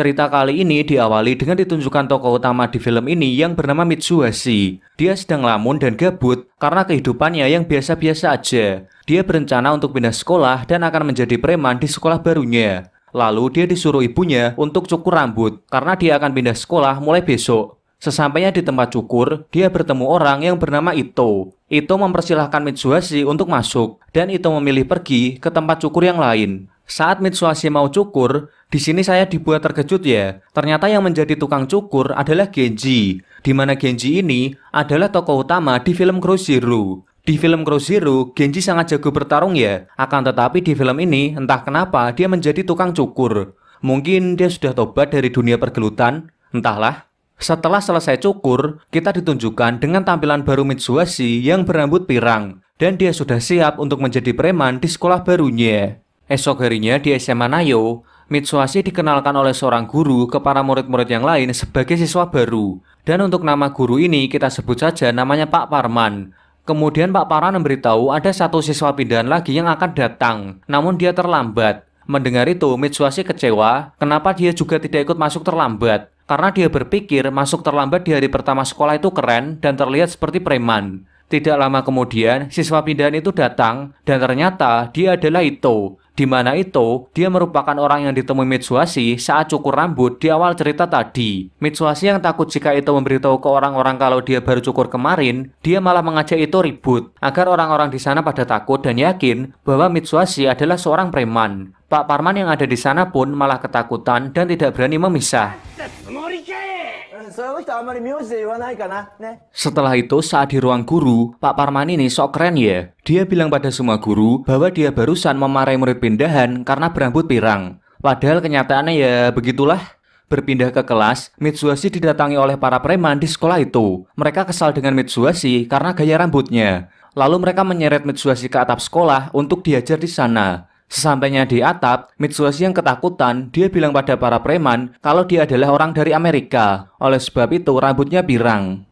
Cerita kali ini diawali dengan ditunjukkan tokoh utama di film ini yang bernama Mitsuhashi. Dia sedang lamun dan gabut karena kehidupannya yang biasa-biasa aja. Dia berencana untuk pindah sekolah dan akan menjadi preman di sekolah barunya. Lalu dia disuruh ibunya untuk cukur rambut karena dia akan pindah sekolah mulai besok. Sesampainya di tempat cukur, dia bertemu orang yang bernama Ito. Ito mempersilahkan Mitsuhashi untuk masuk, dan Ito memilih pergi ke tempat cukur yang lain. Saat Mitsuhashi mau cukur, di sini saya dibuat terkejut ya. Ternyata yang menjadi tukang cukur adalah Genji, di mana Genji ini adalah tokoh utama di film Kurosiru. Zero. Di film Kurosiru, Zero, Genji sangat jago bertarung ya. Akan tetapi di film ini, entah kenapa dia menjadi tukang cukur. Mungkin dia sudah tobat dari dunia pergelutan, entahlah. Setelah selesai cukur, kita ditunjukkan dengan tampilan baru Mitsuhashi yang berambut pirang. Dan dia sudah siap untuk menjadi preman di sekolah barunya. Esok harinya di SMA Nayo, Mitsuhashi dikenalkan oleh seorang guru ke para murid-murid yang lain sebagai siswa baru. Dan untuk nama guru ini kita sebut saja namanya Pak Parman. Kemudian Pak Parman memberitahu ada satu siswa pindahan lagi yang akan datang, namun dia terlambat. Mendengar itu, Mitsuhashi kecewa kenapa dia juga tidak ikut masuk terlambat. Karena dia berpikir masuk terlambat di hari pertama sekolah itu keren dan terlihat seperti preman. Tidak lama kemudian, siswa pindahan itu datang dan ternyata dia adalah Ito, di mana itu dia merupakan orang yang ditemui Mitsuhashi saat cukur rambut di awal cerita tadi. Mitsuhashi yang takut jika itu memberitahu ke orang-orang kalau dia baru cukur kemarin, dia malah mengajak itu ribut agar orang-orang di sana pada takut dan yakin bahwa Mitsuhashi adalah seorang preman. Pak Parman yang ada di sana pun malah ketakutan dan tidak berani memisah. Setelah itu saat di ruang guru, Pak Parman ini sok keren ya. Dia bilang pada semua guru bahwa dia barusan memarahi murid pindahan karena berambut pirang. Padahal kenyataannya ya begitulah. Berpindah ke kelas, Mitsuhashi didatangi oleh para preman di sekolah itu. Mereka kesal dengan Mitsuhashi karena gaya rambutnya. Lalu mereka menyeret Mitsuhashi ke atap sekolah untuk diajar di sana. Sesampainya di atap, Mitsuhashi yang ketakutan, dia bilang pada para preman kalau dia adalah orang dari Amerika. Oleh sebab itu, rambutnya pirang.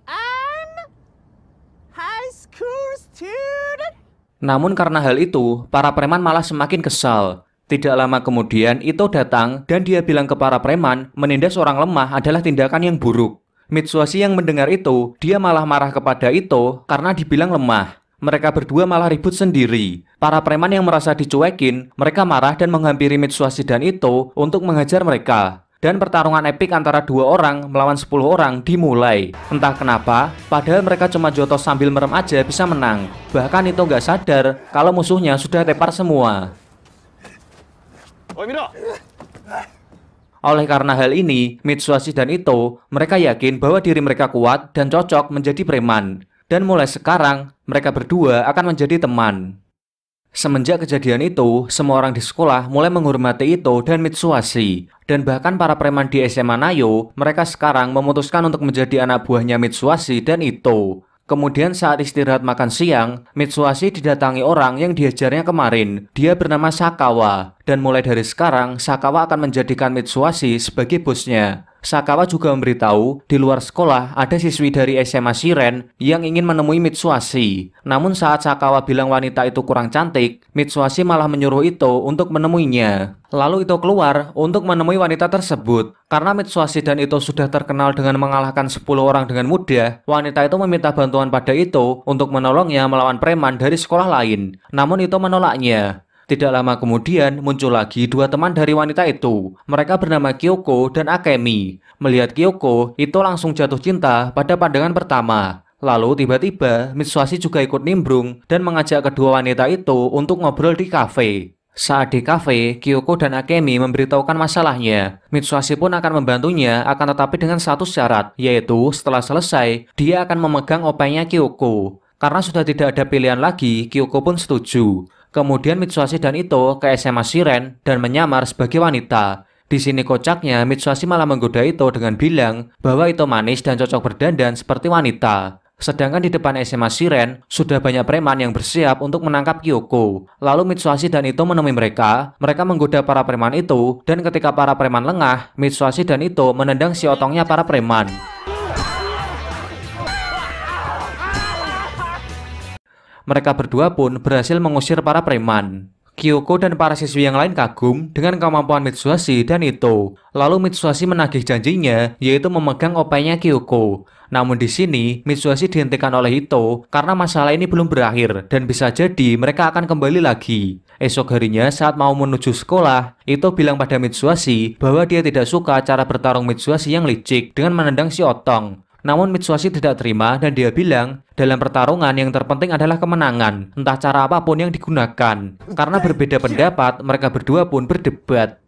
Namun karena hal itu, para preman malah semakin kesal. Tidak lama kemudian, Ito datang dan dia bilang ke para preman, menindas orang lemah adalah tindakan yang buruk. Mitsuhashi yang mendengar itu, dia malah marah kepada Ito karena dibilang lemah. Mereka berdua malah ribut sendiri. Para preman yang merasa dicuekin, mereka marah dan menghampiri Mitsuhashi dan Ito untuk mengejar mereka. Dan pertarungan epik antara dua orang melawan 10 orang dimulai. Entah kenapa, padahal mereka cuma jotos sambil merem aja bisa menang. Bahkan Ito nggak sadar kalau musuhnya sudah tepar semua. Miro. Oleh karena hal ini, Mitsuhashi dan Ito, mereka yakin bahwa diri mereka kuat dan cocok menjadi preman dan mulai sekarang mereka berdua akan menjadi teman. Semenjak kejadian itu, semua orang di sekolah mulai menghormati Ito dan Mitsuhashi. Dan bahkan para preman di SMA Nayo, mereka sekarang memutuskan untuk menjadi anak buahnya Mitsuhashi dan Ito. Kemudian saat istirahat makan siang, Mitsuhashi didatangi orang yang diajarnya kemarin. Dia bernama Sakawa. Dan mulai dari sekarang, Sakawa akan menjadikan Mitsuhashi sebagai bosnya. Sakawa juga memberitahu, di luar sekolah ada siswi dari SMA Shiren yang ingin menemui Mitsuashi. Namun saat Sakawa bilang wanita itu kurang cantik, Mitsuashi malah menyuruh Ito untuk menemuinya. Lalu Ito keluar untuk menemui wanita tersebut. Karena Mitsuashi dan Ito sudah terkenal dengan mengalahkan 10 orang dengan mudah, wanita itu meminta bantuan pada Ito untuk menolongnya melawan preman dari sekolah lain. Namun Ito menolaknya. Tidak lama kemudian muncul lagi dua teman dari wanita itu. Mereka bernama Kyoko dan Akemi. Melihat Kyoko, itu langsung jatuh cinta pada pandangan pertama. Lalu tiba-tiba Mitsuhashi juga ikut nimbrung dan mengajak kedua wanita itu untuk ngobrol di kafe. Saat di kafe, Kyoko dan Akemi memberitahukan masalahnya. Mitsuhashi pun akan membantunya, akan tetapi dengan satu syarat, yaitu setelah selesai, dia akan memegang opengnya Kyoko. Karena sudah tidak ada pilihan lagi, Kyoko pun setuju. Kemudian Mitsuhashi dan Ito ke SMA Shiren dan menyamar sebagai wanita. Di sini kocaknya, Mitsuhashi malah menggoda Ito dengan bilang bahwa Ito manis dan cocok berdandan seperti wanita. Sedangkan di depan SMA Shiren, sudah banyak preman yang bersiap untuk menangkap Kyoko. Lalu Mitsuhashi dan Ito menemui mereka, mereka menggoda para preman itu, dan ketika para preman lengah, Mitsuhashi dan Ito menendang si otongnya para preman. Mereka berdua pun berhasil mengusir para preman. Kyoko dan para siswi yang lain kagum dengan kemampuan Mitsuhashi dan Ito. Lalu Mitsuhashi menagih janjinya, yaitu memegang opainya Kyoko. Namun di sini, Mitsuhashi dihentikan oleh Ito karena masalah ini belum berakhir dan bisa jadi mereka akan kembali lagi. Esok harinya saat mau menuju sekolah, Ito bilang pada Mitsuhashi bahwa dia tidak suka cara bertarung Mitsuhashi yang licik dengan menendang si Otong. Namun Mitsuhashi tidak terima dan dia bilang, dalam pertarungan yang terpenting adalah kemenangan, entah cara apapun yang digunakan. Karena berbeda pendapat, mereka berdua pun berdebat.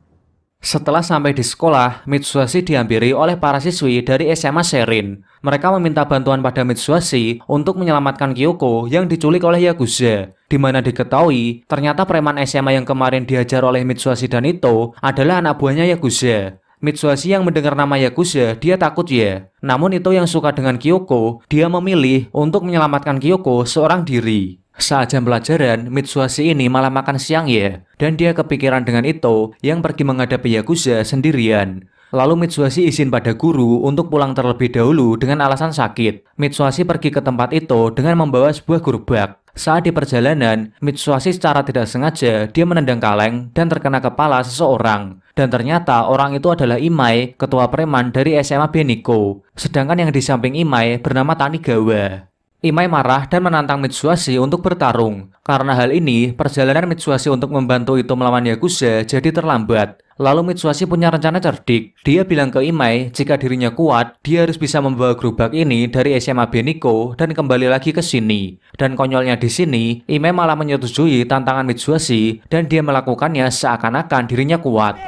Setelah sampai di sekolah, Mitsuhashi dihampiri oleh para siswi dari SMA Serin. Mereka meminta bantuan pada Mitsuhashi untuk menyelamatkan Kyoko yang diculik oleh Yakuza, di mana diketahui ternyata preman SMA yang kemarin dihajar oleh Mitsuhashi dan Ito adalah anak buahnya Yakuza. Mitsuhashi yang mendengar nama Yakuza, dia takut ya. Namun itu yang suka dengan Kyoko, dia memilih untuk menyelamatkan Kyoko seorang diri. Saat jam pelajaran, Mitsuhashi ini malah makan siang ya, dan dia kepikiran dengan itu yang pergi menghadapi Yakuza sendirian. Lalu Mitsuhashi izin pada guru untuk pulang terlebih dahulu dengan alasan sakit. Mitsuhashi pergi ke tempat itu dengan membawa sebuah gerobak. Saat di perjalanan, Mitsuhashi secara tidak sengaja dia menendang kaleng dan terkena kepala seseorang. Dan ternyata orang itu adalah Imai, ketua preman dari SMA Beniko. Sedangkan yang di samping Imai bernama Tanigawa. Imai marah dan menantang Mitsuhashi untuk bertarung. Karena hal ini, perjalanan Mitsuhashi untuk membantu itu melawan Yakuza jadi terlambat. Lalu Mitsuhashi punya rencana cerdik. Dia bilang ke Imai, jika dirinya kuat, dia harus bisa membawa gerobak ini dari SMA Beniko dan kembali lagi ke sini. Dan konyolnya di sini, Imai malah menyetujui tantangan Mitsuhashi dan dia melakukannya seakan-akan dirinya kuat.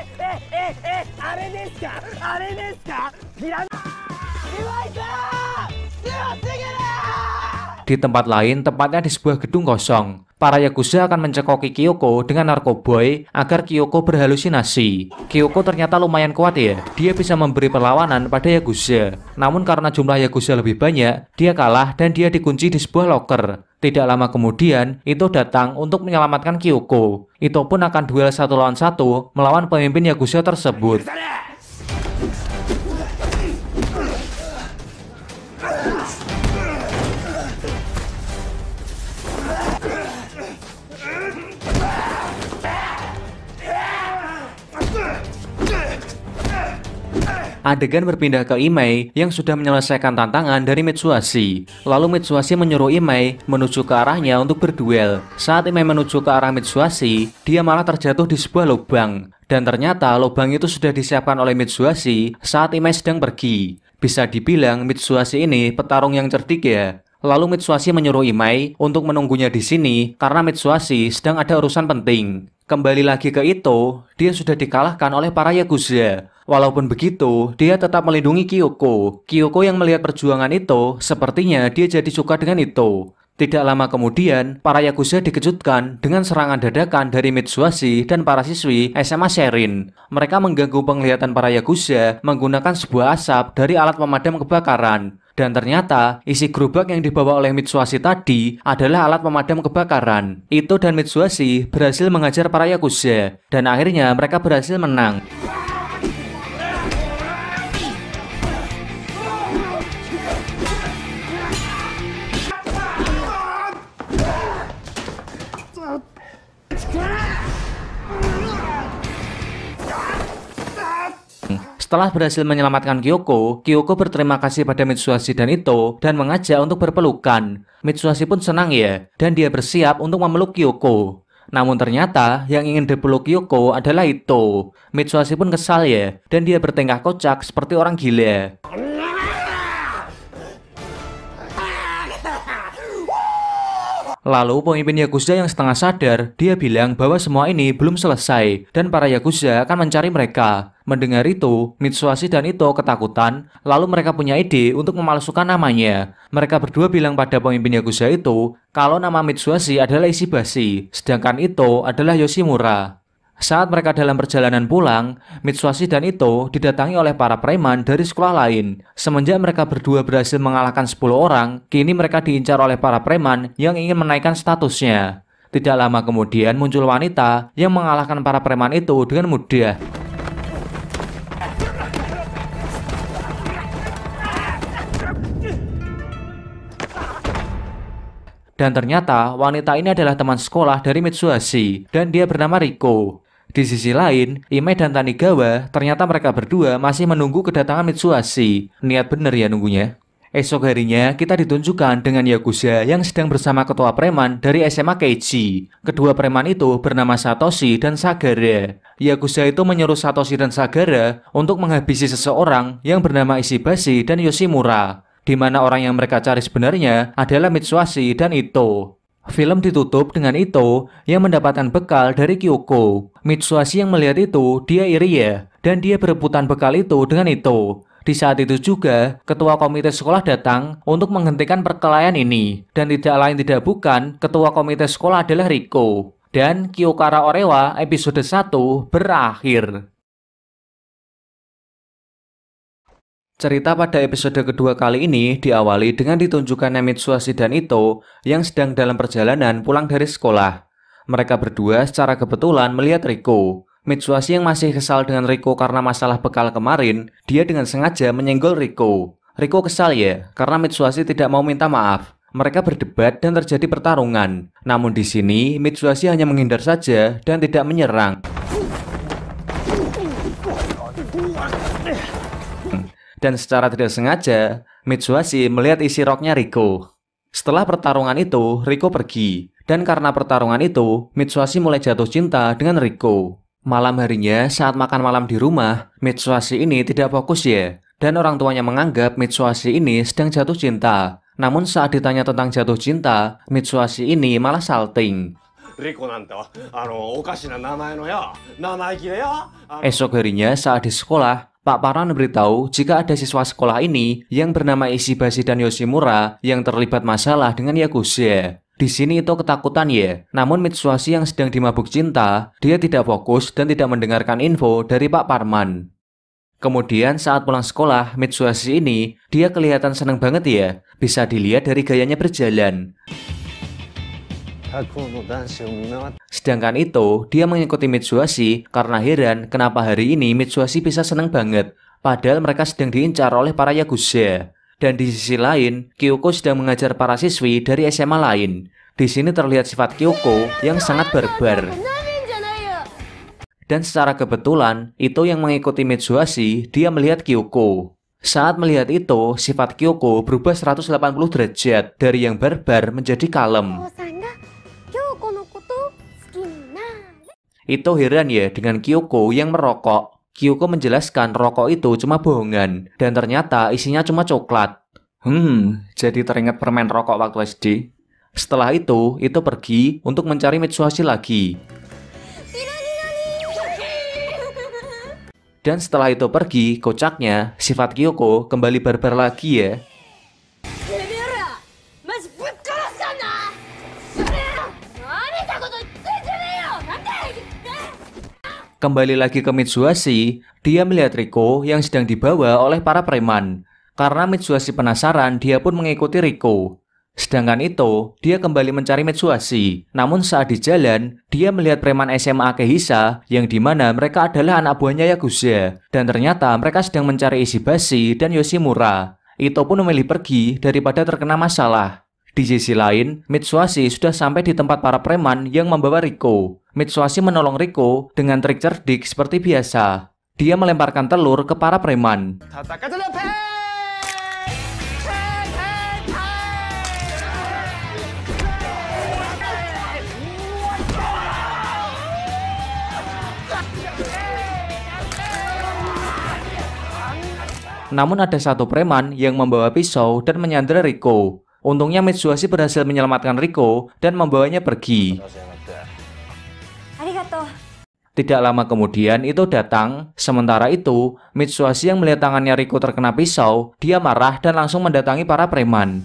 Di tempat lain, tempatnya di sebuah gedung kosong, para Yakuza akan mencekoki Kyoko dengan narkoboy agar Kyoko berhalusinasi. Kyoko ternyata lumayan kuat ya, dia bisa memberi perlawanan pada Yakuza. Namun karena jumlah Yakuza lebih banyak, dia kalah dan dia dikunci di sebuah locker. Tidak lama kemudian, Ito datang untuk menyelamatkan Kyoko. Ito pun akan duel satu lawan satu melawan pemimpin Yakuza tersebut. adegan berpindah ke Imei yang sudah menyelesaikan tantangan dari Mitsuhashi. Lalu Mitsuhashi menyuruh Imei menuju ke arahnya untuk berduel. Saat Imei menuju ke arah Mitsuhashi, dia malah terjatuh di sebuah lubang. Dan ternyata lubang itu sudah disiapkan oleh Mitsuhashi saat Imei sedang pergi. Bisa dibilang Mitsuhashi ini petarung yang cerdik ya. Lalu Mitsuhashi menyuruh Imei untuk menunggunya di sini karena Mitsuhashi sedang ada urusan penting. Kembali lagi ke itu, dia sudah dikalahkan oleh para Yakuza. Walaupun begitu, dia tetap melindungi Kyoko. Kyoko yang melihat perjuangan itu, sepertinya dia jadi suka dengan itu. Tidak lama kemudian, para Yakuza dikejutkan dengan serangan dadakan dari Mitsuhashi dan para siswi SMA Sherin. Mereka mengganggu penglihatan para Yakuza menggunakan sebuah asap dari alat pemadam kebakaran. Dan ternyata isi gerobak yang dibawa oleh Mitsuhashi tadi adalah alat pemadam kebakaran. Ito dan Mitsuhashi berhasil mengajar para Yakuza dan akhirnya mereka berhasil menang. Setelah berhasil menyelamatkan Kyoko, Kyoko berterima kasih pada Mitsuhashi dan Ito dan mengajak untuk berpelukan. Mitsuhashi pun senang ya, dan dia bersiap untuk memeluk Kyoko. Namun ternyata yang ingin dipeluk Kyoko adalah Ito. Mitsuhashi pun kesal ya, dan dia bertingkah kocak seperti orang gila. Lalu pemimpin Yakuza yang setengah sadar, dia bilang bahwa semua ini belum selesai dan para Yakuza akan mencari mereka. Mendengar itu, Mitsuhashi dan Ito ketakutan, lalu mereka punya ide untuk memalsukan namanya. Mereka berdua bilang pada pemimpin Yakuza itu kalau nama Mitsuhashi adalah Ishibashi, sedangkan Ito adalah Yoshimura. Saat mereka dalam perjalanan pulang, Mitsuhashi dan Ito didatangi oleh para preman dari sekolah lain. Semenjak mereka berdua berhasil mengalahkan 10 orang, kini mereka diincar oleh para preman yang ingin menaikkan statusnya. Tidak lama kemudian muncul wanita yang mengalahkan para preman itu dengan mudah. Dan ternyata wanita ini adalah teman sekolah dari Mitsuhashi dan dia bernama Riko. Di sisi lain, Ime dan Tanigawa ternyata mereka berdua masih menunggu kedatangan Mitsuhashi. Niat bener ya nunggunya. Esok harinya, kita ditunjukkan dengan Yakuza yang sedang bersama ketua preman dari SMA Keiji. Kedua preman itu bernama Satoshi dan Sagara. Yakuza itu menyuruh Satoshi dan Sagara untuk menghabisi seseorang yang bernama Ishibashi dan Yoshimura di mana orang yang mereka cari sebenarnya adalah Mitsuashi dan Ito. Film ditutup dengan Ito yang mendapatkan bekal dari Kyoko. Mitsuashi yang melihat itu, dia iri ya, dan dia berebutan bekal itu dengan Ito. Di saat itu juga, ketua komite sekolah datang untuk menghentikan perkelahian ini. Dan tidak lain tidak bukan, ketua komite sekolah adalah Riko. Dan Kyokara Orewa episode 1 berakhir. Cerita pada episode kedua kali ini diawali dengan ditunjukkan Mitsuhashi dan Ito yang sedang dalam perjalanan pulang dari sekolah. Mereka berdua secara kebetulan melihat Riko. Mitsuhashi yang masih kesal dengan Riko karena masalah bekal kemarin, dia dengan sengaja menyenggol Riko. Riko kesal ya, karena Mitsuhashi tidak mau minta maaf. Mereka berdebat dan terjadi pertarungan. Namun di sini, Mitsuhashi hanya menghindar saja dan tidak menyerang. dan secara tidak sengaja Mitsuhashi melihat isi roknya Riko. Setelah pertarungan itu, Riko pergi dan karena pertarungan itu, Mitsuhashi mulai jatuh cinta dengan Riko. Malam harinya saat makan malam di rumah, Mitsuhashi ini tidak fokus ya dan orang tuanya menganggap Mitsuhashi ini sedang jatuh cinta. Namun saat ditanya tentang jatuh cinta, Mitsuhashi ini malah salting. Riko ya. ya. Esok harinya saat di sekolah, Pak Paran beritahu jika ada siswa sekolah ini yang bernama Ishibashi dan Yoshimura yang terlibat masalah dengan Yakuza. Di sini itu ketakutan ya. Namun Mitsuhashi yang sedang dimabuk cinta, dia tidak fokus dan tidak mendengarkan info dari Pak Parman. Kemudian saat pulang sekolah, Mitsuhashi ini, dia kelihatan senang banget ya. Bisa dilihat dari gayanya berjalan. Sedangkan itu dia mengikuti Mitsuhashi karena heran kenapa hari ini Mitsuhashi bisa seneng banget, padahal mereka sedang diincar oleh para Yakuza. Dan di sisi lain, Kyoko sedang mengajar para siswi dari SMA lain. Di sini terlihat sifat Kyoko yang sangat barbar. Dan secara kebetulan, itu yang mengikuti Mitsuhashi, dia melihat Kyoko. Saat melihat itu, sifat Kyoko berubah 180 derajat dari yang barbar menjadi kalem. Itu heran ya dengan Kyoko yang merokok. Kyoko menjelaskan rokok itu cuma bohongan dan ternyata isinya cuma coklat. Hmm, jadi teringat permen rokok waktu SD. Setelah itu, itu pergi untuk mencari Mitsuhashi lagi. Dan setelah itu pergi, kocaknya, sifat Kyoko kembali barbar lagi ya. Kembali lagi ke Mitsuhashi, dia melihat Riko yang sedang dibawa oleh para preman. Karena Mitsuhashi penasaran, dia pun mengikuti Riko. Sedangkan itu, dia kembali mencari Mitsuhashi. Namun saat di jalan, dia melihat preman SMA Kehisa yang dimana mereka adalah anak buahnya Yakuza. Dan ternyata mereka sedang mencari Ishibashi dan Yoshimura. Ito pun memilih pergi daripada terkena masalah. Di sisi lain, Mitsuhashi sudah sampai di tempat para preman yang membawa Riko. Mitsuhashi menolong Riko dengan trik cerdik seperti biasa. Dia melemparkan telur ke para preman. Namun ada satu preman yang membawa pisau dan menyandera Riko. Untungnya Mitsuhashi berhasil menyelamatkan Riko dan membawanya pergi. Tidak lama kemudian itu datang. Sementara itu, Mitsuhashi yang melihat tangannya Riko terkena pisau, dia marah dan langsung mendatangi para preman.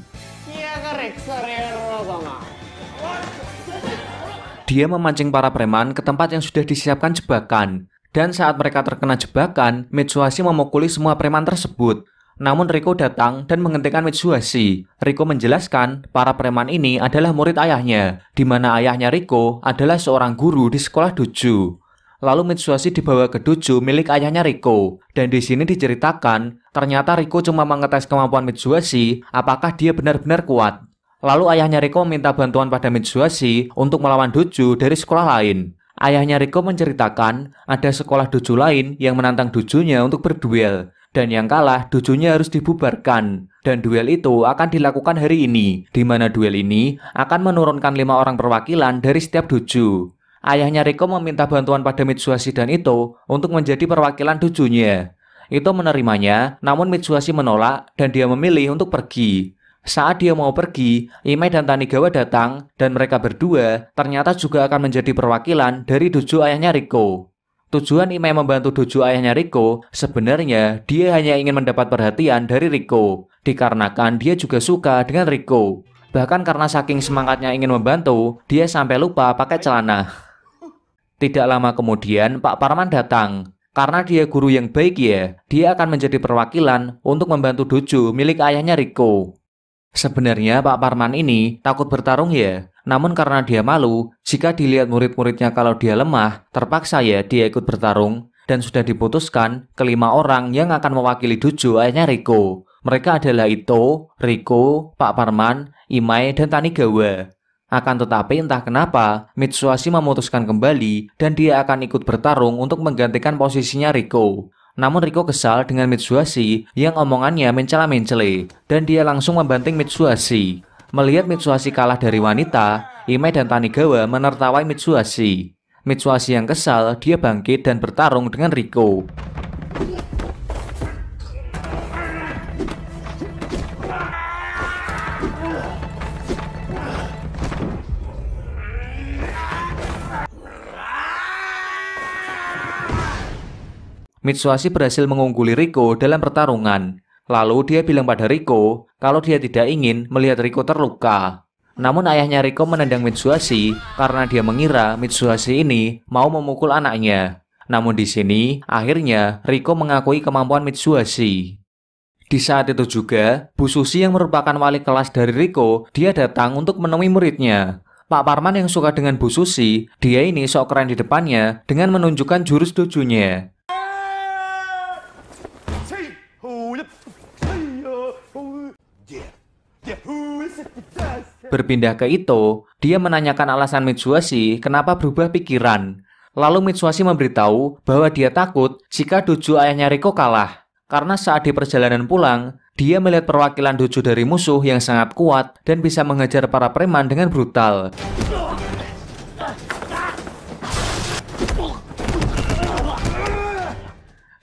Dia memancing para preman ke tempat yang sudah disiapkan jebakan. Dan saat mereka terkena jebakan, Mitsuhashi memukuli semua preman tersebut. Namun Riko datang dan menghentikan Mitsuhashi. Riko menjelaskan para preman ini adalah murid ayahnya, di mana ayahnya Riko adalah seorang guru di sekolah dojo. Lalu Mitsuhashi dibawa ke dojo milik ayahnya Riko. Dan di sini diceritakan, ternyata Riko cuma mengetes kemampuan Mitsuhashi apakah dia benar-benar kuat. Lalu ayahnya Riko meminta bantuan pada Mitsuhashi untuk melawan dojo dari sekolah lain. Ayahnya Riko menceritakan ada sekolah dojo lain yang menantang dojonya untuk berduel dan yang kalah dojonya harus dibubarkan. Dan duel itu akan dilakukan hari ini, di mana duel ini akan menurunkan lima orang perwakilan dari setiap dojo. Ayahnya Riko meminta bantuan pada Mitsuhashi dan Ito untuk menjadi perwakilan dojonya. Ito menerimanya, namun Mitsuhashi menolak dan dia memilih untuk pergi. Saat dia mau pergi, Imei dan Tanigawa datang dan mereka berdua ternyata juga akan menjadi perwakilan dari dojo ayahnya Riko. Tujuan Imai membantu dojo ayahnya Riko, sebenarnya dia hanya ingin mendapat perhatian dari Riko, dikarenakan dia juga suka dengan Riko. Bahkan karena saking semangatnya ingin membantu, dia sampai lupa pakai celana. Tidak lama kemudian, Pak Parman datang. Karena dia guru yang baik ya, dia akan menjadi perwakilan untuk membantu dojo milik ayahnya Riko. Sebenarnya Pak Parman ini takut bertarung ya, namun karena dia malu, jika dilihat murid-muridnya kalau dia lemah, terpaksa ya dia ikut bertarung. Dan sudah diputuskan, kelima orang yang akan mewakili Dojo ayahnya Riko. Mereka adalah Ito, Riko, Pak Parman, Imai, dan Tanigawa. Akan tetapi entah kenapa, Mitsuhashi memutuskan kembali dan dia akan ikut bertarung untuk menggantikan posisinya Riko. Namun Riko kesal dengan Mitsuhashi yang omongannya mencela-mencele dan dia langsung membanting Mitsuhashi. Melihat Mitsuhashi kalah dari wanita, Imei dan Tanigawa menertawai Mitsuhashi. Mitsuhashi yang kesal, dia bangkit dan bertarung dengan Riko. Mitsuhashi berhasil mengungguli Riko dalam pertarungan. Lalu dia bilang pada Riko kalau dia tidak ingin melihat Riko terluka. Namun ayahnya Riko menendang Mitsuhashi karena dia mengira Mitsuhashi ini mau memukul anaknya. Namun di sini, akhirnya Riko mengakui kemampuan Mitsuhashi. Di saat itu juga, Bu Susi yang merupakan wali kelas dari Riko, dia datang untuk menemui muridnya. Pak Parman yang suka dengan Bu Susi, dia ini sok keren di depannya dengan menunjukkan jurus dojunya. Berpindah ke Ito, dia menanyakan alasan Mitsuhashi kenapa berubah pikiran. Lalu Mitsuhashi memberitahu bahwa dia takut jika dojo ayahnya Riko kalah. Karena saat di perjalanan pulang, dia melihat perwakilan dojo dari musuh yang sangat kuat dan bisa mengejar para preman dengan brutal.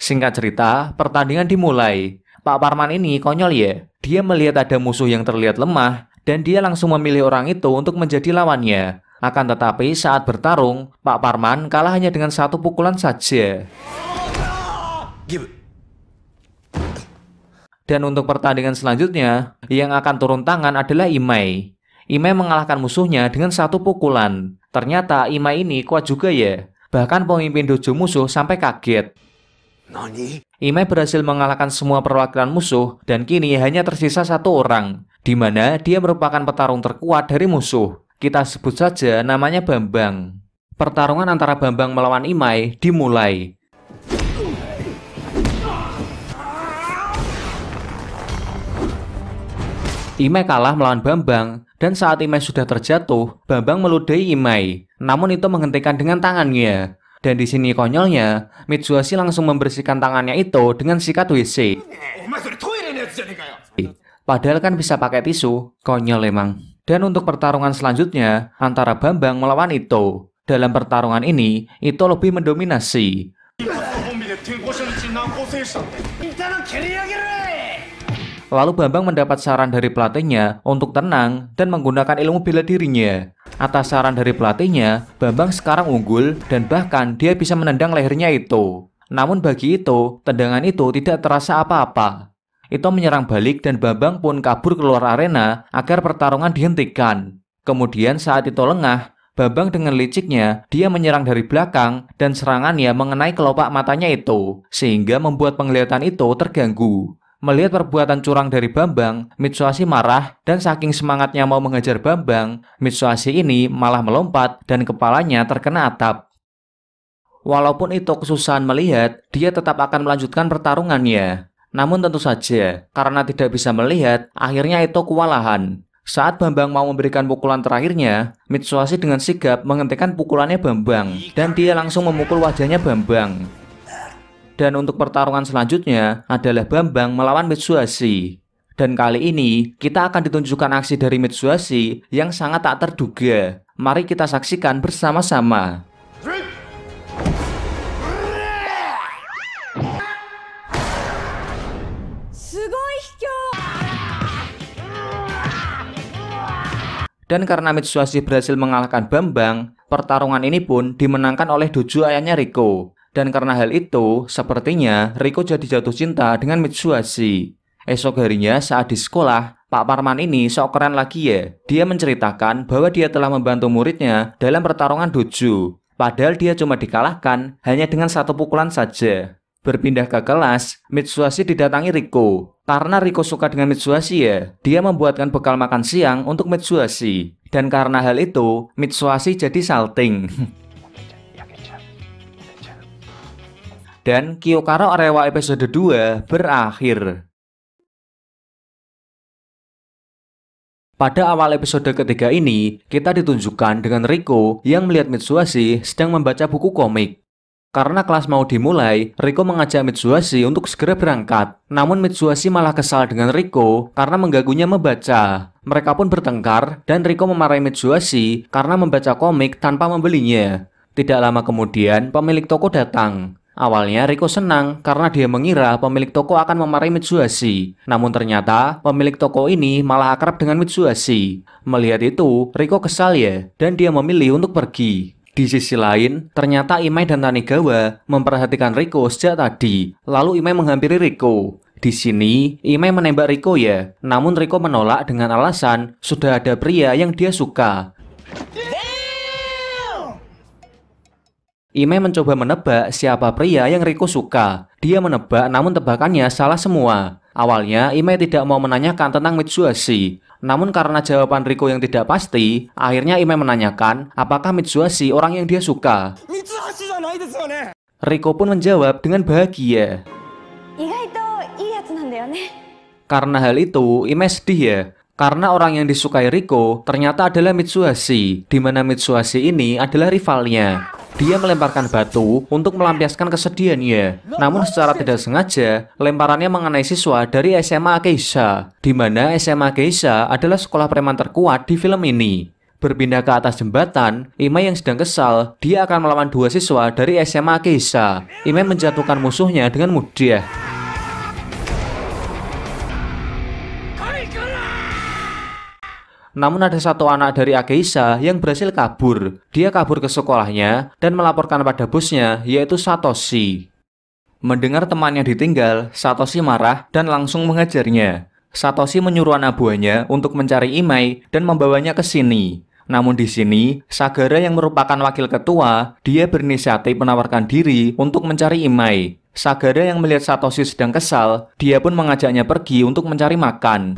Singkat cerita, pertandingan dimulai. Pak Parman ini konyol ya. Dia melihat ada musuh yang terlihat lemah, dan dia langsung memilih orang itu untuk menjadi lawannya. Akan tetapi saat bertarung, Pak Parman kalah hanya dengan satu pukulan saja. Dan untuk pertandingan selanjutnya, yang akan turun tangan adalah Imai. Imai mengalahkan musuhnya dengan satu pukulan. Ternyata Imai ini kuat juga ya. Bahkan pemimpin dojo musuh sampai kaget. Imei berhasil mengalahkan semua perwakilan musuh dan kini hanya tersisa satu orang, di mana dia merupakan petarung terkuat dari musuh. Kita sebut saja namanya Bambang. Pertarungan antara Bambang melawan Imai dimulai. Imai kalah melawan Bambang, dan saat Imai sudah terjatuh, Bambang meludahi Imai. Namun itu menghentikan dengan tangannya. Dan di sini konyolnya, Mitsuhashi langsung membersihkan tangannya itu dengan sikat WC. Padahal kan bisa pakai tisu, konyol emang. Dan untuk pertarungan selanjutnya, antara Bambang melawan Ito. Dalam pertarungan ini, Ito lebih mendominasi. Lalu Bambang mendapat saran dari pelatihnya untuk tenang dan menggunakan ilmu bela dirinya. Atas saran dari pelatihnya, Bambang sekarang unggul dan bahkan dia bisa menendang lehernya itu. Namun bagi itu, tendangan itu tidak terasa apa-apa. Itu menyerang balik dan Bambang pun kabur keluar arena agar pertarungan dihentikan. Kemudian saat Ito lengah, Bambang dengan liciknya, dia menyerang dari belakang dan serangannya mengenai kelopak matanya itu, sehingga membuat penglihatan itu terganggu. Melihat perbuatan curang dari Bambang, Mitsuhashi marah dan saking semangatnya mau mengejar Bambang, Mitsuhashi ini malah melompat dan kepalanya terkena atap. Walaupun itu kesusahan melihat, dia tetap akan melanjutkan pertarungannya. Namun tentu saja, karena tidak bisa melihat, akhirnya itu kewalahan. Saat Bambang mau memberikan pukulan terakhirnya, Mitsuhashi dengan sigap menghentikan pukulannya Bambang, dan dia langsung memukul wajahnya Bambang. Dan untuk pertarungan selanjutnya adalah Bambang melawan Mitsuhashi. Dan kali ini kita akan ditunjukkan aksi dari Mitsuhashi yang sangat tak terduga. Mari kita saksikan bersama-sama. Dan karena Mitsuhashi berhasil mengalahkan Bambang, pertarungan ini pun dimenangkan oleh Dojo ayahnya Riko. Dan karena hal itu, sepertinya Riko jadi jatuh cinta dengan Mitsuhashi. Esok harinya saat di sekolah, Pak Parman ini sok keren lagi ya. Dia menceritakan bahwa dia telah membantu muridnya dalam pertarungan dojo. Padahal dia cuma dikalahkan hanya dengan satu pukulan saja. Berpindah ke kelas, Mitsuhashi didatangi Riko. Karena Riko suka dengan Mitsuhashi ya, dia membuatkan bekal makan siang untuk Mitsuhashi. Dan karena hal itu, Mitsuhashi jadi salting. dan Kiyokaro Arewa episode 2 berakhir. Pada awal episode ketiga ini, kita ditunjukkan dengan Riko yang melihat Mitsuhashi sedang membaca buku komik. Karena kelas mau dimulai, Riko mengajak Mitsuhashi untuk segera berangkat. Namun Mitsuhashi malah kesal dengan Riko karena mengganggunya membaca. Mereka pun bertengkar dan Riko memarahi Mitsuhashi karena membaca komik tanpa membelinya. Tidak lama kemudian, pemilik toko datang. Awalnya Riko senang karena dia mengira pemilik toko akan memarahi Mitsuhashi. Namun ternyata pemilik toko ini malah akrab dengan Mitsuhashi. Melihat itu, Riko kesal ya dan dia memilih untuk pergi. Di sisi lain, ternyata Imai dan Tanigawa memperhatikan Riko sejak tadi. Lalu Imai menghampiri Riko. Di sini, Imai menembak Riko ya. Namun Riko menolak dengan alasan sudah ada pria yang dia suka. Imei mencoba menebak siapa pria yang Riko suka. Dia menebak namun tebakannya salah semua. Awalnya, Imei tidak mau menanyakan tentang Mitsuhashi. Namun karena jawaban Riko yang tidak pasti, akhirnya Imei menanyakan apakah Mitsuhashi orang yang dia suka. Riko pun menjawab dengan bahagia. Karena hal itu, Imei sedih ya. Karena orang yang disukai Riko ternyata adalah Mitsuhashi, di mana Mitsuhashi ini adalah rivalnya. Dia melemparkan batu untuk melampiaskan kesedihannya. Namun secara tidak sengaja, lemparannya mengenai siswa dari SMA Keisha, di mana SMA Keisha adalah sekolah preman terkuat di film ini. Berpindah ke atas jembatan, Ime yang sedang kesal, dia akan melawan dua siswa dari SMA Keisha. Ime menjatuhkan musuhnya dengan mudah. Namun ada satu anak dari Akeisa yang berhasil kabur. Dia kabur ke sekolahnya dan melaporkan pada bosnya yaitu Satoshi. Mendengar temannya ditinggal, Satoshi marah dan langsung mengejarnya. Satoshi menyuruh anak buahnya untuk mencari Imai dan membawanya ke sini. Namun di sini, Sagara yang merupakan wakil ketua, dia berinisiatif menawarkan diri untuk mencari Imai. Sagara yang melihat Satoshi sedang kesal, dia pun mengajaknya pergi untuk mencari makan.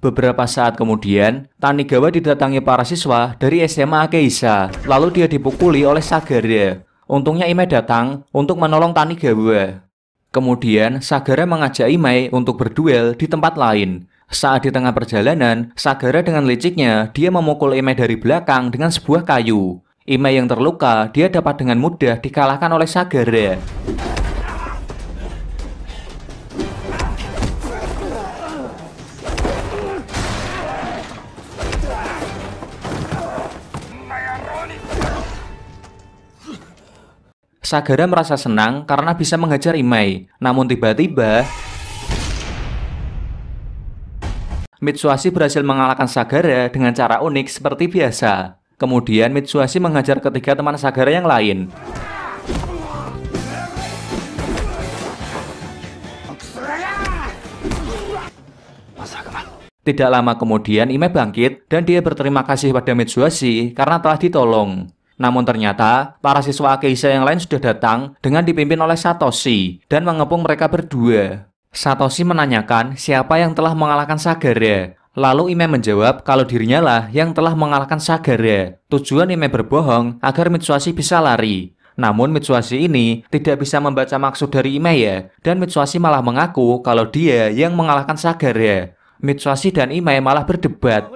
Beberapa saat kemudian, Tanigawa didatangi para siswa dari SMA Akeisa, lalu dia dipukuli oleh Sagara. Untungnya Imei datang untuk menolong Tanigawa. Kemudian, Sagara mengajak Imei untuk berduel di tempat lain. Saat di tengah perjalanan, Sagara dengan liciknya, dia memukul Imei dari belakang dengan sebuah kayu. Imei yang terluka, dia dapat dengan mudah dikalahkan oleh Sagara. Sagara merasa senang karena bisa menghajar Imei. Namun tiba-tiba... Mitsuhashi berhasil mengalahkan Sagara dengan cara unik seperti biasa. Kemudian Mitsuhashi mengajar ketiga teman Sagara yang lain. Tidak lama kemudian Imei bangkit dan dia berterima kasih pada Mitsuhashi karena telah ditolong. Namun ternyata, para siswa Akeisha yang lain sudah datang dengan dipimpin oleh Satoshi dan mengepung mereka berdua. Satoshi menanyakan siapa yang telah mengalahkan Sagara. Lalu Ime menjawab kalau dirinya lah yang telah mengalahkan Sagara. Tujuan Ime berbohong agar Mitsuhashi bisa lari. Namun Mitsuhashi ini tidak bisa membaca maksud dari Ime ya, dan Mitsuhashi malah mengaku kalau dia yang mengalahkan Sagara. Mitsuhashi dan Ime malah berdebat.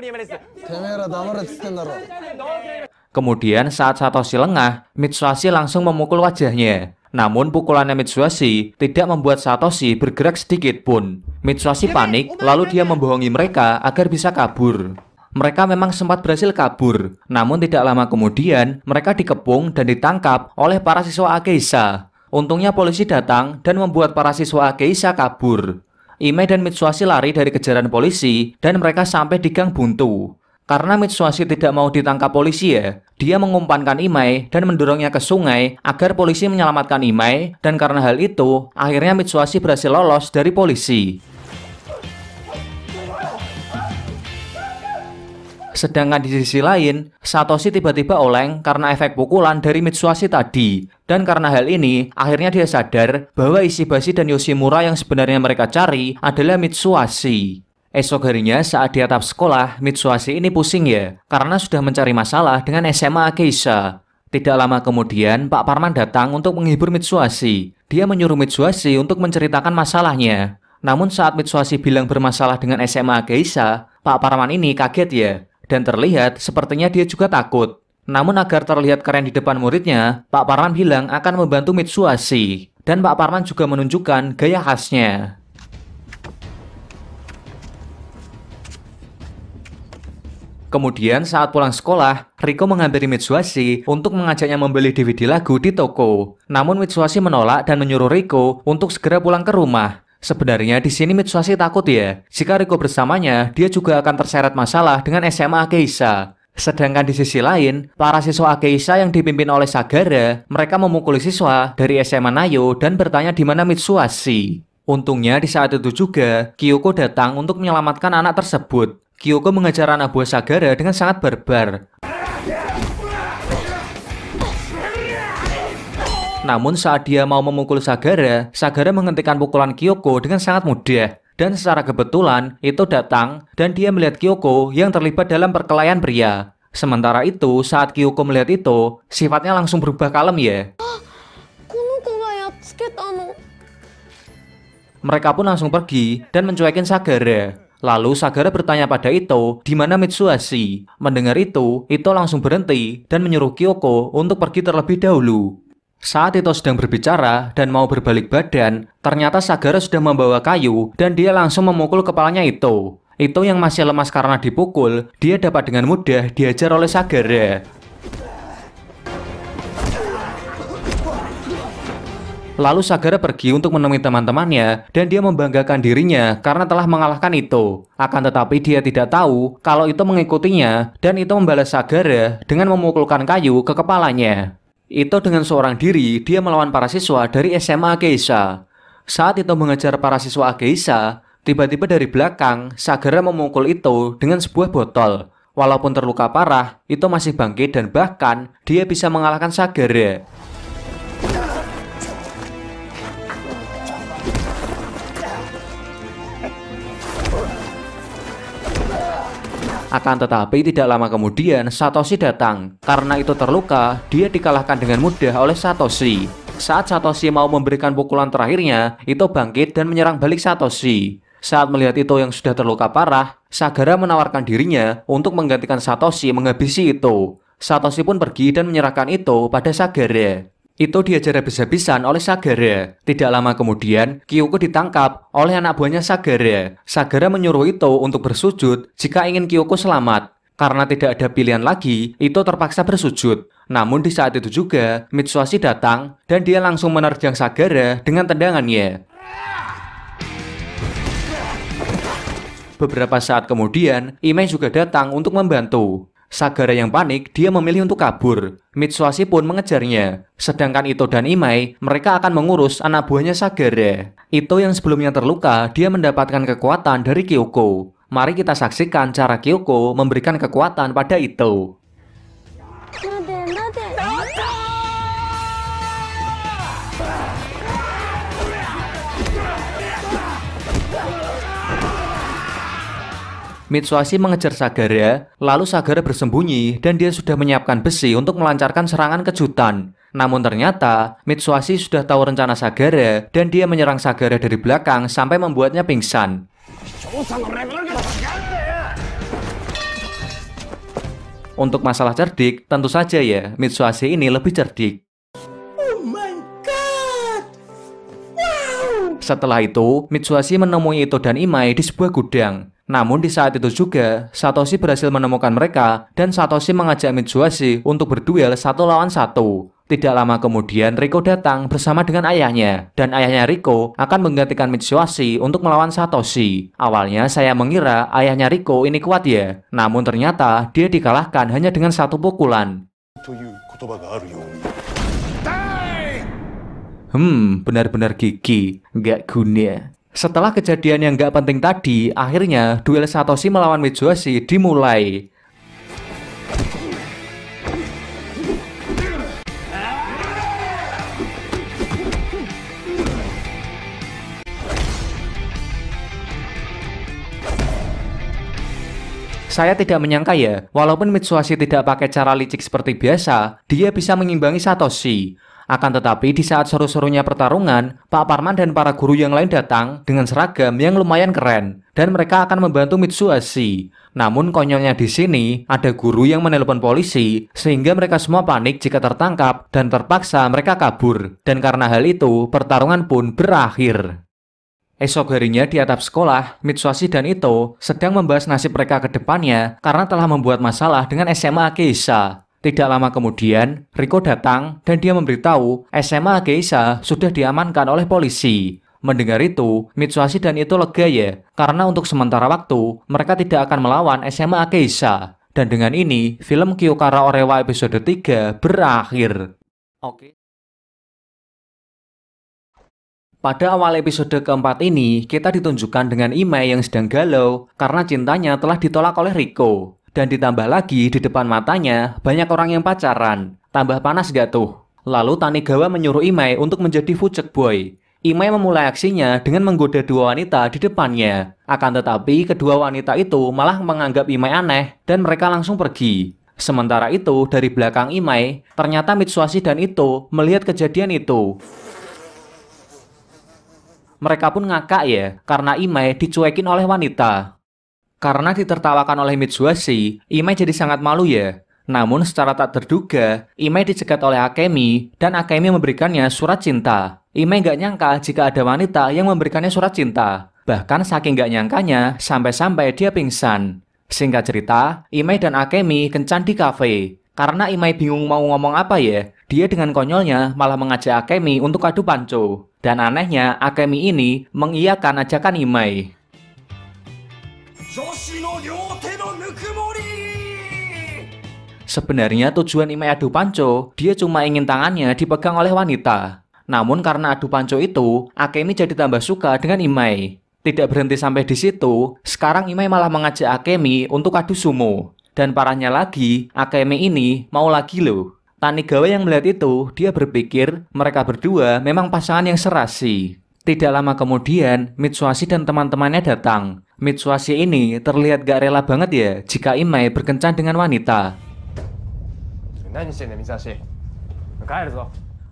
Kemudian saat Satoshi lengah, Mitsuhashi langsung memukul wajahnya. Namun pukulannya Mitsuhashi tidak membuat Satoshi bergerak sedikit pun. Mitsuhashi panik, lalu dia membohongi mereka agar bisa kabur. Mereka memang sempat berhasil kabur, namun tidak lama kemudian mereka dikepung dan ditangkap oleh para siswa Akeisa. Untungnya polisi datang dan membuat para siswa Akeisa kabur. Ime dan Mitsuhashi lari dari kejaran polisi dan mereka sampai di gang buntu. Karena Mitsuhashi tidak mau ditangkap polisi ya, dia mengumpankan Imai dan mendorongnya ke sungai agar polisi menyelamatkan Imai dan karena hal itu, akhirnya Mitsuhashi berhasil lolos dari polisi. Sedangkan di sisi lain, Satoshi tiba-tiba oleng karena efek pukulan dari Mitsuhashi tadi. Dan karena hal ini, akhirnya dia sadar bahwa Ishibashi dan Yoshimura yang sebenarnya mereka cari adalah Mitsuhashi. Esok harinya saat di atap sekolah, Mitsuhashi ini pusing ya, karena sudah mencari masalah dengan SMA Keisha. Tidak lama kemudian, Pak Parman datang untuk menghibur Mitsuhashi. Dia menyuruh Mitsuhashi untuk menceritakan masalahnya. Namun saat Mitsuhashi bilang bermasalah dengan SMA Keisha, Pak Parman ini kaget ya. Dan terlihat sepertinya dia juga takut. Namun agar terlihat keren di depan muridnya, Pak Parman bilang akan membantu Mitsuhashi. Dan Pak Parman juga menunjukkan gaya khasnya. Kemudian saat pulang sekolah, Riko menghampiri Mitsuhashi untuk mengajaknya membeli DVD lagu di toko. Namun Mitsuhashi menolak dan menyuruh Riko untuk segera pulang ke rumah. Sebenarnya di sini Mitsuhashi takut ya, jika Riko bersamanya, dia juga akan terseret masalah dengan SMA Keisha. Sedangkan di sisi lain, para siswa Akeisa yang dipimpin oleh Sagara, mereka memukuli siswa dari SMA Nayo dan bertanya di mana Mitsuhashi. Untungnya di saat itu juga, Kyoko datang untuk menyelamatkan anak tersebut. Kyoko mengejar anak buah Sagara dengan sangat barbar. Namun saat dia mau memukul Sagara, Sagara menghentikan pukulan Kyoko dengan sangat mudah. Dan secara kebetulan, itu datang dan dia melihat Kyoko yang terlibat dalam perkelahian pria. Sementara itu, saat Kyoko melihat itu, sifatnya langsung berubah kalem ya. Ah, Mereka pun langsung pergi dan mencuekin Sagara. Lalu Sagara bertanya pada Ito di mana Mitsuhashi. Mendengar itu, Ito langsung berhenti dan menyuruh Kyoko untuk pergi terlebih dahulu. Saat Ito sedang berbicara dan mau berbalik badan, ternyata Sagara sudah membawa kayu dan dia langsung memukul kepalanya Ito. Ito yang masih lemas karena dipukul, dia dapat dengan mudah diajar oleh Sagara. Lalu Sagara pergi untuk menemui teman-temannya dan dia membanggakan dirinya karena telah mengalahkan itu. Akan tetapi dia tidak tahu kalau itu mengikutinya dan itu membalas Sagara dengan memukulkan kayu ke kepalanya. Itu dengan seorang diri dia melawan para siswa dari SMA Geisha. Saat Ito mengejar para siswa Geisha, tiba-tiba dari belakang Sagara memukul itu dengan sebuah botol. Walaupun terluka parah, itu masih bangkit dan bahkan dia bisa mengalahkan Sagara. Akan tetapi tidak lama kemudian Satoshi datang. Karena itu terluka, dia dikalahkan dengan mudah oleh Satoshi. Saat Satoshi mau memberikan pukulan terakhirnya, Itu bangkit dan menyerang balik Satoshi. Saat melihat itu yang sudah terluka parah, Sagara menawarkan dirinya untuk menggantikan Satoshi menghabisi itu Satoshi pun pergi dan menyerahkan itu pada Sagara. Itu diajar habis-habisan oleh Sagara. Tidak lama kemudian, Kyoko ditangkap oleh anak buahnya Sagara. Sagara menyuruh Ito untuk bersujud jika ingin Kyoko selamat. Karena tidak ada pilihan lagi, Ito terpaksa bersujud. Namun di saat itu juga, Mitsuhashi datang dan dia langsung menerjang Sagara dengan tendangannya. Beberapa saat kemudian, Imei juga datang untuk membantu. Sagara yang panik, dia memilih untuk kabur. Mitsuhashi pun mengejarnya. Sedangkan Ito dan Imai, mereka akan mengurus anak buahnya Sagara. Ito yang sebelumnya terluka, dia mendapatkan kekuatan dari Kyoko. Mari kita saksikan cara Kyoko memberikan kekuatan pada Ito. Mitsuhashi mengejar Sagara, lalu Sagara bersembunyi dan dia sudah menyiapkan besi untuk melancarkan serangan kejutan. Namun ternyata, Mitsuhashi sudah tahu rencana Sagara dan dia menyerang Sagara dari belakang sampai membuatnya pingsan. Untuk masalah cerdik, tentu saja ya, Mitsuhashi ini lebih cerdik. Oh Setelah itu, Mitsuhashi menemui Ito dan Imai di sebuah gudang. Namun di saat itu juga, Satoshi berhasil menemukan mereka dan Satoshi mengajak Mitsuhashi untuk berduel satu lawan satu. Tidak lama kemudian Riko datang bersama dengan ayahnya dan ayahnya Riko akan menggantikan Mitsuhashi untuk melawan Satoshi. Awalnya saya mengira ayahnya Riko ini kuat ya, namun ternyata dia dikalahkan hanya dengan satu pukulan. Hmm, benar-benar gigi, gak guna. Setelah kejadian yang nggak penting tadi, akhirnya duel Satoshi melawan Mizuhashi dimulai. Saya tidak menyangka ya, walaupun Mitsuhashi tidak pakai cara licik seperti biasa, dia bisa mengimbangi Satoshi. Akan tetapi di saat seru-serunya pertarungan, Pak Parman dan para guru yang lain datang dengan seragam yang lumayan keren dan mereka akan membantu Mitsuhashi. Namun konyolnya di sini ada guru yang menelpon polisi sehingga mereka semua panik jika tertangkap dan terpaksa mereka kabur. Dan karena hal itu, pertarungan pun berakhir. Esok harinya di atap sekolah, Mitsuhashi dan Ito sedang membahas nasib mereka ke depannya karena telah membuat masalah dengan SMA Keisha. Tidak lama kemudian, Riko datang dan dia memberitahu SMA Geisha sudah diamankan oleh polisi. Mendengar itu, Mitsuhashi dan itu lega ya, karena untuk sementara waktu, mereka tidak akan melawan SMA Akeisha. Dan dengan ini, film Kyokara Orewa episode 3 berakhir. Oke. Pada awal episode keempat ini, kita ditunjukkan dengan Imei yang sedang galau karena cintanya telah ditolak oleh Riko. Dan ditambah lagi di depan matanya banyak orang yang pacaran. Tambah panas gak tuh? Lalu Tanigawa menyuruh Imai untuk menjadi Fucek Boy. Imai memulai aksinya dengan menggoda dua wanita di depannya. Akan tetapi kedua wanita itu malah menganggap Imai aneh dan mereka langsung pergi. Sementara itu dari belakang Imai, ternyata Mitsuashi dan Ito melihat kejadian itu. Mereka pun ngakak ya, karena Imai dicuekin oleh wanita. Karena ditertawakan oleh Mitsuhashi, Imai jadi sangat malu ya. Namun secara tak terduga, Imei dicegat oleh Akemi dan Akemi memberikannya surat cinta. Imei gak nyangka jika ada wanita yang memberikannya surat cinta. Bahkan saking gak nyangkanya, sampai-sampai dia pingsan. Singkat cerita, Imei dan Akemi kencan di kafe. Karena Imei bingung mau ngomong apa ya, dia dengan konyolnya malah mengajak Akemi untuk adu panco. Dan anehnya, Akemi ini mengiyakan ajakan Imei. Sebenarnya tujuan Imei adu panco, dia cuma ingin tangannya dipegang oleh wanita. Namun karena adu panco itu, Akemi jadi tambah suka dengan Imei. Tidak berhenti sampai di situ, sekarang Imei malah mengajak Akemi untuk adu sumo. Dan parahnya lagi, Akemi ini mau lagi loh. Tanigawa yang melihat itu, dia berpikir mereka berdua memang pasangan yang serasi. Tidak lama kemudian, Mitsuhashi dan teman-temannya datang Mitsuashi ini terlihat gak rela banget ya jika Imai berkencan dengan wanita.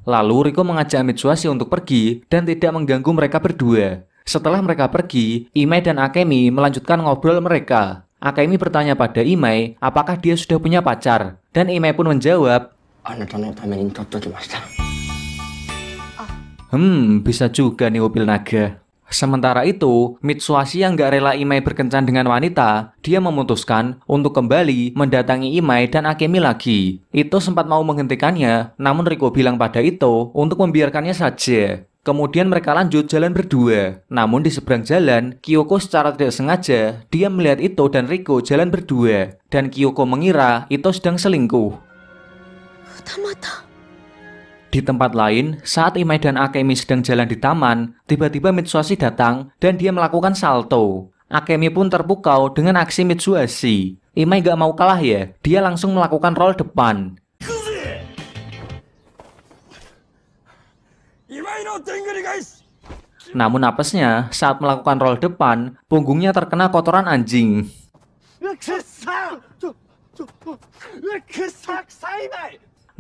Lalu Riko mengajak Mitsuashi untuk pergi dan tidak mengganggu mereka berdua. Setelah mereka pergi, Imai dan Akemi melanjutkan ngobrol mereka. Akemi bertanya pada Imai apakah dia sudah punya pacar. Dan Imai pun menjawab, Hmm, bisa juga nih mobil naga. Sementara itu, Mitsuhashi yang gak rela Imai berkencan dengan wanita, dia memutuskan untuk kembali mendatangi Imai dan Akemi lagi. Ito sempat mau menghentikannya, namun Riko bilang pada itu untuk membiarkannya saja. Kemudian mereka lanjut jalan berdua. Namun di seberang jalan, Kyoko secara tidak sengaja, dia melihat Ito dan Riko jalan berdua. Dan Kyoko mengira Ito sedang selingkuh. mata di tempat lain, saat Imai dan Akemi sedang jalan di taman, tiba-tiba Mitsuhashi datang dan dia melakukan salto. Akemi pun terpukau dengan aksi Mitsuhashi. Imai gak mau kalah ya, dia langsung melakukan roll depan. Namun apesnya, saat melakukan roll depan, punggungnya terkena kotoran anjing.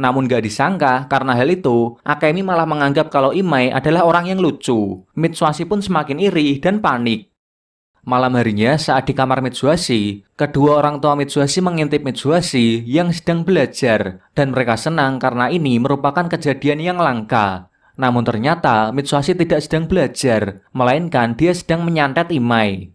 Namun gak disangka, karena hal itu, Akemi malah menganggap kalau Imai adalah orang yang lucu. Mitsuhashi pun semakin iri dan panik. Malam harinya saat di kamar Mitsuhashi, kedua orang tua Mitsuhashi mengintip Mitsuhashi yang sedang belajar dan mereka senang karena ini merupakan kejadian yang langka. Namun ternyata Mitsuhashi tidak sedang belajar, melainkan dia sedang menyantet Imai.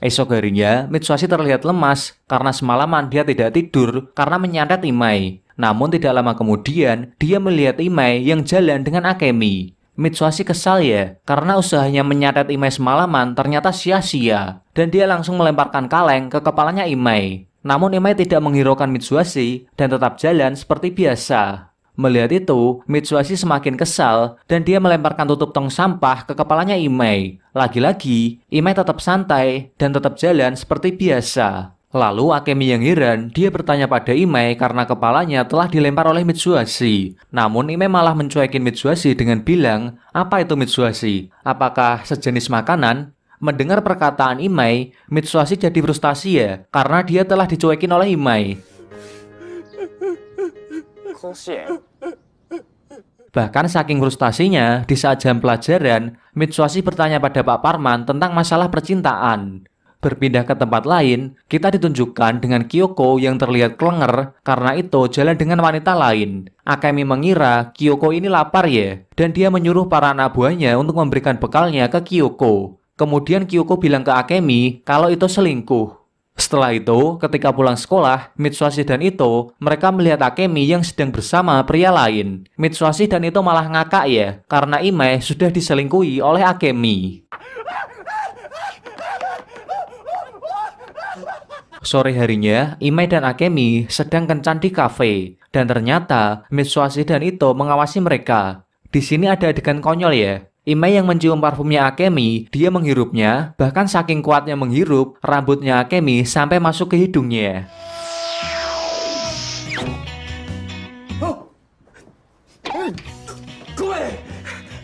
Esok harinya, Mitsuhashi terlihat lemas karena semalaman dia tidak tidur karena menyantet Imai. Namun tidak lama kemudian, dia melihat Imai yang jalan dengan Akemi. Mitsuhashi kesal ya, karena usahanya menyadat Imai semalaman ternyata sia-sia. Dan dia langsung melemparkan kaleng ke kepalanya Imai. Namun Imai tidak menghiraukan Mitsuhashi dan tetap jalan seperti biasa. Melihat itu, Mitsuhashi semakin kesal dan dia melemparkan tutup tong sampah ke kepalanya Imei. Lagi-lagi, Imei tetap santai dan tetap jalan seperti biasa. Lalu Akemi yang heran, dia bertanya pada Imei karena kepalanya telah dilempar oleh Mitsuhashi. Namun Imei malah mencuekin Mitsuhashi dengan bilang, apa itu Mitsuhashi? Apakah sejenis makanan? Mendengar perkataan Imei, Mitsuhashi jadi frustasi ya, karena dia telah dicuekin oleh Imei. Bahkan saking frustasinya, di saat jam pelajaran, Mitsuashi bertanya pada Pak Parman tentang masalah percintaan. Berpindah ke tempat lain, kita ditunjukkan dengan Kyoko yang terlihat kelenger karena itu jalan dengan wanita lain. Akemi mengira Kyoko ini lapar ya, dan dia menyuruh para anak buahnya untuk memberikan bekalnya ke Kyoko. Kemudian Kyoko bilang ke Akemi kalau itu selingkuh. Setelah itu, ketika pulang sekolah, Mitsuhashi dan Ito, mereka melihat Akemi yang sedang bersama pria lain. Mitsuhashi dan Ito malah ngakak ya, karena Ime sudah diselingkuhi oleh Akemi. Sore harinya, Ime dan Akemi sedang kencan di kafe, dan ternyata Mitsuhashi dan Ito mengawasi mereka. Di sini ada adegan konyol ya, Imei yang mencium parfumnya Akemi, dia menghirupnya, bahkan saking kuatnya menghirup, rambutnya Akemi sampai masuk ke hidungnya.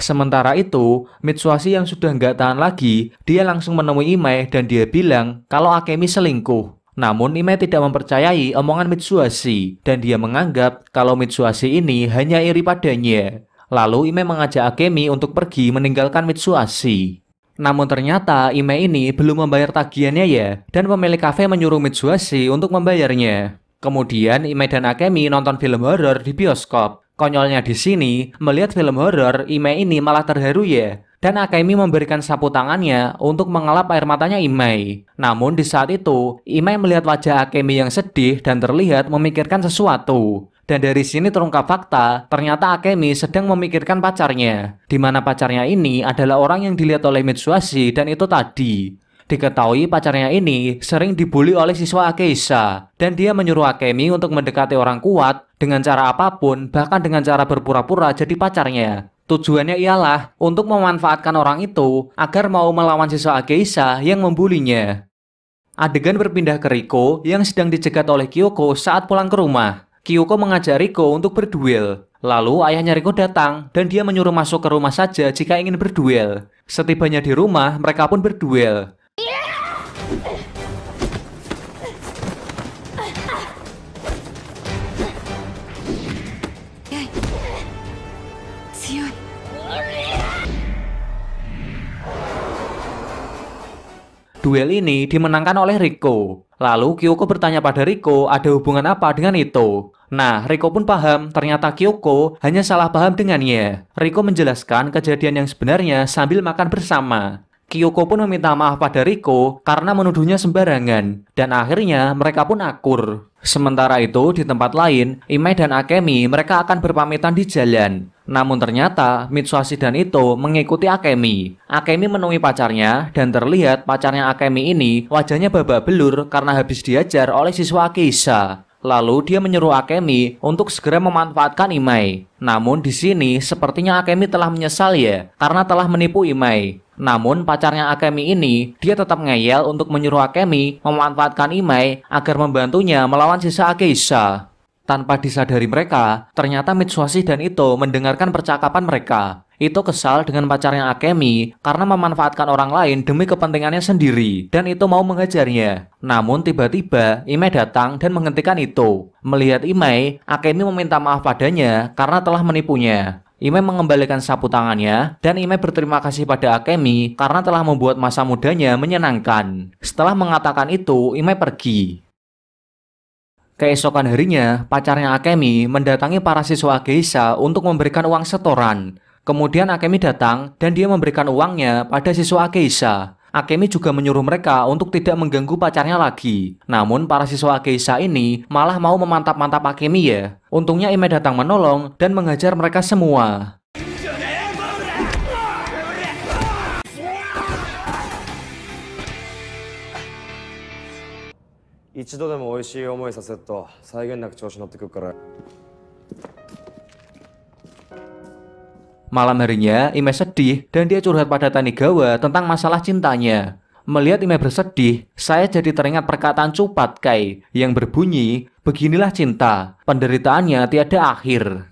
Sementara itu, Mitsuhashi yang sudah nggak tahan lagi, dia langsung menemui Imei dan dia bilang kalau Akemi selingkuh. Namun Imei tidak mempercayai omongan Mitsuhashi dan dia menganggap kalau Mitsuhashi ini hanya iri padanya. Lalu Ime mengajak Akemi untuk pergi meninggalkan Mitsuashi. Namun ternyata Ime ini belum membayar tagihannya ya, dan pemilik kafe menyuruh Mitsuashi untuk membayarnya. Kemudian Ime dan Akemi nonton film horor di bioskop. Konyolnya di sini, melihat film horor, Ime ini malah terharu ya, dan Akemi memberikan sapu tangannya untuk mengelap air matanya Imei. Namun di saat itu, Imei melihat wajah Akemi yang sedih dan terlihat memikirkan sesuatu. Dan dari sini terungkap fakta, ternyata Akemi sedang memikirkan pacarnya, di mana pacarnya ini adalah orang yang dilihat oleh Mitsuhashi dan itu tadi. Diketahui pacarnya ini sering dibully oleh siswa Akeisha, dan dia menyuruh Akemi untuk mendekati orang kuat dengan cara apapun bahkan dengan cara berpura-pura jadi pacarnya. Tujuannya ialah untuk memanfaatkan orang itu agar mau melawan siswa Akeisha yang membulinya. Adegan berpindah ke Riko yang sedang dicegat oleh Kyoko saat pulang ke rumah. Kyoko mengajak Riko untuk berduel. Lalu ayahnya Riko datang dan dia menyuruh masuk ke rumah saja jika ingin berduel. Setibanya di rumah, mereka pun berduel. Duel ini dimenangkan oleh Riko. Lalu Kyoko bertanya pada Riko ada hubungan apa dengan itu. Nah, Riko pun paham ternyata Kyoko hanya salah paham dengannya. Riko menjelaskan kejadian yang sebenarnya sambil makan bersama. Kyoko pun meminta maaf pada Riko karena menuduhnya sembarangan, dan akhirnya mereka pun akur. Sementara itu, di tempat lain, Imai dan Akemi mereka akan berpamitan di jalan. Namun ternyata, Mitsuhashi dan Ito mengikuti Akemi. Akemi menemui pacarnya, dan terlihat pacarnya Akemi ini wajahnya babak belur karena habis diajar oleh siswa Akisa. Lalu dia menyuruh Akemi untuk segera memanfaatkan Imai. Namun di sini sepertinya Akemi telah menyesal ya karena telah menipu Imai. Namun pacarnya Akemi ini dia tetap ngeyel untuk menyuruh Akemi memanfaatkan Imai agar membantunya melawan sisa Akeisha. Tanpa disadari mereka, ternyata Mitsuhashi dan Ito mendengarkan percakapan mereka. Itu kesal dengan pacarnya Akemi karena memanfaatkan orang lain demi kepentingannya sendiri dan itu mau mengejarnya. Namun tiba-tiba Imei datang dan menghentikan itu. Melihat Imei, Akemi meminta maaf padanya karena telah menipunya. Imei mengembalikan sapu tangannya dan Imei berterima kasih pada Akemi karena telah membuat masa mudanya menyenangkan. Setelah mengatakan itu, Imei pergi. Keesokan harinya, pacarnya Akemi mendatangi para siswa Geisha untuk memberikan uang setoran. Kemudian Akemi datang dan dia memberikan uangnya pada siswa Akeisha. Akemi juga menyuruh mereka untuk tidak mengganggu pacarnya lagi. Namun para siswa Akeisha ini malah mau memantap-mantap Akemi ya. Untungnya Ime datang menolong dan menghajar mereka semua. Ichido demo oishii omoi saigen choushi notte Malam harinya, Ime sedih dan dia curhat pada Tanigawa tentang masalah cintanya. Melihat Ime bersedih, saya jadi teringat perkataan Cupat Kai yang berbunyi, Beginilah cinta, penderitaannya tiada akhir.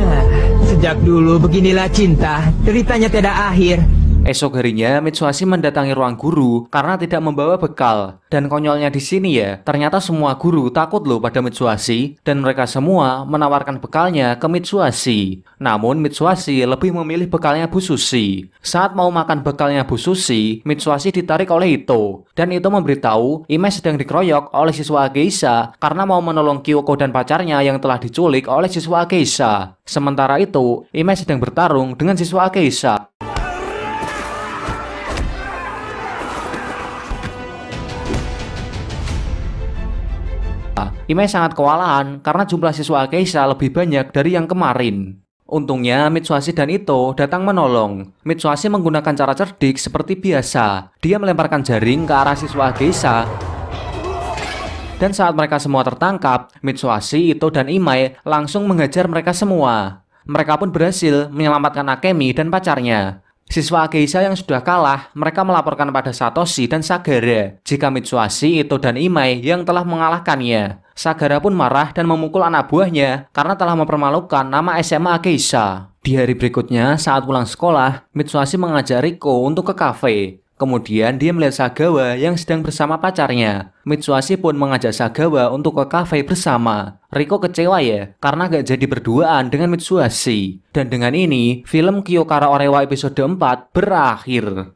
Ah, sejak dulu beginilah cinta, ceritanya tiada akhir. Esok harinya Mitsuhashi mendatangi ruang guru karena tidak membawa bekal. Dan konyolnya di sini ya, ternyata semua guru takut loh pada Mitsuhashi dan mereka semua menawarkan bekalnya ke Mitsuhashi. Namun Mitsuhashi lebih memilih bekalnya Bu Susi. Saat mau makan bekalnya Bu Susi, Mitsuhashi ditarik oleh Ito dan Ito memberitahu Ime sedang dikeroyok oleh siswa Ageisa karena mau menolong Kyoko dan pacarnya yang telah diculik oleh siswa Ageisa. Sementara itu, Ime sedang bertarung dengan siswa Ageisa. Imei sangat kewalahan karena jumlah siswa Keisha lebih banyak dari yang kemarin. Untungnya Mitsuhashi dan Ito datang menolong. Mitsuhashi menggunakan cara cerdik seperti biasa. Dia melemparkan jaring ke arah siswa Akeisha. Dan saat mereka semua tertangkap, Mitsuhashi, Ito, dan Imei langsung mengejar mereka semua. Mereka pun berhasil menyelamatkan Akemi dan pacarnya. Siswa Akeisha yang sudah kalah, mereka melaporkan pada Satoshi dan Sagara jika Mitsuashi, Ito, dan Imai yang telah mengalahkannya. Sagara pun marah dan memukul anak buahnya karena telah mempermalukan nama SMA Akeisha. Di hari berikutnya, saat pulang sekolah, Mitsuashi mengajak Riko untuk ke kafe. Kemudian dia melihat Sagawa yang sedang bersama pacarnya. Mitsuhashi pun mengajak Sagawa untuk ke kafe bersama. Riko kecewa ya, karena gak jadi berduaan dengan Mitsuhashi. Dan dengan ini, film Kiyokara Orewa episode 4 berakhir.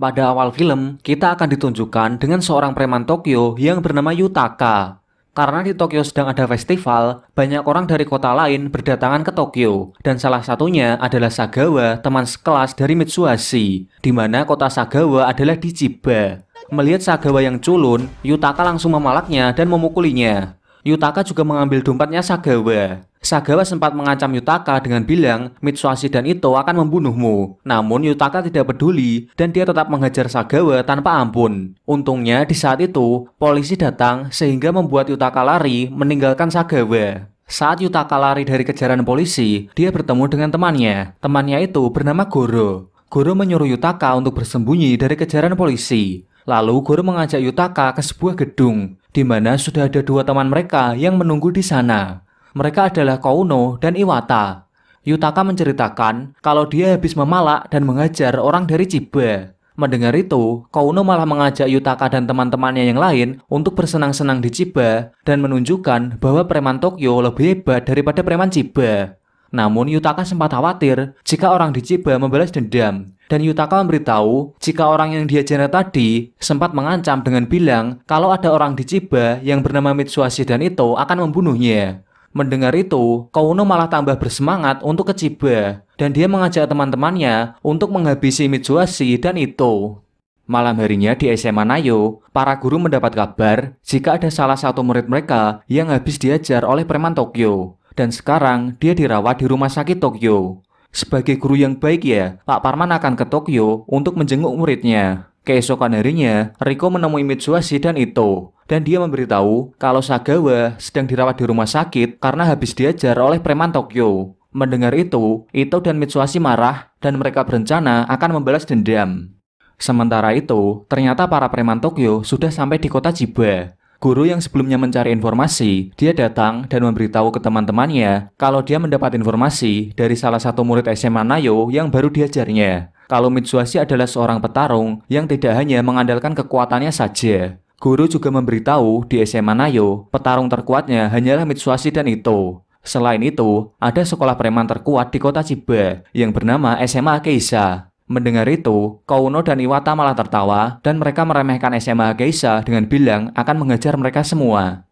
Pada awal film, kita akan ditunjukkan dengan seorang preman Tokyo yang bernama Yutaka. Karena di Tokyo sedang ada festival, banyak orang dari kota lain berdatangan ke Tokyo, dan salah satunya adalah Sagawa, teman sekelas dari Mitsuhashi, di mana kota Sagawa adalah di Chiba. Melihat Sagawa yang culun, Yutaka langsung memalaknya dan memukulinya. Yutaka juga mengambil dompetnya Sagawa. Sagawa sempat mengancam Yutaka dengan bilang Mitsuhashi dan Ito akan membunuhmu. Namun Yutaka tidak peduli dan dia tetap menghajar Sagawa tanpa ampun. Untungnya di saat itu polisi datang sehingga membuat Yutaka lari meninggalkan Sagawa. Saat Yutaka lari dari kejaran polisi, dia bertemu dengan temannya. Temannya itu bernama Goro. Goro menyuruh Yutaka untuk bersembunyi dari kejaran polisi. Lalu Goro mengajak Yutaka ke sebuah gedung, di mana sudah ada dua teman mereka yang menunggu di sana. Mereka adalah Kouno dan Iwata. Yutaka menceritakan kalau dia habis memalak dan mengajar orang dari Chiba. Mendengar itu, Kouno malah mengajak Yutaka dan teman-temannya yang lain untuk bersenang-senang di Chiba dan menunjukkan bahwa preman Tokyo lebih hebat daripada preman Chiba. Namun Yutaka sempat khawatir jika orang di Chiba membalas dendam dan Yutaka memberitahu jika orang yang dia jana tadi sempat mengancam dengan bilang kalau ada orang di Chiba yang bernama Mitsuhashi dan itu akan membunuhnya. Mendengar itu, Kouno malah tambah bersemangat untuk ke Chiba, dan dia mengajak teman-temannya untuk menghabisi Mitsuhashi dan itu. Malam harinya di SMA Nayo, para guru mendapat kabar jika ada salah satu murid mereka yang habis diajar oleh preman Tokyo. Dan sekarang dia dirawat di rumah sakit Tokyo. Sebagai guru yang baik ya, Pak Parman akan ke Tokyo untuk menjenguk muridnya. Keesokan harinya, Riko menemui Mitsuhashi dan Ito, dan dia memberitahu kalau Sagawa sedang dirawat di rumah sakit karena habis diajar oleh preman Tokyo. Mendengar itu, Ito dan Mitsuhashi marah dan mereka berencana akan membalas dendam. Sementara itu, ternyata para preman Tokyo sudah sampai di kota Chiba. Guru yang sebelumnya mencari informasi, dia datang dan memberitahu ke teman-temannya kalau dia mendapat informasi dari salah satu murid SMA Nayo yang baru diajarnya kalau Mitsuhashi adalah seorang petarung yang tidak hanya mengandalkan kekuatannya saja. Guru juga memberitahu di SMA Nayo, petarung terkuatnya hanyalah Mitsuhashi dan Ito. Selain itu, ada sekolah preman terkuat di kota Chiba yang bernama SMA Keisa. Mendengar itu, Kouno dan Iwata malah tertawa dan mereka meremehkan SMA Akeisa dengan bilang akan mengejar mereka semua.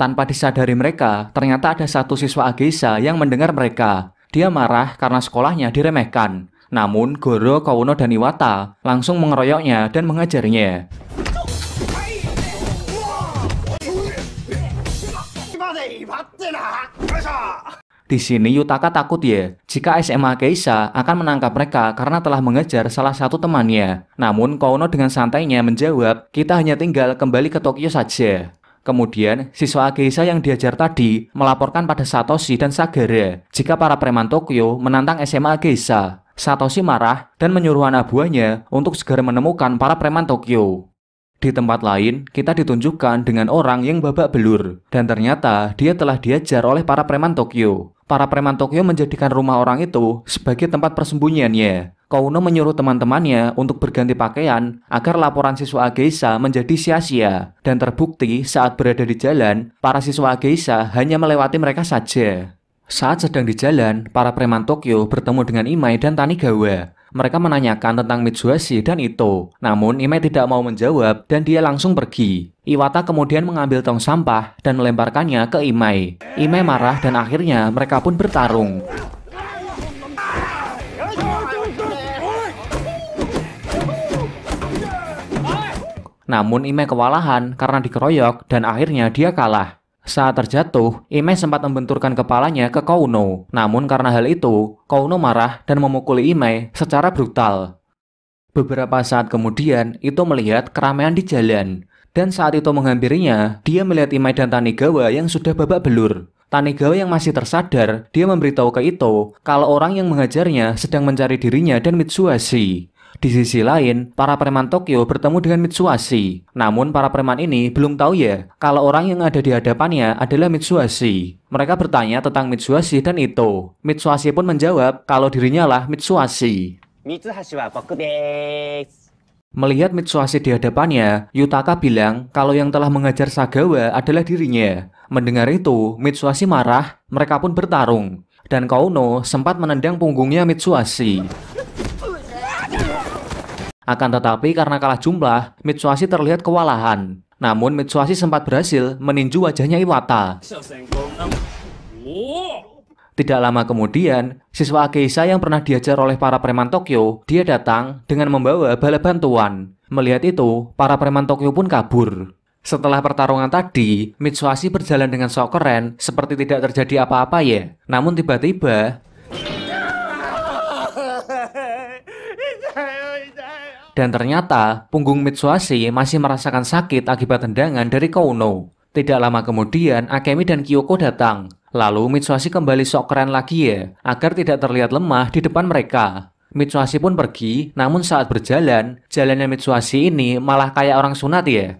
Tanpa disadari mereka, ternyata ada satu siswa Akeisa yang mendengar mereka. Dia marah karena sekolahnya diremehkan. Namun Goro Kawono dan Iwata langsung mengeroyoknya dan mengajarnya. Di sini Yutaka takut ya, jika SMA Geisha akan menangkap mereka karena telah mengejar salah satu temannya. Namun Kono dengan santainya menjawab, kita hanya tinggal kembali ke Tokyo saja. Kemudian, siswa Geisha yang diajar tadi melaporkan pada Satoshi dan Sagara jika para preman Tokyo menantang SMA Geisha. Satoshi marah dan menyuruh anak buahnya untuk segera menemukan para preman Tokyo. Di tempat lain, kita ditunjukkan dengan orang yang babak belur, dan ternyata dia telah diajar oleh para preman Tokyo. Para preman Tokyo menjadikan rumah orang itu sebagai tempat persembunyiannya. Kouno menyuruh teman-temannya untuk berganti pakaian agar laporan siswa Ageisa menjadi sia-sia, dan terbukti saat berada di jalan, para siswa Ageisa hanya melewati mereka saja. Saat sedang di jalan, para preman Tokyo bertemu dengan Imai dan Tanigawa. Mereka menanyakan tentang Mitsuhashi dan Ito. Namun, Imai tidak mau menjawab dan dia langsung pergi. Iwata kemudian mengambil tong sampah dan melemparkannya ke Imai. Imai marah dan akhirnya mereka pun bertarung. Namun Imai kewalahan karena dikeroyok dan akhirnya dia kalah. Saat terjatuh, Imei sempat membenturkan kepalanya ke Kouno. Namun karena hal itu, Kouno marah dan memukuli Imei secara brutal. Beberapa saat kemudian, itu melihat keramaian di jalan. Dan saat itu menghampirinya, dia melihat Imei dan Tanigawa yang sudah babak belur. Tanigawa yang masih tersadar, dia memberitahu ke Ito kalau orang yang mengajarnya sedang mencari dirinya dan Mitsuhashi. Di sisi lain, para preman Tokyo bertemu dengan Mitsuhashi. Namun para preman ini belum tahu ya kalau orang yang ada di hadapannya adalah Mitsuhashi. Mereka bertanya tentang Mitsuhashi dan Ito. Mitsuhashi pun menjawab kalau dirinya lah Mitsuhashi. Mitsuhashi wa boku desu. Melihat Mitsuhashi di hadapannya, Yutaka bilang kalau yang telah mengajar Sagawa adalah dirinya. Mendengar itu, Mitsuhashi marah, mereka pun bertarung. Dan Kauno sempat menendang punggungnya Mitsuhashi. Akan tetapi karena kalah jumlah, Mitsuhashi terlihat kewalahan. Namun Mitsuhashi sempat berhasil meninju wajahnya Iwata. Tidak lama kemudian, siswa Akeisa yang pernah diajar oleh para preman Tokyo, dia datang dengan membawa bala bantuan. Melihat itu, para preman Tokyo pun kabur. Setelah pertarungan tadi, Mitsuhashi berjalan dengan sok keren, seperti tidak terjadi apa-apa ya. Namun tiba-tiba, Dan ternyata punggung Mitsuhashi masih merasakan sakit akibat tendangan dari Kouno. Tidak lama kemudian Akemi dan Kyoko datang. Lalu Mitsuhashi kembali sok keren lagi ya, agar tidak terlihat lemah di depan mereka. Mitsuhashi pun pergi, namun saat berjalan, jalannya Mitsuhashi ini malah kayak orang sunat ya.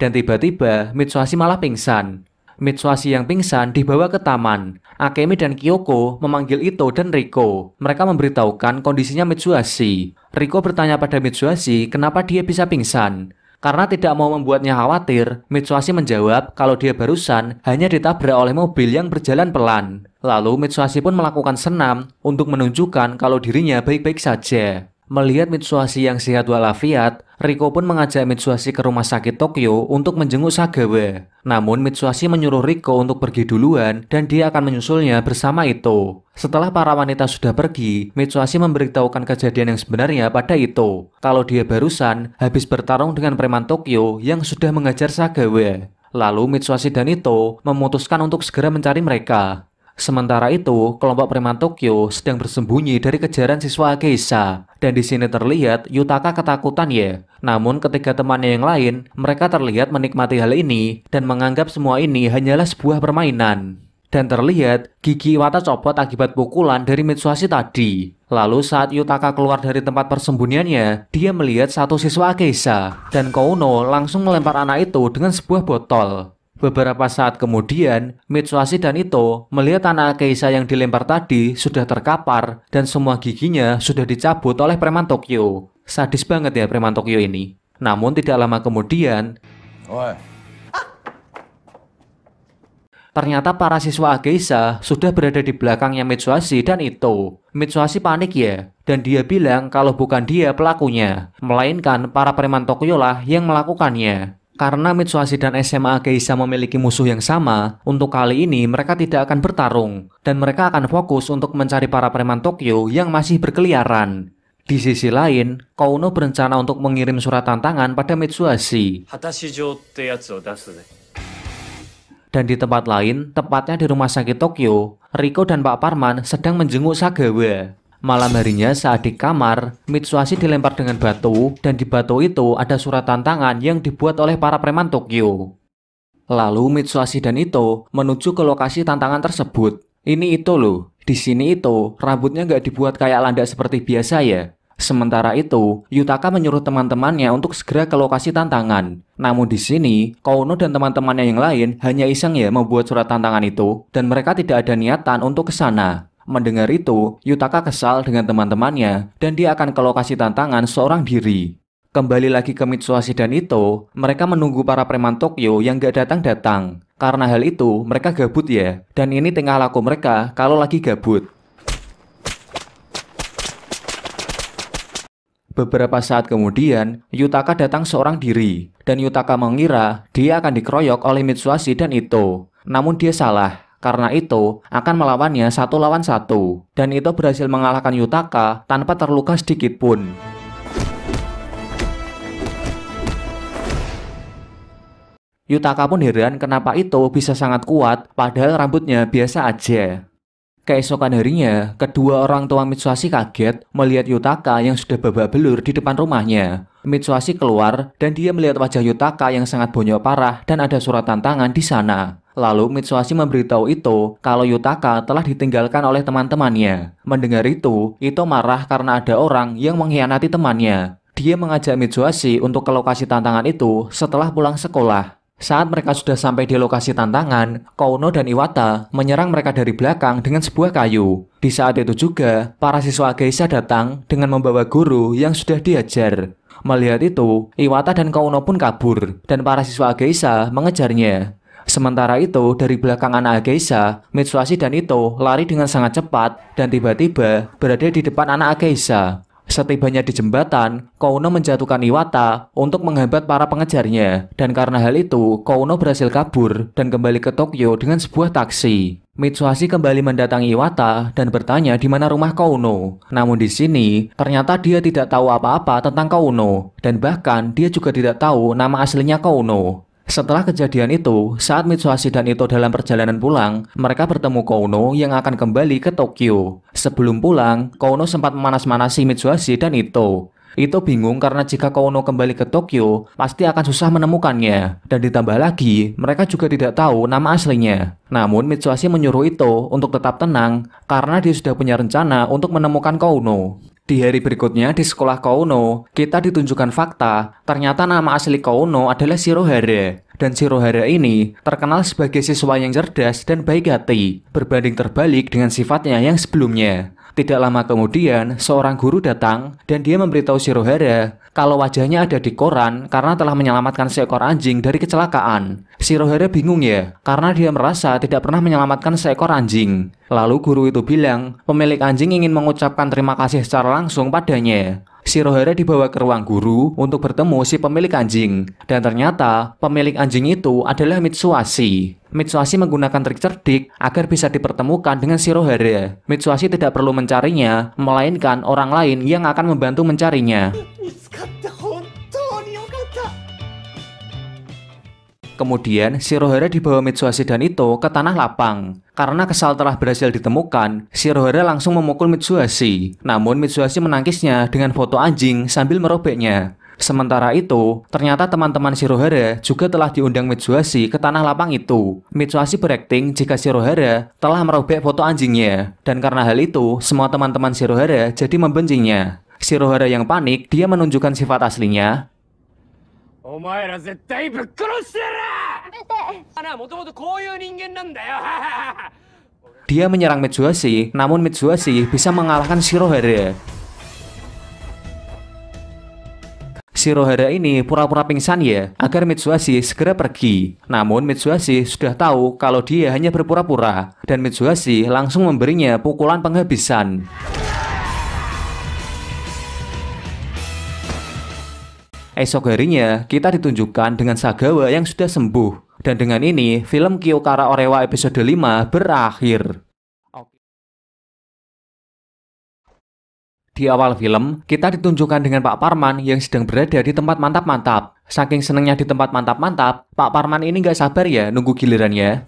Dan tiba-tiba Mitsuhashi malah pingsan. Mitsuhashi yang pingsan dibawa ke taman. Akemi dan Kyoko memanggil Ito dan Riko. Mereka memberitahukan kondisinya Mitsuhashi. Riko bertanya pada Mitsuhashi kenapa dia bisa pingsan. Karena tidak mau membuatnya khawatir, Mitsuhashi menjawab kalau dia barusan hanya ditabrak oleh mobil yang berjalan pelan. Lalu Mitsuhashi pun melakukan senam untuk menunjukkan kalau dirinya baik-baik saja. Melihat Mitsuhashi yang sehat walafiat, Riko pun mengajak Mitsuhashi ke rumah sakit Tokyo untuk menjenguk Sagawa. Namun Mitsuhashi menyuruh Riko untuk pergi duluan dan dia akan menyusulnya bersama Ito. Setelah para wanita sudah pergi, Mitsuhashi memberitahukan kejadian yang sebenarnya pada Ito. Kalau dia barusan habis bertarung dengan preman Tokyo yang sudah mengajar Sagawa. Lalu Mitsuhashi dan Ito memutuskan untuk segera mencari mereka. Sementara itu, kelompok preman Tokyo sedang bersembunyi dari kejaran siswa Geisha. Dan di sini terlihat Yutaka ketakutan ya. Namun ketika temannya yang lain, mereka terlihat menikmati hal ini dan menganggap semua ini hanyalah sebuah permainan. Dan terlihat gigi Iwata copot akibat pukulan dari Mitsuhashi tadi. Lalu saat Yutaka keluar dari tempat persembunyiannya, dia melihat satu siswa Geisha. Dan Kouno langsung melempar anak itu dengan sebuah botol. Beberapa saat kemudian, Mitsuhashi dan Ito melihat anak Keisha yang dilempar tadi sudah terkapar dan semua giginya sudah dicabut oleh preman Tokyo. Sadis banget ya preman Tokyo ini. Namun tidak lama kemudian, Oi. Ternyata para siswa Ageisa sudah berada di belakangnya Mitsuhashi dan Ito. Mitsuhashi panik ya, dan dia bilang kalau bukan dia pelakunya, melainkan para preman Tokyo lah yang melakukannya. Karena Mitsuhashi dan SMA Geisha memiliki musuh yang sama, untuk kali ini mereka tidak akan bertarung, dan mereka akan fokus untuk mencari para preman Tokyo yang masih berkeliaran. Di sisi lain, Kouno berencana untuk mengirim surat tantangan pada Mitsuhashi. Dan di tempat lain, tepatnya di rumah sakit Tokyo, Riko dan Pak Parman sedang menjenguk Sagawa. Malam harinya saat di kamar, Mitsuhashi dilempar dengan batu dan di batu itu ada surat tantangan yang dibuat oleh para preman Tokyo. Lalu Mitsuhashi dan Ito menuju ke lokasi tantangan tersebut. Ini itu loh, di sini itu rambutnya nggak dibuat kayak landak seperti biasa ya. Sementara itu, Yutaka menyuruh teman-temannya untuk segera ke lokasi tantangan. Namun di sini, Kono dan teman-temannya yang lain hanya iseng ya membuat surat tantangan itu, dan mereka tidak ada niatan untuk ke sana. Mendengar itu, Yutaka kesal dengan teman-temannya dan dia akan ke lokasi tantangan seorang diri. Kembali lagi ke Mitsuhashi dan Ito, mereka menunggu para preman Tokyo yang gak datang-datang. Karena hal itu, mereka gabut ya. Dan ini tengah laku mereka kalau lagi gabut. Beberapa saat kemudian, Yutaka datang seorang diri. Dan Yutaka mengira dia akan dikeroyok oleh Mitsuhashi dan Ito. Namun dia salah. Karena itu, akan melawannya satu lawan satu, dan itu berhasil mengalahkan Yutaka tanpa terluka sedikit pun. Yutaka pun heran kenapa itu bisa sangat kuat padahal rambutnya biasa aja. Keesokan harinya, kedua orang tua Mitsuhashi kaget melihat Yutaka yang sudah babak belur di depan rumahnya. Mitsuhashi keluar dan dia melihat wajah Yutaka yang sangat bonyok parah dan ada surat tantangan di sana. Lalu Mitsuhashi memberitahu Ito kalau Yutaka telah ditinggalkan oleh teman-temannya. Mendengar itu, Ito marah karena ada orang yang mengkhianati temannya. Dia mengajak Mitsuhashi untuk ke lokasi tantangan itu setelah pulang sekolah. Saat mereka sudah sampai di lokasi tantangan, Kouno dan Iwata menyerang mereka dari belakang dengan sebuah kayu. Di saat itu juga, para siswa Geisha datang dengan membawa guru yang sudah diajar. Melihat itu, Iwata dan Kouno pun kabur, dan para siswa Geisha mengejarnya. Sementara itu, dari belakang anak Akeisha, Mitsuhashi dan Ito lari dengan sangat cepat dan tiba-tiba berada di depan anak Akeisha. Setibanya di jembatan, Kouno menjatuhkan Iwata untuk menghambat para pengejarnya, dan karena hal itu, Kouno berhasil kabur dan kembali ke Tokyo dengan sebuah taksi. Mitsuhashi kembali mendatangi Iwata dan bertanya di mana rumah Kouno. Namun di sini, ternyata dia tidak tahu apa-apa tentang Kouno, dan bahkan dia juga tidak tahu nama aslinya Kouno. Setelah kejadian itu, saat Mitsuhashi dan Ito dalam perjalanan pulang, mereka bertemu Kouno yang akan kembali ke Tokyo. Sebelum pulang, Kouno sempat memanas-manasi Mitsuhashi dan Ito. Ito bingung karena jika Kouno kembali ke Tokyo, pasti akan susah menemukannya. Dan ditambah lagi, mereka juga tidak tahu nama aslinya. Namun Mitsuhashi menyuruh Ito untuk tetap tenang karena dia sudah punya rencana untuk menemukan Kouno. Di hari berikutnya di sekolah Kouno, kita ditunjukkan fakta, ternyata nama asli Kouno adalah Shirohara. Dan Shirohara ini terkenal sebagai siswa yang cerdas dan baik hati, berbanding terbalik dengan sifatnya yang sebelumnya. Tidak lama kemudian, seorang guru datang dan dia memberitahu Shirohara kalau wajahnya ada di koran karena telah menyelamatkan seekor anjing dari kecelakaan. si Shirohara bingung ya, karena dia merasa tidak pernah menyelamatkan seekor anjing. Lalu guru itu bilang, pemilik anjing ingin mengucapkan terima kasih secara langsung padanya. Si Shirohara dibawa ke ruang guru untuk bertemu si pemilik anjing. Dan ternyata pemilik anjing itu adalah Mitsuashi. Mitsuashi menggunakan trik cerdik agar bisa dipertemukan dengan Si Shirohara. Mitsuashi tidak perlu mencarinya, melainkan orang lain yang akan membantu mencarinya. Kemudian, Shirohara dibawa Mitsuhashi dan Ito ke tanah lapang. Karena kesal telah berhasil ditemukan, Shirohara langsung memukul Mitsuhashi. Namun Mitsuhashi menangkisnya dengan foto anjing sambil merobeknya. Sementara itu, ternyata teman-teman Shirohara juga telah diundang Mitsuhashi ke tanah lapang itu. Mitsuhashi berakting jika Shirohara telah merobek foto anjingnya, dan karena hal itu, semua teman-teman Shirohara jadi membencinya. Shirohara yang panik, dia menunjukkan sifat aslinya, dia menyerang Mitsuhashi, namun Mitsuhashi bisa mengalahkan Shirohara. Shirohara ini pura-pura pingsan ya, agar Mitsuhashi segera pergi. Namun Mitsuhashi sudah tahu kalau dia hanya berpura-pura, dan Mitsuhashi langsung memberinya pukulan penghabisan. Esok harinya, kita ditunjukkan dengan Sagawa yang sudah sembuh. Dan dengan ini, film Kyokara Orewa episode 5 berakhir. Di awal film, kita ditunjukkan dengan Pak Parman yang sedang berada di tempat mantap-mantap. Saking senengnya di tempat mantap-mantap, Pak Parman ini nggak sabar ya nunggu gilirannya.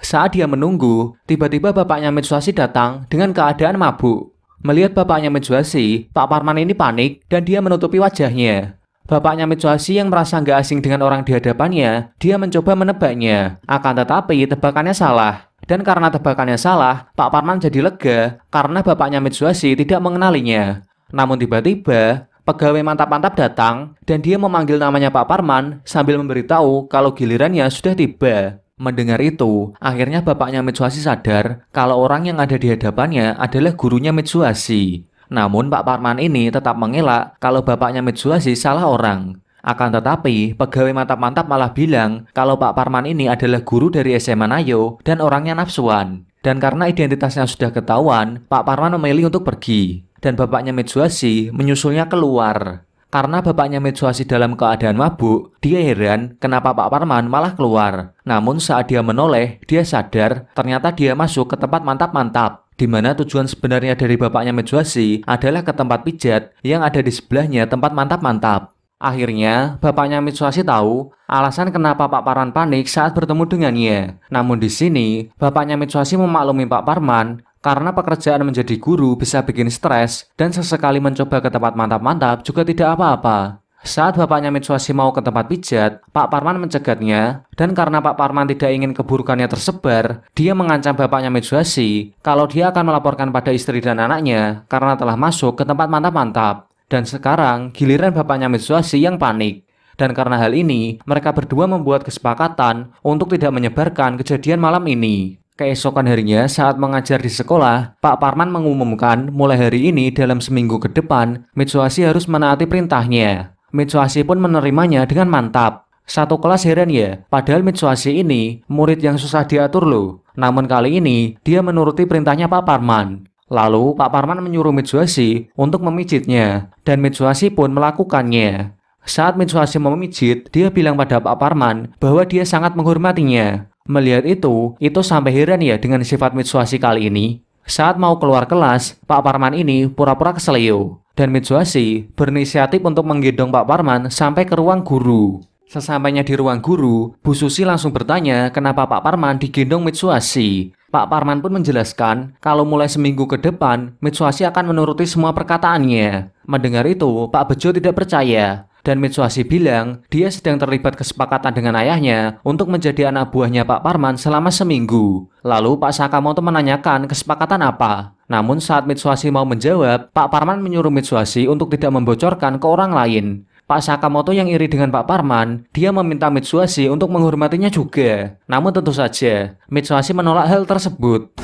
Saat dia menunggu, tiba-tiba bapaknya Mitsuhashi datang dengan keadaan mabuk. Melihat bapaknya Mitsuhashi, Pak Parman ini panik dan dia menutupi wajahnya. Bapaknya Mitsuhashi yang merasa nggak asing dengan orang di hadapannya, dia mencoba menebaknya. Akan tetapi tebakannya salah. Dan karena tebakannya salah, Pak Parman jadi lega karena bapaknya Mitsuhashi tidak mengenalinya. Namun tiba-tiba, pegawai mantap-mantap datang dan dia memanggil namanya Pak Parman sambil memberitahu kalau gilirannya sudah tiba. Mendengar itu, akhirnya bapaknya Mitsuhashi sadar kalau orang yang ada di hadapannya adalah gurunya Mitsuhashi. Namun Pak Parman ini tetap mengelak kalau bapaknya Mitsuhashi salah orang. Akan tetapi, pegawai mantap-mantap malah bilang kalau Pak Parman ini adalah guru dari SMA Nayo dan orangnya nafsuan. Dan karena identitasnya sudah ketahuan, Pak Parman memilih untuk pergi. Dan bapaknya Mitsuhashi menyusulnya keluar. Karena bapaknya Mitsuhashi dalam keadaan mabuk, dia heran kenapa Pak Parman malah keluar. Namun saat dia menoleh, dia sadar ternyata dia masuk ke tempat mantap-mantap di mana tujuan sebenarnya dari bapaknya Mitsuhashi adalah ke tempat pijat yang ada di sebelahnya tempat mantap-mantap. Akhirnya, bapaknya Mitsuhashi tahu alasan kenapa Pak Parman panik saat bertemu dengannya. Namun di sini, bapaknya Mitsuhashi memaklumi Pak Parman karena pekerjaan menjadi guru bisa bikin stres dan sesekali mencoba ke tempat mantap-mantap juga tidak apa-apa. Saat bapaknya Mitsuhashi mau ke tempat pijat, Pak Parman mencegatnya, dan karena Pak Parman tidak ingin keburukannya tersebar, dia mengancam bapaknya Mitsuhashi kalau dia akan melaporkan pada istri dan anaknya karena telah masuk ke tempat mantap-mantap. Dan sekarang, giliran bapaknya Mitsuhashi yang panik. Dan karena hal ini, mereka berdua membuat kesepakatan untuk tidak menyebarkan kejadian malam ini. Keesokan harinya saat mengajar di sekolah, Pak Parman mengumumkan mulai hari ini dalam seminggu ke depan Mitsuhashi harus menaati perintahnya. Mitsuhashi pun menerimanya dengan mantap. Satu kelas heran ya, padahal Mitsuhashi ini murid yang susah diatur loh. Namun kali ini dia menuruti perintahnya Pak Parman. Lalu Pak Parman menyuruh Mitsuhashi untuk memijitnya dan Mitsuhashi pun melakukannya. Saat Mitsuhashi memijit, dia bilang pada Pak Parman bahwa dia sangat menghormatinya. Melihat itu, itu sampai heran ya dengan sifat Mitsuhashi kali ini. Saat mau keluar kelas, Pak Parman ini pura-pura keselio. Dan Mitsuhashi berinisiatif untuk menggendong Pak Parman sampai ke ruang guru. Sesampainya di ruang guru, Bu Susi langsung bertanya kenapa Pak Parman digendong Mitsuhashi. Pak Parman pun menjelaskan kalau mulai seminggu ke depan, Mitsuhashi akan menuruti semua perkataannya. Mendengar itu, Pak Bejo tidak percaya dan Mitsuhashi bilang dia sedang terlibat kesepakatan dengan ayahnya untuk menjadi anak buahnya Pak Parman selama seminggu. Lalu Pak Sakamoto menanyakan kesepakatan apa. Namun saat Mitsuhashi mau menjawab, Pak Parman menyuruh Mitsuhashi untuk tidak membocorkan ke orang lain. Pak Sakamoto yang iri dengan Pak Parman, dia meminta Mitsuhashi untuk menghormatinya juga. Namun tentu saja, Mitsuhashi menolak hal tersebut.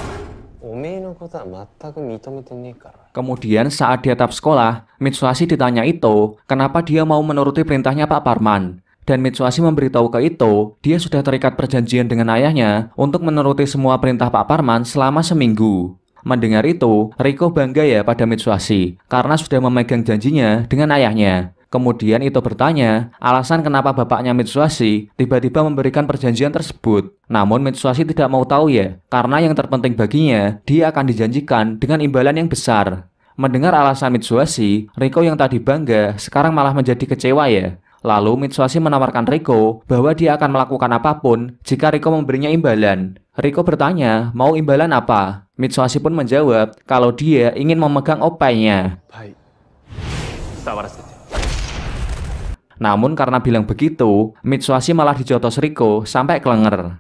Kemudian saat dia tetap sekolah, Mitsuhashi ditanya Ito kenapa dia mau menuruti perintahnya Pak Parman. Dan Mitsuhashi memberitahu ke Ito, dia sudah terikat perjanjian dengan ayahnya untuk menuruti semua perintah Pak Parman selama seminggu. Mendengar itu, Riko bangga ya pada Mitsuhashi karena sudah memegang janjinya dengan ayahnya. Kemudian itu bertanya, alasan kenapa bapaknya Mitsuhashi tiba-tiba memberikan perjanjian tersebut. Namun Mitsuhashi tidak mau tahu ya, karena yang terpenting baginya, dia akan dijanjikan dengan imbalan yang besar. Mendengar alasan Mitsuhashi, Riko yang tadi bangga sekarang malah menjadi kecewa ya. Lalu Mitsuhashi menawarkan Riko bahwa dia akan melakukan apapun jika Riko memberinya imbalan. Riko bertanya, mau imbalan apa? Mitsuhashi pun menjawab kalau dia ingin memegang opainya. Baik. Namun karena bilang begitu, Mitsuhashi malah dijotos Riko sampai kelenger.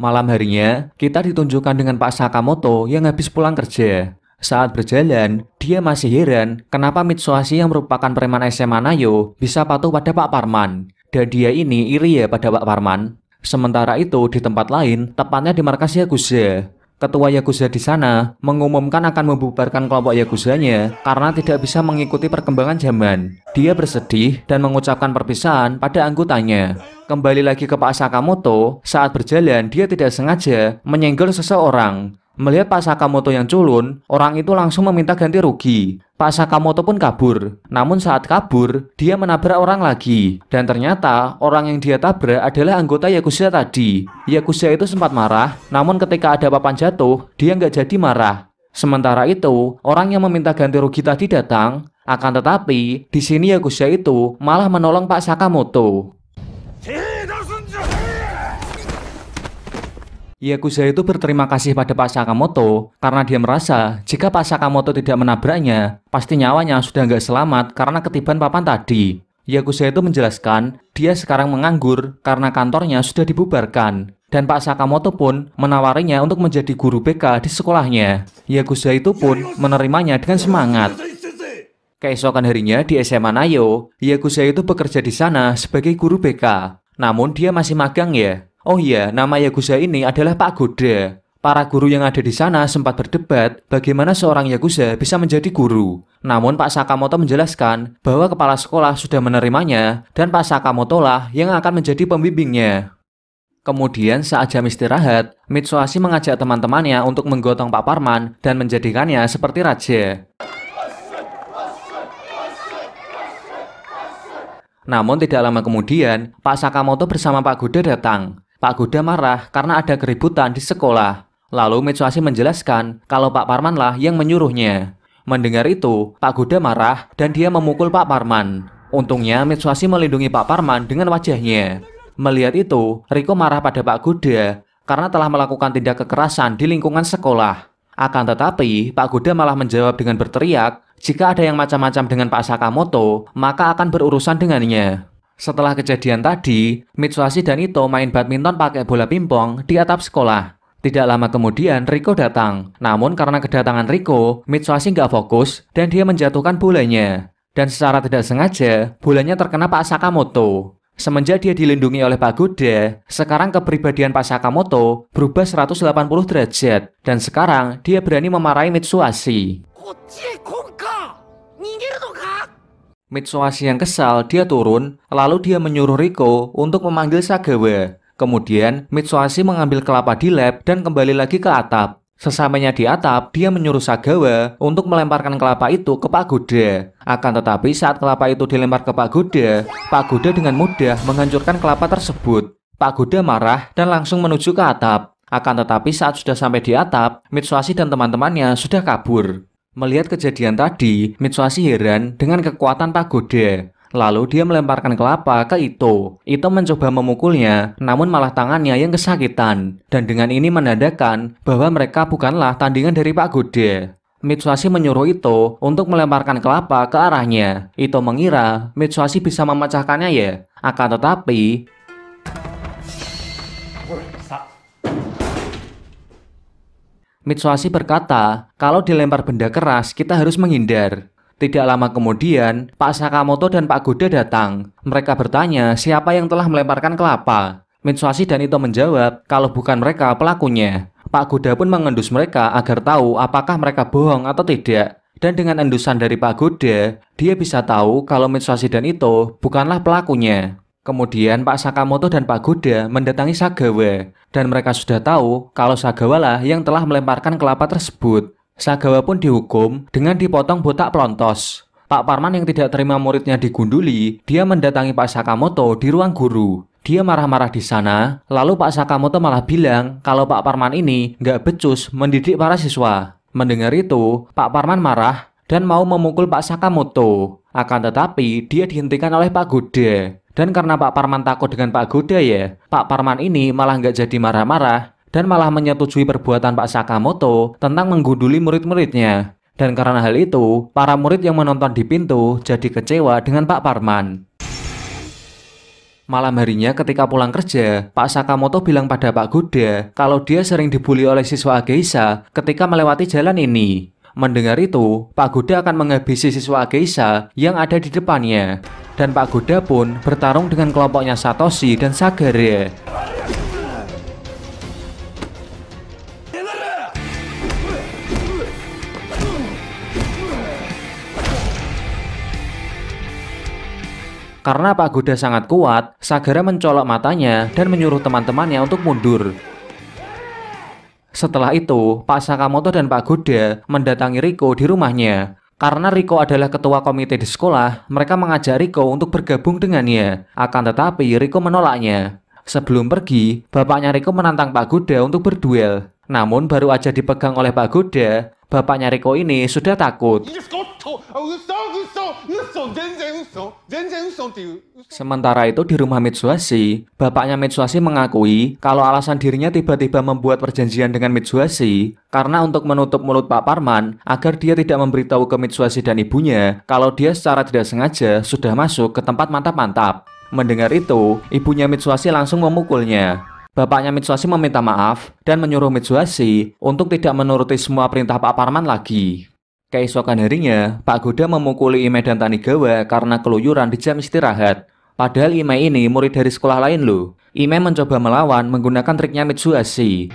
Malam harinya, kita ditunjukkan dengan Pak Sakamoto yang habis pulang kerja. Saat berjalan, dia masih heran kenapa Mitsuhashi yang merupakan preman SMA Nayo bisa patuh pada Pak Parman. Dan dia ini iri ya pada Pak Parman. Sementara itu, di tempat lain, tepatnya di markas Yakuza, Ketua Yakuza di sana mengumumkan akan membubarkan kelompok Yakuzanya karena tidak bisa mengikuti perkembangan zaman. Dia bersedih dan mengucapkan perpisahan pada anggotanya. Kembali lagi ke Pak Sakamoto, saat berjalan dia tidak sengaja menyenggol seseorang. Melihat Pak Sakamoto yang culun, orang itu langsung meminta ganti rugi. Pak Sakamoto pun kabur. Namun saat kabur, dia menabrak orang lagi. Dan ternyata orang yang dia tabrak adalah anggota Yakuza tadi. Yakuza itu sempat marah, namun ketika ada papan jatuh, dia nggak jadi marah. Sementara itu, orang yang meminta ganti rugi tadi datang, akan tetapi di sini Yakuza itu malah menolong Pak Sakamoto. Yakuza itu berterima kasih pada Pak Sakamoto karena dia merasa jika Pak Sakamoto tidak menabraknya, pasti nyawanya sudah nggak selamat karena ketiban papan tadi. Yakuza itu menjelaskan dia sekarang menganggur karena kantornya sudah dibubarkan dan Pak Sakamoto pun menawarinya untuk menjadi guru BK di sekolahnya. Yakuza itu pun menerimanya dengan semangat. Keesokan harinya di SMA Nayo, Yakuza itu bekerja di sana sebagai guru BK. Namun dia masih magang ya, Oh iya, nama Yakuza ini adalah Pak Goda. Para guru yang ada di sana sempat berdebat bagaimana seorang Yakuza bisa menjadi guru. Namun Pak Sakamoto menjelaskan bahwa kepala sekolah sudah menerimanya dan Pak Sakamoto lah yang akan menjadi pembimbingnya. Kemudian saat jam istirahat, Mitsuhashi mengajak teman-temannya untuk menggotong Pak Parman dan menjadikannya seperti raja. Namun tidak lama kemudian, Pak Sakamoto bersama Pak Goda datang. Pak Goda marah karena ada keributan di sekolah. Lalu Mitsuhashi menjelaskan kalau Pak Parmanlah yang menyuruhnya. Mendengar itu, Pak Goda marah dan dia memukul Pak Parman. Untungnya Mitsuhashi melindungi Pak Parman dengan wajahnya. Melihat itu, Riko marah pada Pak Goda karena telah melakukan tindak kekerasan di lingkungan sekolah. Akan tetapi, Pak Goda malah menjawab dengan berteriak, jika ada yang macam-macam dengan Pak Sakamoto, maka akan berurusan dengannya. Setelah kejadian tadi, Mitsuhashi dan Ito main badminton pakai bola pingpong di atap sekolah. Tidak lama kemudian, Riko datang. Namun karena kedatangan Riko, Mitsuhashi nggak fokus dan dia menjatuhkan bolanya. Dan secara tidak sengaja, bolanya terkena Pak Sakamoto. Semenjak dia dilindungi oleh Pak Gude, sekarang kepribadian Pak Sakamoto berubah 180 derajat. Dan sekarang, dia berani memarahi Mitsuhashi. Mitsuhashi yang kesal, dia turun, lalu dia menyuruh Riko untuk memanggil Sagawa. Kemudian, Mitsuhashi mengambil kelapa di lab dan kembali lagi ke atap. Sesampainya di atap, dia menyuruh Sagawa untuk melemparkan kelapa itu ke pagoda. Akan tetapi saat kelapa itu dilempar ke pagoda, pagoda dengan mudah menghancurkan kelapa tersebut. Pagoda marah dan langsung menuju ke atap. Akan tetapi saat sudah sampai di atap, Mitsuhashi dan teman-temannya sudah kabur. Melihat kejadian tadi, Mitsuhashi heran dengan kekuatan pagoda. Lalu dia melemparkan kelapa ke Ito. Ito mencoba memukulnya, namun malah tangannya yang kesakitan. Dan dengan ini menandakan bahwa mereka bukanlah tandingan dari pagoda. Mitsuhashi menyuruh Ito untuk melemparkan kelapa ke arahnya. Ito mengira Mitsuhashi bisa memecahkannya ya. Akan tetapi, Mitsuhashi berkata, kalau dilempar benda keras, kita harus menghindar. Tidak lama kemudian, Pak Sakamoto dan Pak Goda datang. Mereka bertanya siapa yang telah melemparkan kelapa. Mitsuhashi dan Ito menjawab kalau bukan mereka pelakunya. Pak Goda pun mengendus mereka agar tahu apakah mereka bohong atau tidak. Dan dengan endusan dari Pak Goda, dia bisa tahu kalau Mitsuhashi dan Ito bukanlah pelakunya. Kemudian Pak Sakamoto dan Pak Goda mendatangi Sagawa, dan mereka sudah tahu kalau Sagawa lah yang telah melemparkan kelapa tersebut. Sagawa pun dihukum dengan dipotong botak pelontos. Pak Parman yang tidak terima muridnya digunduli, dia mendatangi Pak Sakamoto di ruang guru. Dia marah-marah di sana, lalu Pak Sakamoto malah bilang kalau Pak Parman ini nggak becus mendidik para siswa. Mendengar itu, Pak Parman marah dan mau memukul Pak Sakamoto. Akan tetapi, dia dihentikan oleh Pak Goda. Dan karena Pak Parman takut dengan Pak Goda ya, Pak Parman ini malah nggak jadi marah-marah dan malah menyetujui perbuatan Pak Sakamoto tentang mengguduli murid-muridnya. Dan karena hal itu, para murid yang menonton di pintu jadi kecewa dengan Pak Parman. Malam harinya ketika pulang kerja, Pak Sakamoto bilang pada Pak Goda kalau dia sering dibully oleh siswa Ageisa ketika melewati jalan ini. Mendengar itu, Pak Goda akan menghabisi siswa Geisha yang ada di depannya. Dan Pak Goda pun bertarung dengan kelompoknya Satoshi dan Sagare. Karena Pak Goda sangat kuat, Sagara mencolok matanya dan menyuruh teman-temannya untuk mundur. Setelah itu, Pak Sakamoto dan Pak Goda mendatangi Riko di rumahnya. Karena Riko adalah ketua komite di sekolah, mereka mengajak Riko untuk bergabung dengannya. Akan tetapi, Riko menolaknya. Sebelum pergi, bapaknya Riko menantang Pak Goda untuk berduel. Namun baru aja dipegang oleh Pak Goda, bapaknya Riko ini sudah takut. Sementara itu di rumah Mitsuhashi, bapaknya Mitsuhashi mengakui kalau alasan dirinya tiba-tiba membuat perjanjian dengan Mitsuhashi karena untuk menutup mulut Pak Parman agar dia tidak memberitahu ke Mitsuhashi dan ibunya kalau dia secara tidak sengaja sudah masuk ke tempat mantap-mantap. Mendengar itu, ibunya Mitsuhashi langsung memukulnya. Bapaknya Mitsuhashi meminta maaf dan menyuruh Mitsuhashi untuk tidak menuruti semua perintah Pak Parman lagi. Keesokan harinya, Pak Goda memukuli Imei dan Tanigawa karena keluyuran di jam istirahat. Padahal Imei ini murid dari sekolah lain loh. Imei mencoba melawan menggunakan triknya Mitsuhashi.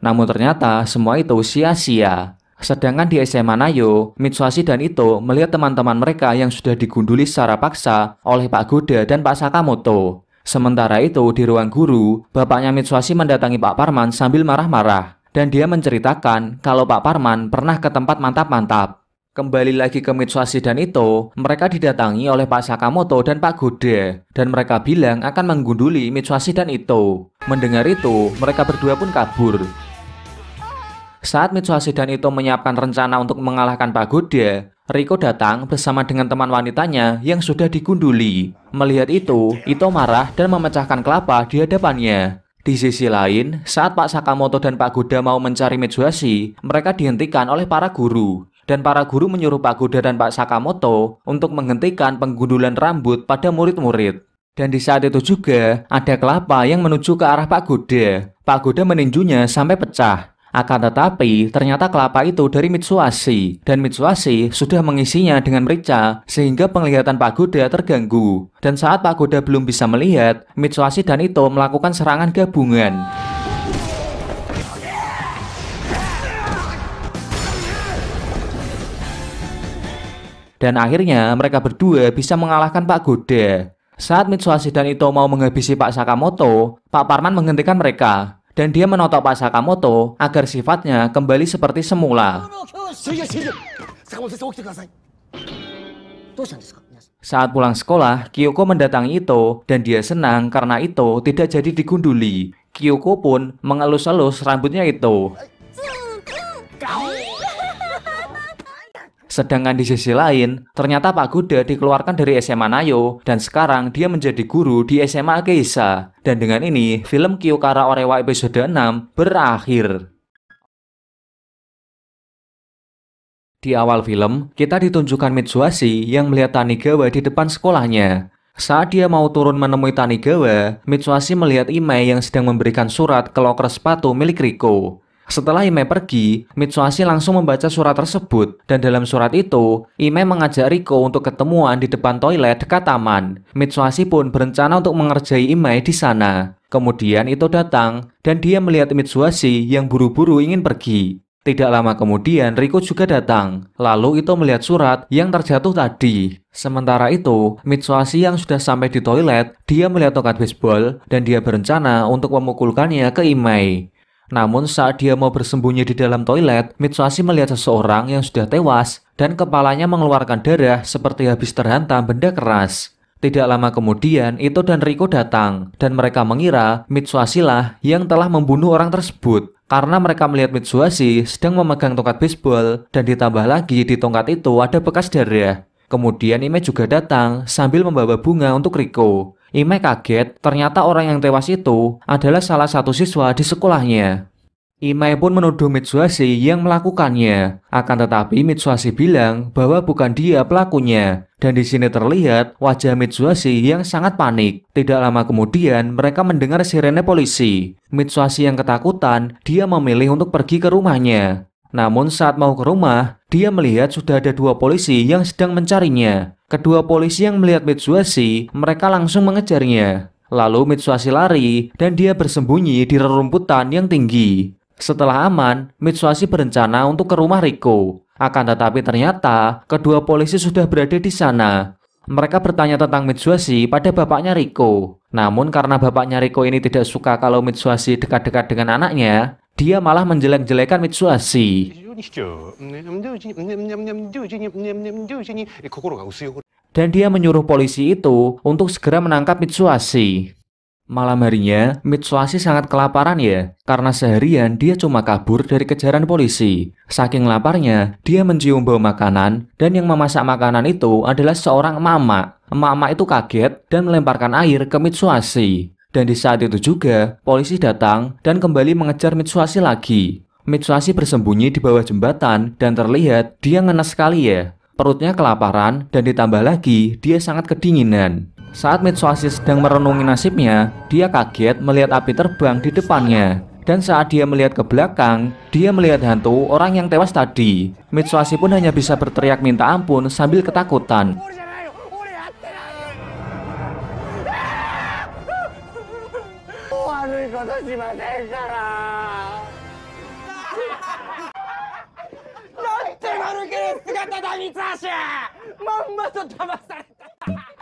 Namun ternyata semua itu sia-sia. Sedangkan di SMA Nayo, Mitsuhashi dan Ito melihat teman-teman mereka yang sudah digunduli secara paksa oleh Pak Goda dan Pak Sakamoto. Sementara itu, di ruang guru, bapaknya Mitsuhashi mendatangi Pak Parman sambil marah-marah. Dan dia menceritakan kalau Pak Parman pernah ke tempat mantap-mantap. Kembali lagi ke Mitsuhashi dan Ito, mereka didatangi oleh Pak Sakamoto dan Pak Gode, dan mereka bilang akan menggunduli Mitsuhashi dan Ito. Mendengar itu, mereka berdua pun kabur. Saat Mitsuhashi dan Ito menyiapkan rencana untuk mengalahkan Pak pagoda, Riko datang bersama dengan teman wanitanya yang sudah digunduli. Melihat itu, Ito marah dan memecahkan kelapa di hadapannya. Di sisi lain, saat Pak Sakamoto dan Pak Goda mau mencari Mitsuhashi, mereka dihentikan oleh para guru. Dan para guru menyuruh Pak Goda dan Pak Sakamoto untuk menghentikan penggundulan rambut pada murid-murid. Dan di saat itu juga, ada kelapa yang menuju ke arah Pak Goda. Pak Goda meninjunya sampai pecah. Akan tetapi, ternyata kelapa itu dari Mitsuashi, dan Mitsuashi sudah mengisinya dengan merica, sehingga penglihatan pagoda terganggu. Dan saat pagoda belum bisa melihat, Mitsuashi dan Ito melakukan serangan gabungan. Dan akhirnya mereka berdua bisa mengalahkan Pak Goda. Saat Mitsuhashi dan Ito mau menghabisi Pak Sakamoto, Pak Parman menghentikan mereka dan dia menotok Pak Sakamoto agar sifatnya kembali seperti semula. Saat pulang sekolah, Kyoko mendatangi Ito dan dia senang karena Ito tidak jadi digunduli. Kyoko pun mengelus-elus rambutnya Ito. Sedangkan di sisi lain, ternyata Pak Guda dikeluarkan dari SMA Nayo dan sekarang dia menjadi guru di SMA Keisa. Dan dengan ini, film Kiyokara Orewa episode 6 berakhir. Di awal film, kita ditunjukkan Mitsuhashi yang melihat Tanigawa di depan sekolahnya. Saat dia mau turun menemui Tanigawa, Mitsuhashi melihat Imei yang sedang memberikan surat ke loker sepatu milik Riko. Setelah Imei pergi, Mitsuhashi langsung membaca surat tersebut dan dalam surat itu, Imei mengajak Riko untuk ketemuan di depan toilet dekat taman. Mitsuhashi pun berencana untuk mengerjai Imei di sana. Kemudian itu datang dan dia melihat Mitsuhashi yang buru-buru ingin pergi. Tidak lama kemudian Riko juga datang. Lalu itu melihat surat yang terjatuh tadi. Sementara itu, Mitsuhashi yang sudah sampai di toilet, dia melihat tongkat baseball dan dia berencana untuk memukulkannya ke Imei. Namun saat dia mau bersembunyi di dalam toilet, Mitsuhashi melihat seseorang yang sudah tewas dan kepalanya mengeluarkan darah seperti habis terhantam benda keras. Tidak lama kemudian, Ito dan Riko datang, dan mereka mengira Mitsuhashi lah yang telah membunuh orang tersebut. Karena mereka melihat Mitsuhashi sedang memegang tongkat baseball, dan ditambah lagi di tongkat itu ada bekas darah. Kemudian Ime juga datang sambil membawa bunga untuk Riko. Imei kaget, ternyata orang yang tewas itu adalah salah satu siswa di sekolahnya. Imai pun menuduh Mitsuhashi yang melakukannya. Akan tetapi Mitsuhashi bilang bahwa bukan dia pelakunya. Dan di sini terlihat wajah Mitsuhashi yang sangat panik. Tidak lama kemudian mereka mendengar sirene polisi. Mitsuhashi yang ketakutan, dia memilih untuk pergi ke rumahnya. Namun saat mau ke rumah, dia melihat sudah ada dua polisi yang sedang mencarinya. Kedua polisi yang melihat Mitsuhashi, mereka langsung mengejarnya. Lalu Mitsuhashi lari dan dia bersembunyi di rerumputan yang tinggi. Setelah aman, Mitsuhashi berencana untuk ke rumah Riko. Akan tetapi ternyata kedua polisi sudah berada di sana. Mereka bertanya tentang Mitsuhashi pada bapaknya Riko. Namun karena bapaknya Riko ini tidak suka kalau Mitsuhashi dekat-dekat dengan anaknya, dia malah menjelek-jelekan Mitsuhashi. Dan dia menyuruh polisi itu untuk segera menangkap Mitsuhashi. Malam harinya, Mitsuhashi sangat kelaparan ya, karena seharian dia cuma kabur dari kejaran polisi. Saking laparnya, dia mencium bau makanan, dan yang memasak makanan itu adalah seorang mama. Mama itu kaget dan melemparkan air ke Mitsuhashi. Dan di saat itu juga, polisi datang dan kembali mengejar Mitsuhashi lagi. Mitsuhashi bersembunyi di bawah jembatan dan terlihat dia ngenes sekali ya. Perutnya kelaparan dan ditambah lagi dia sangat kedinginan. Saat Mitsuhashi sedang merenungi nasibnya, dia kaget melihat api terbang di depannya. Dan saat dia melihat ke belakang, dia melihat hantu orang yang tewas tadi. Mitsuhashi pun hanya bisa berteriak minta ampun sambil ketakutan.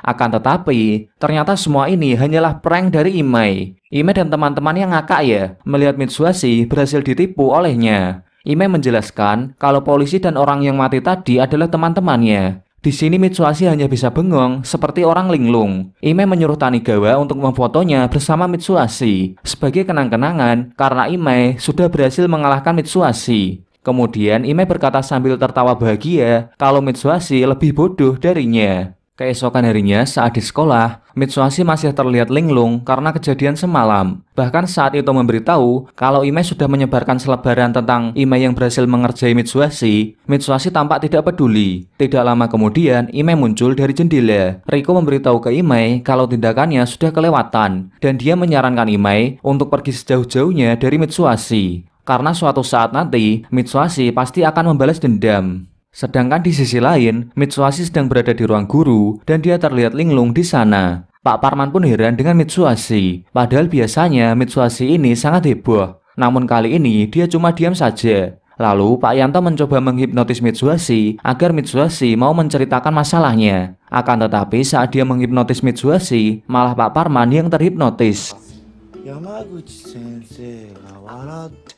Akan tetapi, ternyata semua ini hanyalah prank dari Imei. Imei dan teman-temannya ngakak ya, melihat Mitsuhashi berhasil ditipu olehnya. Imei menjelaskan kalau polisi dan orang yang mati tadi adalah teman-temannya. Di sini Mitsuhashi hanya bisa bengong seperti orang linglung. Ime menyuruh Tanigawa untuk memfotonya bersama Mitsuhashi sebagai kenang-kenangan karena Ime sudah berhasil mengalahkan Mitsuhashi. Kemudian Ime berkata sambil tertawa bahagia kalau Mitsuhashi lebih bodoh darinya. Keesokan harinya saat di sekolah, Mitsuhashi masih terlihat linglung karena kejadian semalam. Bahkan saat itu memberitahu kalau Imei sudah menyebarkan selebaran tentang Imei yang berhasil mengerjai Mitsuhashi, Mitsuhashi tampak tidak peduli. Tidak lama kemudian, Imei muncul dari jendela. Riko memberitahu ke Imei kalau tindakannya sudah kelewatan dan dia menyarankan Imei untuk pergi sejauh-jauhnya dari Mitsuhashi. Karena suatu saat nanti, Mitsuhashi pasti akan membalas dendam. Sedangkan di sisi lain, Mitsuhashi sedang berada di ruang guru dan dia terlihat linglung di sana. Pak Parman pun heran dengan Mitsuhashi, padahal biasanya Mitsuhashi ini sangat heboh. Namun kali ini dia cuma diam saja. Lalu Pak Yanto mencoba menghipnotis Mitsuhashi agar Mitsuhashi mau menceritakan masalahnya. Akan tetapi saat dia menghipnotis Mitsuhashi, malah Pak Parman yang terhipnotis.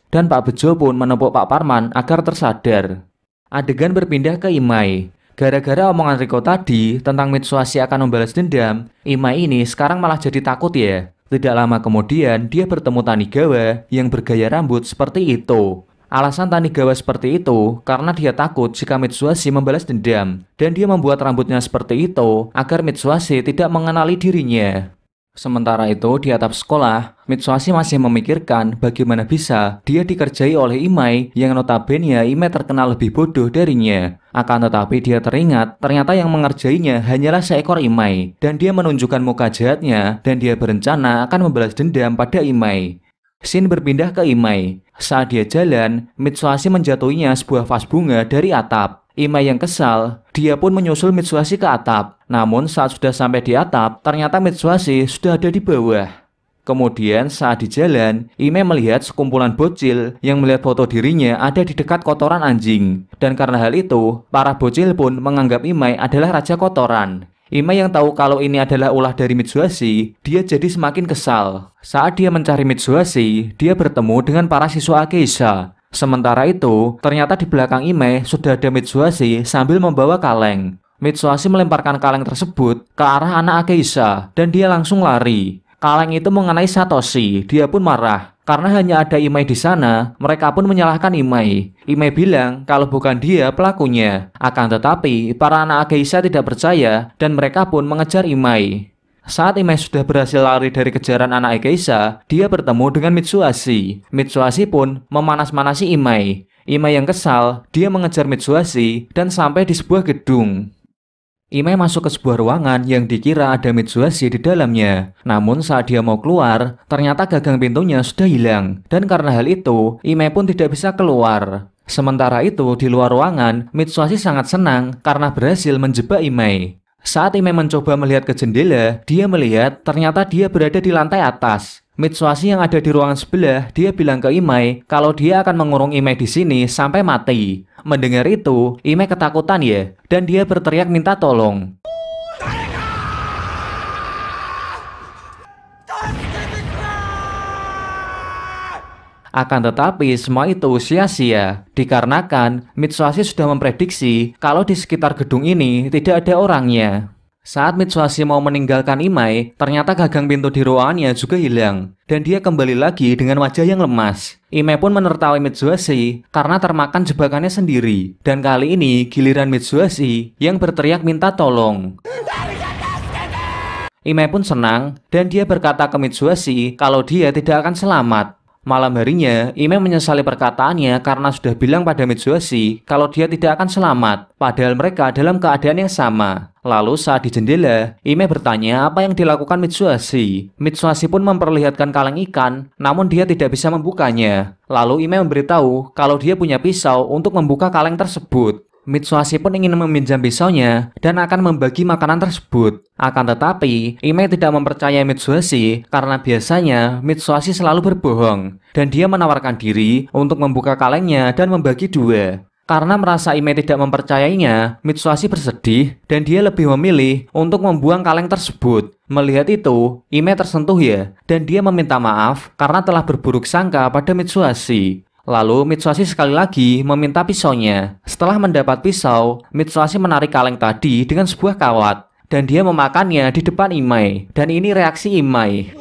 Dan Pak Bejo pun menepuk Pak Parman agar tersadar. Adegan berpindah ke Imai. Gara-gara omongan Riko tadi tentang Mitsuhashi akan membalas dendam, Imai ini sekarang malah jadi takut ya. Tidak lama kemudian, dia bertemu Tanigawa yang bergaya rambut seperti itu. Alasan Tanigawa seperti itu karena dia takut jika Mitsuhashi membalas dendam dan dia membuat rambutnya seperti itu agar Mitsuhashi tidak mengenali dirinya. Sementara itu, di atap sekolah, Mitsuhashi masih memikirkan bagaimana bisa dia dikerjai oleh Imai yang notabene ya Imai terkenal lebih bodoh darinya. Akan tetapi dia teringat, ternyata yang mengerjainya hanyalah seekor Imai, dan dia menunjukkan muka jahatnya, dan dia berencana akan membalas dendam pada Imai. Shin berpindah ke Imai. Saat dia jalan, Mitsuhashi menjatuhinya sebuah vas bunga dari atap. Ima yang kesal, dia pun menyusul Mitsuhashi ke atap. Namun saat sudah sampai di atap, ternyata Mitsuhashi sudah ada di bawah. Kemudian saat di jalan, Ime melihat sekumpulan bocil yang melihat foto dirinya ada di dekat kotoran anjing. Dan karena hal itu, para bocil pun menganggap Ime adalah raja kotoran. Ime yang tahu kalau ini adalah ulah dari Mitsuhashi, dia jadi semakin kesal. Saat dia mencari Mitsuhashi, dia bertemu dengan para siswa Akeisha Sementara itu, ternyata di belakang Imei sudah ada Mitsuhashi sambil membawa kaleng. Mitsuhashi melemparkan kaleng tersebut ke arah anak Akeisha dan dia langsung lari. Kaleng itu mengenai Satoshi, dia pun marah. Karena hanya ada Imei di sana, mereka pun menyalahkan Imei. Imei bilang kalau bukan dia pelakunya. Akan tetapi, para anak Akeisha tidak percaya dan mereka pun mengejar Imei. Saat Imei sudah berhasil lari dari kejaran anak Ikeisa, dia bertemu dengan Mitsuhashi. Mitsuhashi pun memanas-manasi Imei. Imei yang kesal, dia mengejar Mitsuhashi dan sampai di sebuah gedung. Imei masuk ke sebuah ruangan yang dikira ada Mitsuhashi di dalamnya. Namun saat dia mau keluar, ternyata gagang pintunya sudah hilang. Dan karena hal itu, Imei pun tidak bisa keluar. Sementara itu, di luar ruangan, Mitsuhashi sangat senang karena berhasil menjebak Imei. Saat Ime mencoba melihat ke jendela, dia melihat ternyata dia berada di lantai atas. Mitsuashi yang ada di ruangan sebelah, dia bilang ke Imei kalau dia akan mengurung Imei di sini sampai mati. Mendengar itu, Imei ketakutan ya, dan dia berteriak minta tolong. Akan tetapi semua itu sia-sia dikarenakan Mitsuhashi sudah memprediksi kalau di sekitar gedung ini tidak ada orangnya. Saat Mitsuhashi mau meninggalkan Imai, ternyata gagang pintu di ruangannya juga hilang dan dia kembali lagi dengan wajah yang lemas. Imai pun menertawai Mitsuhashi karena termakan jebakannya sendiri dan kali ini giliran Mitsuhashi yang berteriak minta tolong. Imai pun senang dan dia berkata ke Mitsuhashi kalau dia tidak akan selamat. Malam harinya, Ime menyesali perkataannya karena sudah bilang pada Mitsuhashi kalau dia tidak akan selamat, padahal mereka dalam keadaan yang sama. Lalu saat di jendela, Ime bertanya apa yang dilakukan Mitsuhashi. Mitsuhashi pun memperlihatkan kaleng ikan, namun dia tidak bisa membukanya. Lalu Ime memberitahu kalau dia punya pisau untuk membuka kaleng tersebut. Mitsuhashi pun ingin meminjam pisaunya dan akan membagi makanan tersebut. Akan tetapi, Imei tidak mempercayai Mitsuhashi karena biasanya Mitsuhashi selalu berbohong dan dia menawarkan diri untuk membuka kalengnya dan membagi dua. Karena merasa Imei tidak mempercayainya, Mitsuhashi bersedih dan dia lebih memilih untuk membuang kaleng tersebut. Melihat itu, Imei tersentuh ya, dan dia meminta maaf karena telah berburuk sangka pada Mitsuhashi. Lalu Mitsuhashi sekali lagi meminta pisaunya. Setelah mendapat pisau, Mitsuhashi menarik kaleng tadi dengan sebuah kawat dan dia memakannya di depan Imai. Dan ini reaksi Imai.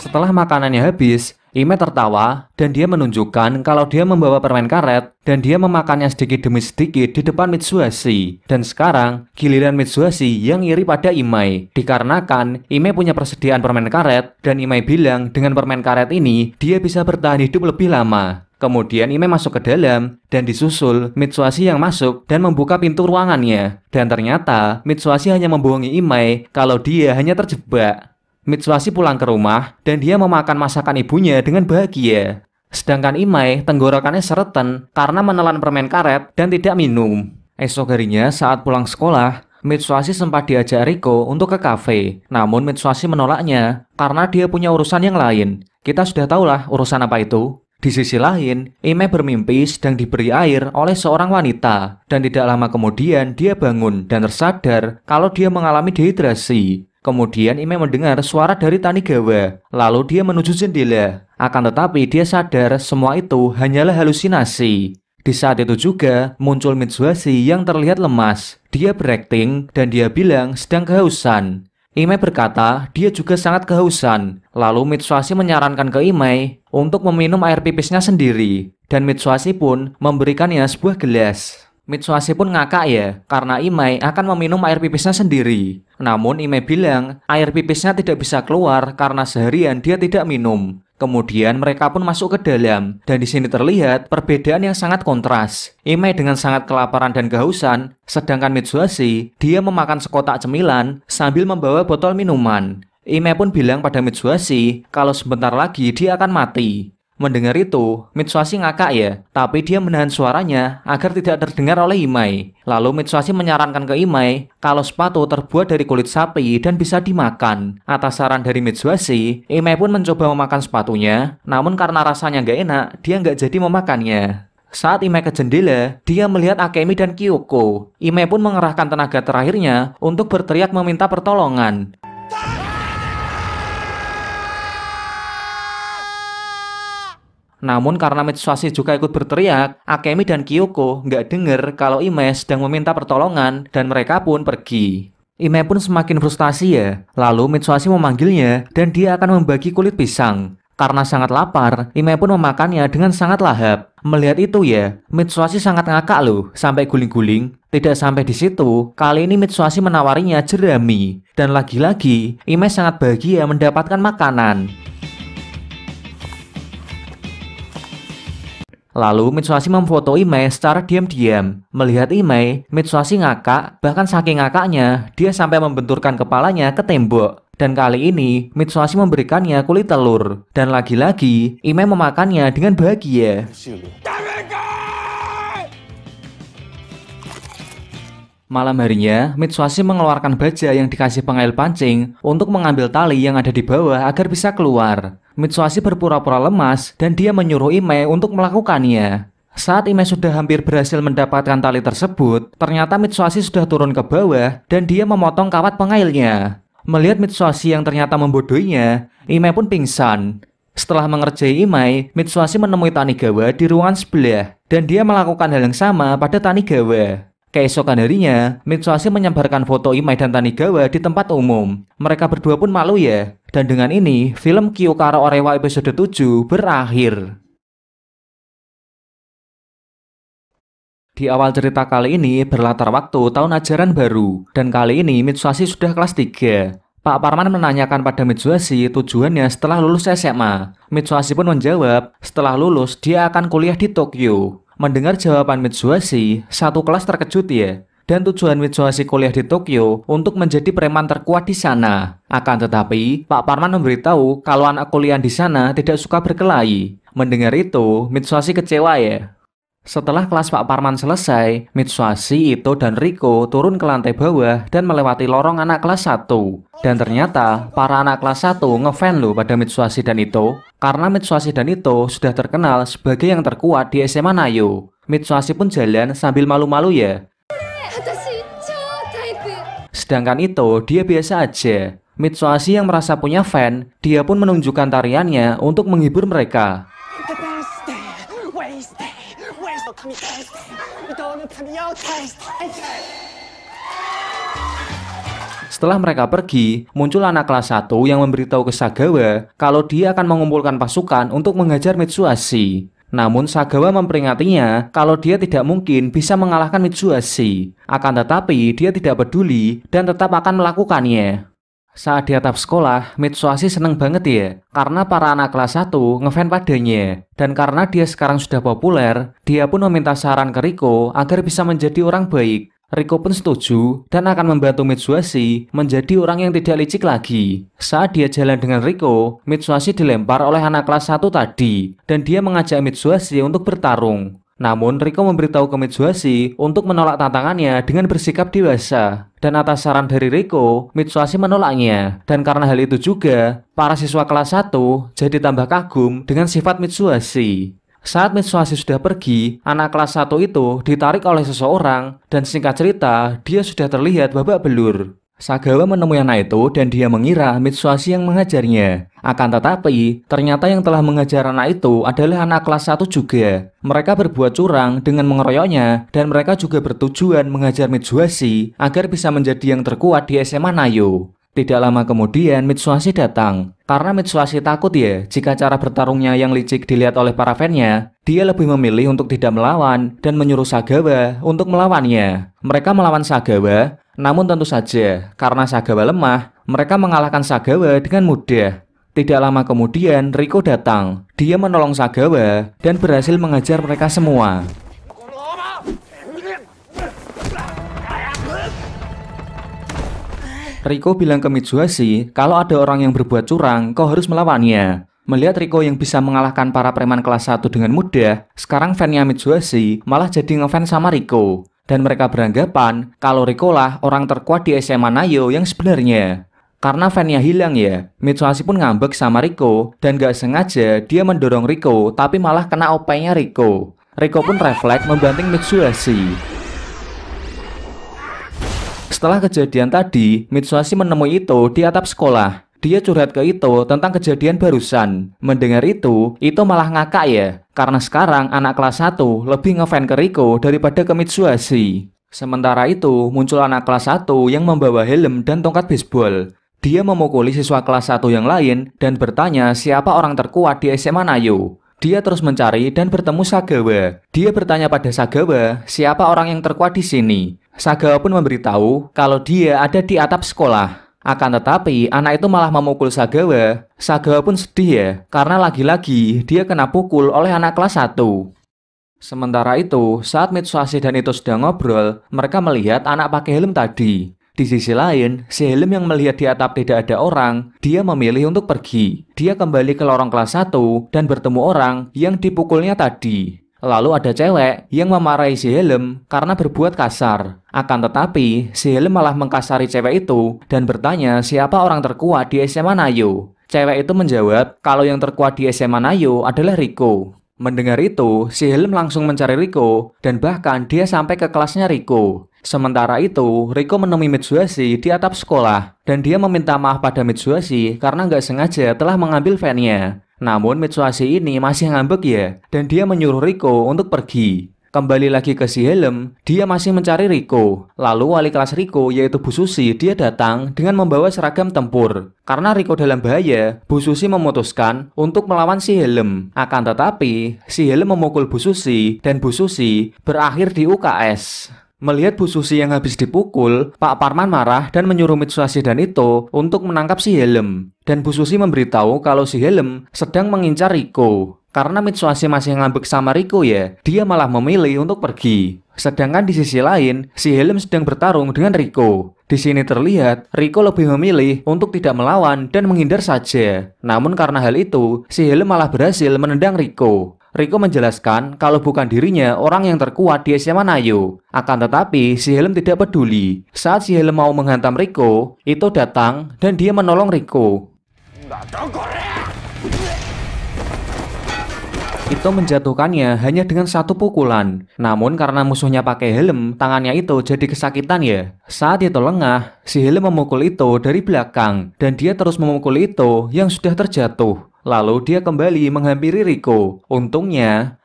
Setelah makanannya habis, Ime tertawa dan dia menunjukkan kalau dia membawa permen karet dan dia memakannya sedikit demi sedikit di depan Mitsuhashi. Dan sekarang giliran Mitsuhashi yang iri pada Imei dikarenakan Imei punya persediaan permen karet dan Imei bilang dengan permen karet ini dia bisa bertahan hidup lebih lama. Kemudian Imei masuk ke dalam dan disusul Mitsuhashi yang masuk dan membuka pintu ruangannya. Dan ternyata Mitsuhashi hanya membohongi Imei kalau dia hanya terjebak. Mitsuhashi pulang ke rumah dan dia memakan masakan ibunya dengan bahagia. Sedangkan Imai tenggorokannya sereten karena menelan permen karet dan tidak minum. Esok harinya saat pulang sekolah, Mitsuhashi sempat diajak Riko untuk ke kafe. Namun Mitsuhashi menolaknya karena dia punya urusan yang lain. Kita sudah tahulah urusan apa itu. Di sisi lain, Ime bermimpi sedang diberi air oleh seorang wanita, dan tidak lama kemudian dia bangun dan tersadar kalau dia mengalami dehidrasi. Kemudian Ime mendengar suara dari Tanigawa, lalu dia menuju jendela. Akan tetapi dia sadar semua itu hanyalah halusinasi. Di saat itu juga muncul Mitsuhashi yang terlihat lemas. Dia berakting dan dia bilang sedang kehausan. Ime berkata dia juga sangat kehausan. Lalu Mitsuhashi menyarankan ke Ime untuk meminum air pipisnya sendiri. Dan Mitsuhashi pun memberikannya sebuah gelas. Mitsuhashi pun ngakak ya, karena Imei akan meminum air pipisnya sendiri. Namun Imei bilang, air pipisnya tidak bisa keluar karena seharian dia tidak minum. Kemudian mereka pun masuk ke dalam, dan di sini terlihat perbedaan yang sangat kontras. Imei dengan sangat kelaparan dan kehausan, sedangkan Mitsuhashi, dia memakan sekotak cemilan sambil membawa botol minuman. Imei pun bilang pada Mitsuhashi kalau sebentar lagi dia akan mati. Mendengar itu, Mitsuhashi ngakak ya, tapi dia menahan suaranya agar tidak terdengar oleh Imai. Lalu Mitsuhashi menyarankan ke Imai kalau sepatu terbuat dari kulit sapi dan bisa dimakan. Atas saran dari Mitsuhashi, Imai pun mencoba memakan sepatunya, namun karena rasanya nggak enak, dia nggak jadi memakannya. Saat Imai ke jendela, dia melihat Akemi dan Kyoko. Imai pun mengerahkan tenaga terakhirnya untuk berteriak meminta pertolongan. Namun karena Mitsuhashi juga ikut berteriak, Akemi dan Kyoko nggak dengar kalau Ime sedang meminta pertolongan dan mereka pun pergi. Ime pun semakin frustasi ya, lalu Mitsuhashi memanggilnya dan dia akan membagi kulit pisang. Karena sangat lapar, Ime pun memakannya dengan sangat lahap. Melihat itu ya, Mitsuhashi sangat ngakak loh, sampai guling-guling. Tidak sampai di situ, kali ini Mitsuhashi menawarinya jerami. Dan lagi-lagi, Ime sangat bahagia mendapatkan makanan. Lalu Mitsuhashi memfoto Imei secara diam-diam. Melihat Imei, Mitsuhashi ngakak, bahkan saking ngakaknya, dia sampai membenturkan kepalanya ke tembok. Dan kali ini, Mitsuhashi memberikannya kulit telur. Dan lagi-lagi, Imei memakannya dengan bahagia. Ya. Malam harinya, Mitsuhashi mengeluarkan baja yang dikasih pengail pancing untuk mengambil tali yang ada di bawah agar bisa keluar. Mitsuhashi berpura-pura lemas dan dia menyuruh Ime untuk melakukannya. Saat Ime sudah hampir berhasil mendapatkan tali tersebut, ternyata Mitsuhashi sudah turun ke bawah dan dia memotong kawat pengailnya. Melihat Mitsuhashi yang ternyata membodohinya, Ime pun pingsan. Setelah mengerjai Imei, Mitsuhashi menemui Tanigawa di ruangan sebelah dan dia melakukan hal yang sama pada Tanigawa. Keesokan harinya, Mitsuhashi menyebarkan foto Imai dan Tanigawa di tempat umum. Mereka berdua pun malu ya. Dan dengan ini, film Kiyokara Orewa episode 7 berakhir. Di awal cerita kali ini berlatar waktu tahun ajaran baru, dan kali ini Mitsuhashi sudah kelas 3. Pak Parman menanyakan pada Mitsuhashi tujuannya setelah lulus SMA. Mitsuhashi pun menjawab, setelah lulus dia akan kuliah di Tokyo. Mendengar jawaban Mitsuhashi, satu kelas terkejut ya. Dan tujuan Mitsuhashi kuliah di Tokyo untuk menjadi preman terkuat di sana. Akan tetapi, Pak Parman memberitahu kalau anak kuliah di sana tidak suka berkelahi. Mendengar itu, Mitsuhashi kecewa ya. Setelah kelas Pak Parman selesai, Mitsuhashi, Ito, dan Riko turun ke lantai bawah dan melewati lorong anak kelas 1. Dan ternyata, para anak kelas 1 ngefan loh pada Mitsuhashi dan Ito, karena Mitsuhashi dan Ito sudah terkenal sebagai yang terkuat di SMA Nayo. Mitsuhashi pun jalan sambil malu-malu ya. Sedangkan Ito, dia biasa aja. Mitsuhashi yang merasa punya fan, dia pun menunjukkan tariannya untuk menghibur mereka. Setelah mereka pergi, muncul anak kelas 1 yang memberitahu ke Sagawa kalau dia akan mengumpulkan pasukan untuk mengajar Mitsuhashi. Namun Sagawa memperingatinya kalau dia tidak mungkin bisa mengalahkan Mitsuhashi. Akan tetapi, dia tidak peduli dan tetap akan melakukannya. Saat di atap sekolah, Mitsuhashi seneng banget ya, karena para anak kelas 1 ngefan padanya. Dan karena dia sekarang sudah populer, dia pun meminta saran ke Riko agar bisa menjadi orang baik. Riko pun setuju dan akan membantu Mitsuhashi menjadi orang yang tidak licik lagi. Saat dia jalan dengan Riko, Mitsuhashi dilempar oleh anak kelas 1 tadi, dan dia mengajak Mitsuhashi untuk bertarung. Namun, Riko memberitahu ke Mitsuhashi untuk menolak tantangannya dengan bersikap dewasa. Dan atas saran dari Riko, Mitsuhashi menolaknya. Dan karena hal itu juga, para siswa kelas 1 jadi tambah kagum dengan sifat Mitsuhashi. Saat Mitsuhashi sudah pergi, anak kelas 1 itu ditarik oleh seseorang dan singkat cerita, dia sudah terlihat babak belur. Sagawa menemui anak itu dan dia mengira Mitsuhashi yang mengajarinya. Akan tetapi, ternyata yang telah mengajar anak itu adalah anak kelas 1 juga. Mereka berbuat curang dengan mengeroyoknya dan mereka juga bertujuan mengajar Mitsuhashi agar bisa menjadi yang terkuat di SMA Nayo. Tidak lama kemudian Mitsuhashi datang. Karena Mitsuhashi takut ya jika cara bertarungnya yang licik dilihat oleh para fannya, dia lebih memilih untuk tidak melawan dan menyuruh Sagawa untuk melawannya. Mereka melawan Sagawa namun tentu saja, karena Sagawa lemah, mereka mengalahkan Sagawa dengan mudah. Tidak lama kemudian, Riko datang. Dia menolong Sagawa dan berhasil mengajar mereka semua. Riko bilang ke Mitsuhashi, kalau ada orang yang berbuat curang, kau harus melawannya. Melihat Riko yang bisa mengalahkan para preman kelas 1 dengan mudah, sekarang fannya Mitsuhashi malah jadi ngefans sama Riko dan mereka beranggapan kalau lah orang terkuat di SMA Nayo yang sebenarnya. Karena fannya hilang ya, Mitsuhashi pun ngambek sama Rico dan gak sengaja dia mendorong Rico tapi malah kena OP-nya Rico. Rico pun refleks membanting Mitsuhashi. Setelah kejadian tadi, Mitsuhashi menemui Ito di atap sekolah dia curhat ke Ito tentang kejadian barusan. Mendengar itu, Ito malah ngakak ya, karena sekarang anak kelas 1 lebih ngefan ke Riko daripada ke Mitsuhashi. Sementara itu, muncul anak kelas 1 yang membawa helm dan tongkat baseball. Dia memukuli siswa kelas 1 yang lain dan bertanya siapa orang terkuat di SMA Nayo. Dia terus mencari dan bertemu Sagawa. Dia bertanya pada Sagawa siapa orang yang terkuat di sini. Sagawa pun memberitahu kalau dia ada di atap sekolah. Akan tetapi, anak itu malah memukul Sagawa. Sagawa pun sedih ya, karena lagi-lagi dia kena pukul oleh anak kelas 1. Sementara itu, saat Mitsuhashi dan itu sedang ngobrol, mereka melihat anak pakai helm tadi. Di sisi lain, si Helm yang melihat di atap tidak ada orang, dia memilih untuk pergi. Dia kembali ke lorong kelas 1 dan bertemu orang yang dipukulnya tadi. Lalu ada cewek yang memarahi si Helm karena berbuat kasar. Akan tetapi, si Helm malah mengkasari cewek itu dan bertanya siapa orang terkuat di SMA Nayu. Cewek itu menjawab kalau yang terkuat di SMA Nayu adalah Riko. Mendengar itu, si Helm langsung mencari Riko dan bahkan dia sampai ke kelasnya Riko. Sementara itu, Riko menemui Mitsuhashi di atap sekolah dan dia meminta maaf pada Mitsuhashi karena nggak sengaja telah mengambil fannya. Namun Mitsuhashi ini masih ngambek ya, dan dia menyuruh Riko untuk pergi. Kembali lagi ke si helm, dia masih mencari Riko. Lalu wali kelas Riko yaitu Bu Susi dia datang dengan membawa seragam tempur. Karena Riko dalam bahaya, Bu Susi memutuskan untuk melawan si helm. Akan tetapi, si helm memukul Bu Susi dan Bu Susi berakhir di UKS. Melihat Bu Susi yang habis dipukul, Pak Parman marah dan menyuruh Mitsuhashi dan Ito untuk menangkap si Helm. Dan Bu Susi memberitahu kalau si Helm sedang mengincar Riko. Karena Mitsuhashi masih ngambek sama Riko ya, dia malah memilih untuk pergi. Sedangkan di sisi lain, si Helm sedang bertarung dengan Riko. Di sini terlihat, Riko lebih memilih untuk tidak melawan dan menghindar saja. Namun karena hal itu, si Helm malah berhasil menendang Riko. Riko menjelaskan kalau bukan dirinya orang yang terkuat di SMA Nayo. Akan tetapi, si Helm tidak peduli. Saat si Helm mau menghantam Riko, itu datang dan dia menolong Riko. Itu menjatuhkannya hanya dengan satu pukulan. Namun karena musuhnya pakai helm, tangannya itu jadi kesakitan ya. Saat itu lengah, si helm memukul itu dari belakang dan dia terus memukul itu yang sudah terjatuh. Lalu dia kembali menghampiri Riko. Untungnya,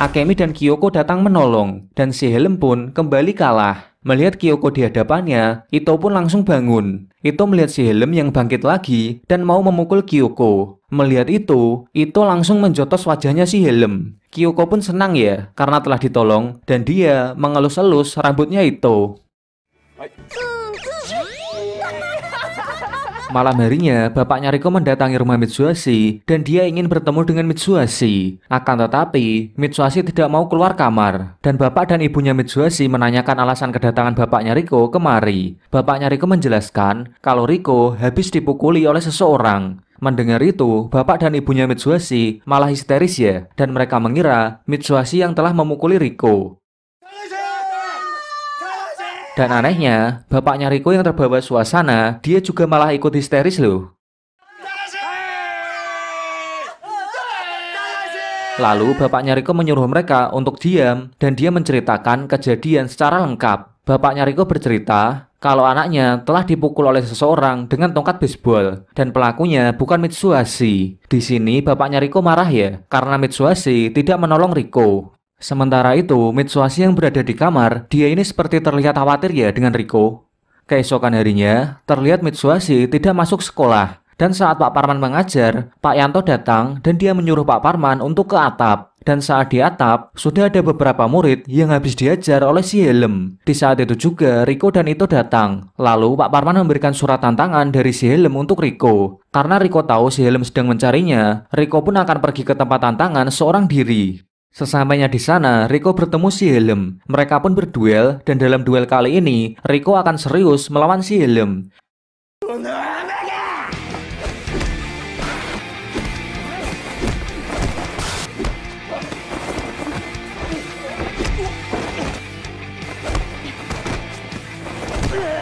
Akemi dan Kyoko datang menolong, dan si Helm pun kembali kalah. Melihat Kyoko di hadapannya, Ito pun langsung bangun. Ito melihat si Helm yang bangkit lagi dan mau memukul Kyoko. Melihat itu, Ito langsung menjotos wajahnya si Helm. Kyoko pun senang ya, karena telah ditolong, dan dia mengelus-elus rambutnya Ito. Malam harinya, bapaknya Riko mendatangi rumah Mitsuhashi dan dia ingin bertemu dengan Mitsuhashi. Akan tetapi, Mitsuhashi tidak mau keluar kamar dan bapak dan ibunya Mitsuhashi menanyakan alasan kedatangan bapaknya Riko kemari. Bapaknya Riko menjelaskan kalau Riko habis dipukuli oleh seseorang. Mendengar itu, bapak dan ibunya Mitsuhashi malah histeris ya, dan mereka mengira Mitsuhashi yang telah memukuli Riko. Dan anehnya, bapaknya Riko yang terbawa suasana, dia juga malah ikut histeris loh. Lalu bapaknya Riko menyuruh mereka untuk diam dan dia menceritakan kejadian secara lengkap. Bapaknya Riko bercerita kalau anaknya telah dipukul oleh seseorang dengan tongkat baseball dan pelakunya bukan Mitsuhashi. Di sini bapaknya Riko marah ya karena Mitsuhashi tidak menolong Riko. Sementara itu, Mitsuhashi yang berada di kamar, dia ini seperti terlihat khawatir ya dengan Riko. Keesokan harinya, terlihat Mitsuhashi tidak masuk sekolah. Dan saat Pak Parman mengajar, Pak Yanto datang dan dia menyuruh Pak Parman untuk ke atap. Dan saat di atap, sudah ada beberapa murid yang habis diajar oleh si Helm. Di saat itu juga, Riko dan Ito datang. Lalu Pak Parman memberikan surat tantangan dari si Helm untuk Riko. Karena Riko tahu si Helm sedang mencarinya, Riko pun akan pergi ke tempat tantangan seorang diri. Sesampainya di sana, Riko bertemu si Helm. Mereka pun berduel, dan dalam duel kali ini, Riko akan serius melawan si Helm. Oh,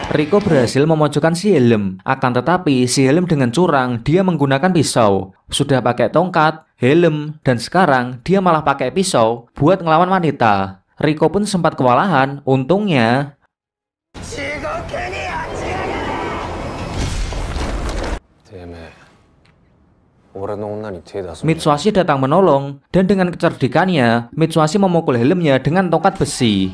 Riko berhasil memojokkan si Helm. Akan tetapi, si Helm dengan curang, dia menggunakan pisau. Sudah pakai tongkat, helm, dan sekarang dia malah pakai pisau buat ngelawan wanita. Riko pun sempat kewalahan, untungnya... Mitsuashi datang menolong, dan dengan kecerdikannya, Mitsuashi memukul helmnya dengan tongkat besi.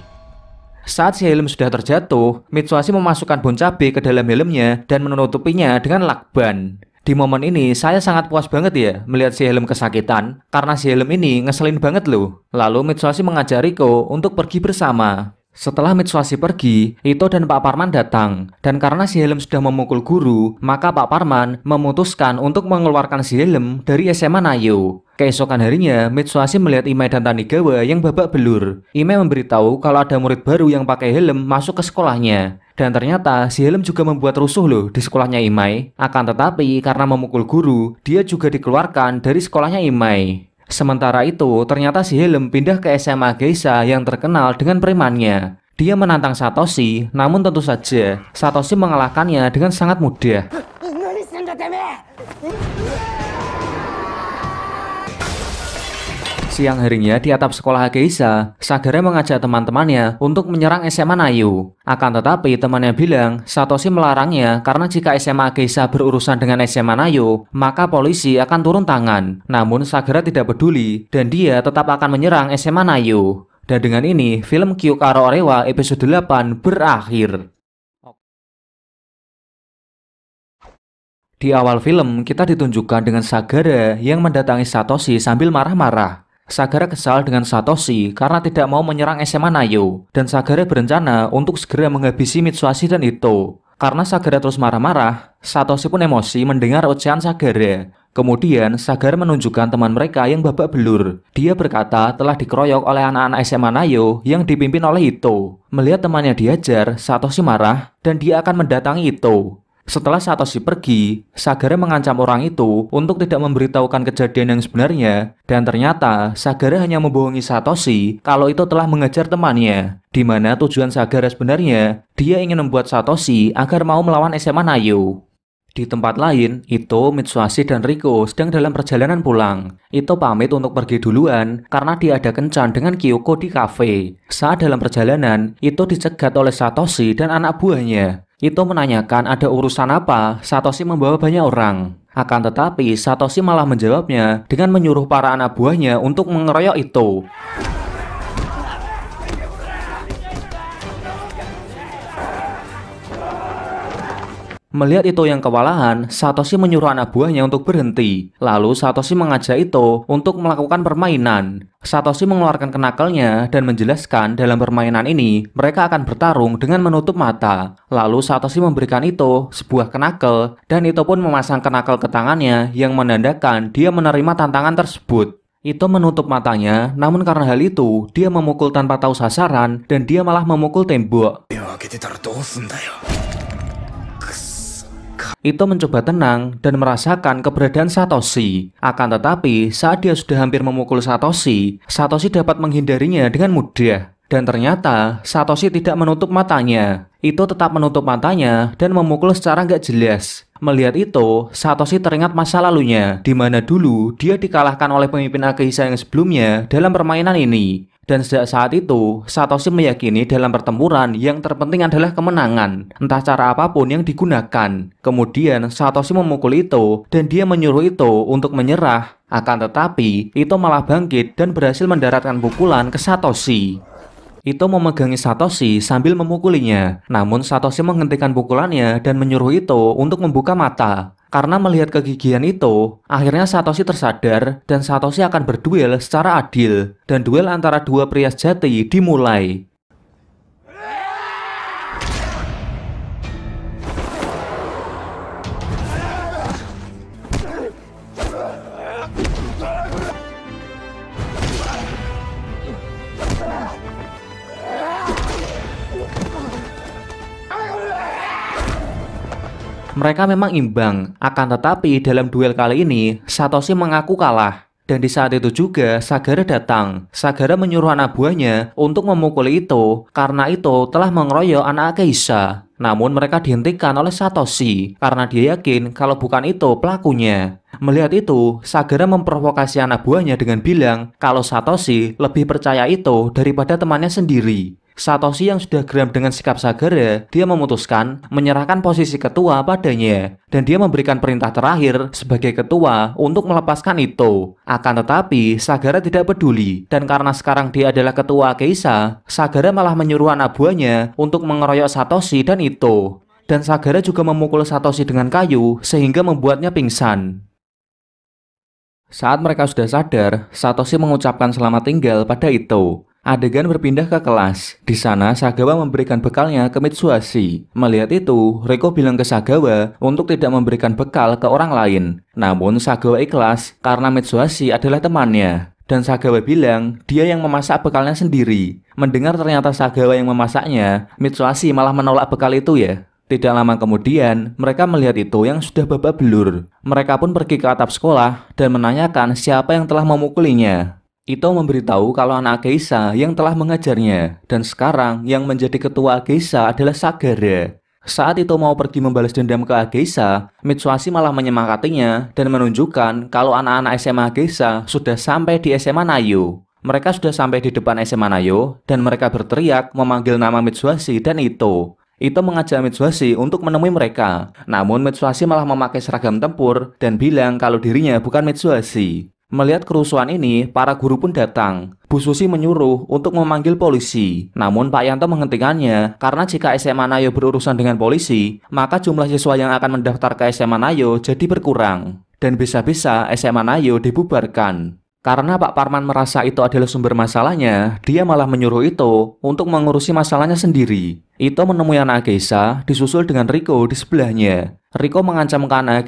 Saat si helm sudah terjatuh, Mitsuhashi memasukkan cabe ke dalam helmnya dan menutupinya dengan lakban. Di momen ini saya sangat puas banget ya melihat si helm kesakitan karena si helm ini ngeselin banget loh. Lalu Mitsuhashi mengajak Riko untuk pergi bersama. Setelah Mitsuhashi pergi, Ito dan Pak Parman datang, dan karena si Helm sudah memukul guru, maka Pak Parman memutuskan untuk mengeluarkan si Helm dari SMA Nayo. Keesokan harinya, Mitsuhashi melihat Imei dan Tanigawa yang babak belur. Imei memberitahu kalau ada murid baru yang pakai helm masuk ke sekolahnya. Dan ternyata si helm juga membuat rusuh loh di sekolahnya Imai. Akan tetapi karena memukul guru, dia juga dikeluarkan dari sekolahnya Imai. Sementara itu, ternyata si Helm pindah ke SMA Geisha yang terkenal dengan premannya. Dia menantang Satoshi, namun tentu saja Satoshi mengalahkannya dengan sangat mudah. Siang harinya di atap sekolah Keisa, Sagara mengajak teman-temannya untuk menyerang SMA Nayu. Akan tetapi temannya bilang Satoshi melarangnya karena jika SMA Keisa berurusan dengan SMA Nayu, maka polisi akan turun tangan. Namun Sagara tidak peduli dan dia tetap akan menyerang SMA Nayu. Dan dengan ini, film Kyokaro Orewa episode 8 berakhir. Di awal film, kita ditunjukkan dengan Sagara yang mendatangi Satoshi sambil marah-marah. Sagara kesal dengan Satoshi karena tidak mau menyerang SMA Nayo, dan Sagara berencana untuk segera menghabisi Mitsuhashi dan Ito. Karena Sagara terus marah-marah, Satoshi pun emosi mendengar ocehan Sagara. Kemudian, Sagara menunjukkan teman mereka yang babak belur. Dia berkata telah dikeroyok oleh anak-anak SMA Nayo yang dipimpin oleh Ito. Melihat temannya diajar, Satoshi marah dan dia akan mendatangi Ito. Setelah Satoshi pergi, Sagara mengancam orang itu untuk tidak memberitahukan kejadian yang sebenarnya, dan ternyata Sagara hanya membohongi Satoshi kalau itu telah mengejar temannya, di mana tujuan Sagara sebenarnya, dia ingin membuat Satoshi agar mau melawan SMA Nayu. Di tempat lain, Ito, Mitsuhashi, dan Riko sedang dalam perjalanan pulang. Ito pamit untuk pergi duluan karena dia ada kencan dengan Kyoko di kafe. Saat dalam perjalanan, Ito dicegat oleh Satoshi dan anak buahnya. Ito menanyakan ada urusan apa Satoshi membawa banyak orang. Akan tetapi, Satoshi malah menjawabnya dengan menyuruh para anak buahnya untuk mengeroyok Ito. Melihat Ito yang kewalahan, Satoshi menyuruh anak buahnya untuk berhenti. Lalu Satoshi mengajak Ito untuk melakukan permainan. Satoshi mengeluarkan kenakalnya dan menjelaskan dalam permainan ini mereka akan bertarung dengan menutup mata. Lalu Satoshi memberikan Ito sebuah kenakel dan Ito pun memasang kenakel ke tangannya yang menandakan dia menerima tantangan tersebut. Ito menutup matanya, namun karena hal itu, dia memukul tanpa tahu sasaran dan dia malah memukul tembok. Itu mencoba tenang dan merasakan keberadaan Satoshi. Akan tetapi, saat dia sudah hampir memukul Satoshi, Satoshi dapat menghindarinya dengan mudah. Dan ternyata, Satoshi tidak menutup matanya. Itu tetap menutup matanya dan memukul secara nggak jelas. Melihat itu, Satoshi teringat masa lalunya, di mana dulu dia dikalahkan oleh pemimpin Akihisa yang sebelumnya dalam permainan ini. Dan sejak saat itu, Satoshi meyakini dalam pertempuran yang terpenting adalah kemenangan, entah cara apapun yang digunakan. Kemudian Satoshi memukul itu dan dia menyuruh itu untuk menyerah. Akan tetapi, itu malah bangkit dan berhasil mendaratkan pukulan ke Satoshi. Ito memegangi Satoshi sambil memukulinya. Namun Satoshi menghentikan pukulannya dan menyuruh Ito untuk membuka mata. Karena melihat kegigihan itu, akhirnya Satoshi tersadar dan Satoshi akan berduel secara adil. Dan duel antara dua pria sejati dimulai. Mereka memang imbang, akan tetapi dalam duel kali ini, Satoshi mengaku kalah. Dan di saat itu juga Sagara datang. Sagara menyuruh anak buahnya untuk memukul itu karena itu telah mengeroyok anak Keisha. Namun mereka dihentikan oleh Satoshi karena dia yakin kalau bukan itu pelakunya. Melihat itu, Sagara memprovokasi anak buahnya dengan bilang kalau Satoshi lebih percaya itu daripada temannya sendiri. Satoshi yang sudah geram dengan sikap Sagara, dia memutuskan menyerahkan posisi ketua padanya dan dia memberikan perintah terakhir sebagai ketua untuk melepaskan itu. Akan tetapi, Sagara tidak peduli dan karena sekarang dia adalah ketua Keisa, Sagara malah menyuruh anak buahnya untuk mengeroyok Satoshi dan itu. Dan Sagara juga memukul Satoshi dengan kayu sehingga membuatnya pingsan. Saat mereka sudah sadar, Satoshi mengucapkan selamat tinggal pada itu. Adegan berpindah ke kelas. Di sana, Sagawa memberikan bekalnya ke Mitsuhashi. Melihat itu, Reko bilang ke Sagawa untuk tidak memberikan bekal ke orang lain. Namun, Sagawa ikhlas karena Mitsuhashi adalah temannya. Dan Sagawa bilang, dia yang memasak bekalnya sendiri. Mendengar ternyata Sagawa yang memasaknya, Mitsuhashi malah menolak bekal itu ya. Tidak lama kemudian, mereka melihat itu yang sudah babak belur. Mereka pun pergi ke atap sekolah dan menanyakan siapa yang telah memukulinya. Ito memberitahu kalau anak Akeisa yang telah mengajarnya, dan sekarang yang menjadi ketua Akeisa adalah Sagara. Saat Ito mau pergi membalas dendam ke Akeisa, Mitsuhashi malah menyemangatinya dan menunjukkan kalau anak-anak SMA Akeisa sudah sampai di SMA Nayo. Mereka sudah sampai di depan SMA Nayo, dan mereka berteriak memanggil nama Mitsuhashi dan Ito. Ito mengajak Mitsuhashi untuk menemui mereka. Namun Mitsuhashi malah memakai seragam tempur dan bilang kalau dirinya bukan Mitsuhashi. Melihat kerusuhan ini, para guru pun datang. Bu Susi menyuruh untuk memanggil polisi. Namun Pak Yanto menghentikannya karena jika SMA Nayo berurusan dengan polisi, maka jumlah siswa yang akan mendaftar ke SMA Nayo jadi berkurang. Dan bisa-bisa SMA Nayo dibubarkan. Karena Pak Parman merasa itu adalah sumber masalahnya, dia malah menyuruh itu untuk mengurusi masalahnya sendiri. Ito menemui anak Geisa, disusul dengan Riko di sebelahnya. Riko mengancamkan anak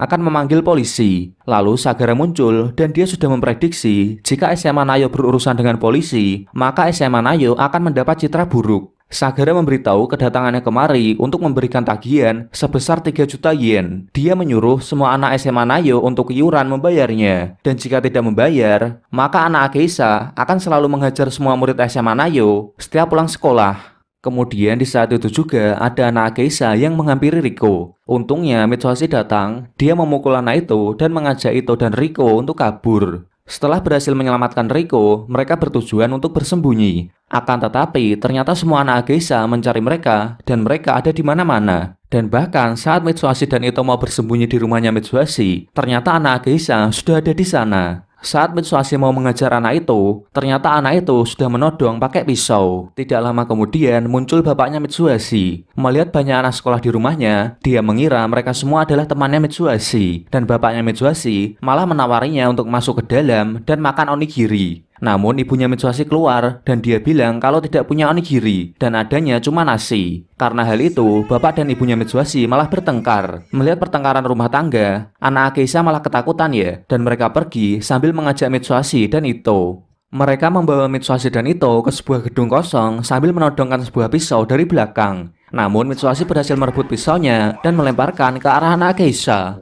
akan memanggil polisi. Lalu Sagara muncul dan dia sudah memprediksi jika SMA Nayo berurusan dengan polisi, maka SMA Nayo akan mendapat citra buruk. Sagara memberitahu kedatangannya kemari untuk memberikan tagihan sebesar 3 juta yen. Dia menyuruh semua anak SMA Nayo untuk iuran membayarnya. Dan jika tidak membayar, maka anak Ageisa akan selalu menghajar semua murid SMA Nayo setiap pulang sekolah. Kemudian di saat itu juga ada anak Keisa yang menghampiri Riko. Untungnya Mitsuhashi datang, dia memukul anak itu dan mengajak Ito dan Riko untuk kabur. Setelah berhasil menyelamatkan Riko, mereka bertujuan untuk bersembunyi. Akan tetapi, ternyata semua anak Akeisa mencari mereka, dan mereka ada di mana-mana. Dan bahkan saat Mitsuhashi dan Ito mau bersembunyi di rumahnya Mitsuhashi, ternyata anak Akeisa sudah ada di sana. Saat Mitsuhashi mau mengajar anak itu, ternyata anak itu sudah menodong pakai pisau. Tidak lama kemudian muncul bapaknya Mitsuhashi. Melihat banyak anak sekolah di rumahnya, dia mengira mereka semua adalah temannya Mitsuhashi. Dan bapaknya Mitsuhashi malah menawarinya untuk masuk ke dalam dan makan onigiri. Namun ibunya Mitsuhashi keluar dan dia bilang kalau tidak punya onigiri dan adanya cuma nasi. Karena hal itu, bapak dan ibunya Mitsuhashi malah bertengkar. Melihat pertengkaran rumah tangga, anak Akeisha malah ketakutan ya dan mereka pergi sambil mengajak Mitsuhashi dan Ito. Mereka membawa Mitsuhashi dan Ito ke sebuah gedung kosong sambil menodongkan sebuah pisau dari belakang. Namun Mitsuhashi berhasil merebut pisaunya dan melemparkan ke arah anak Akeisha.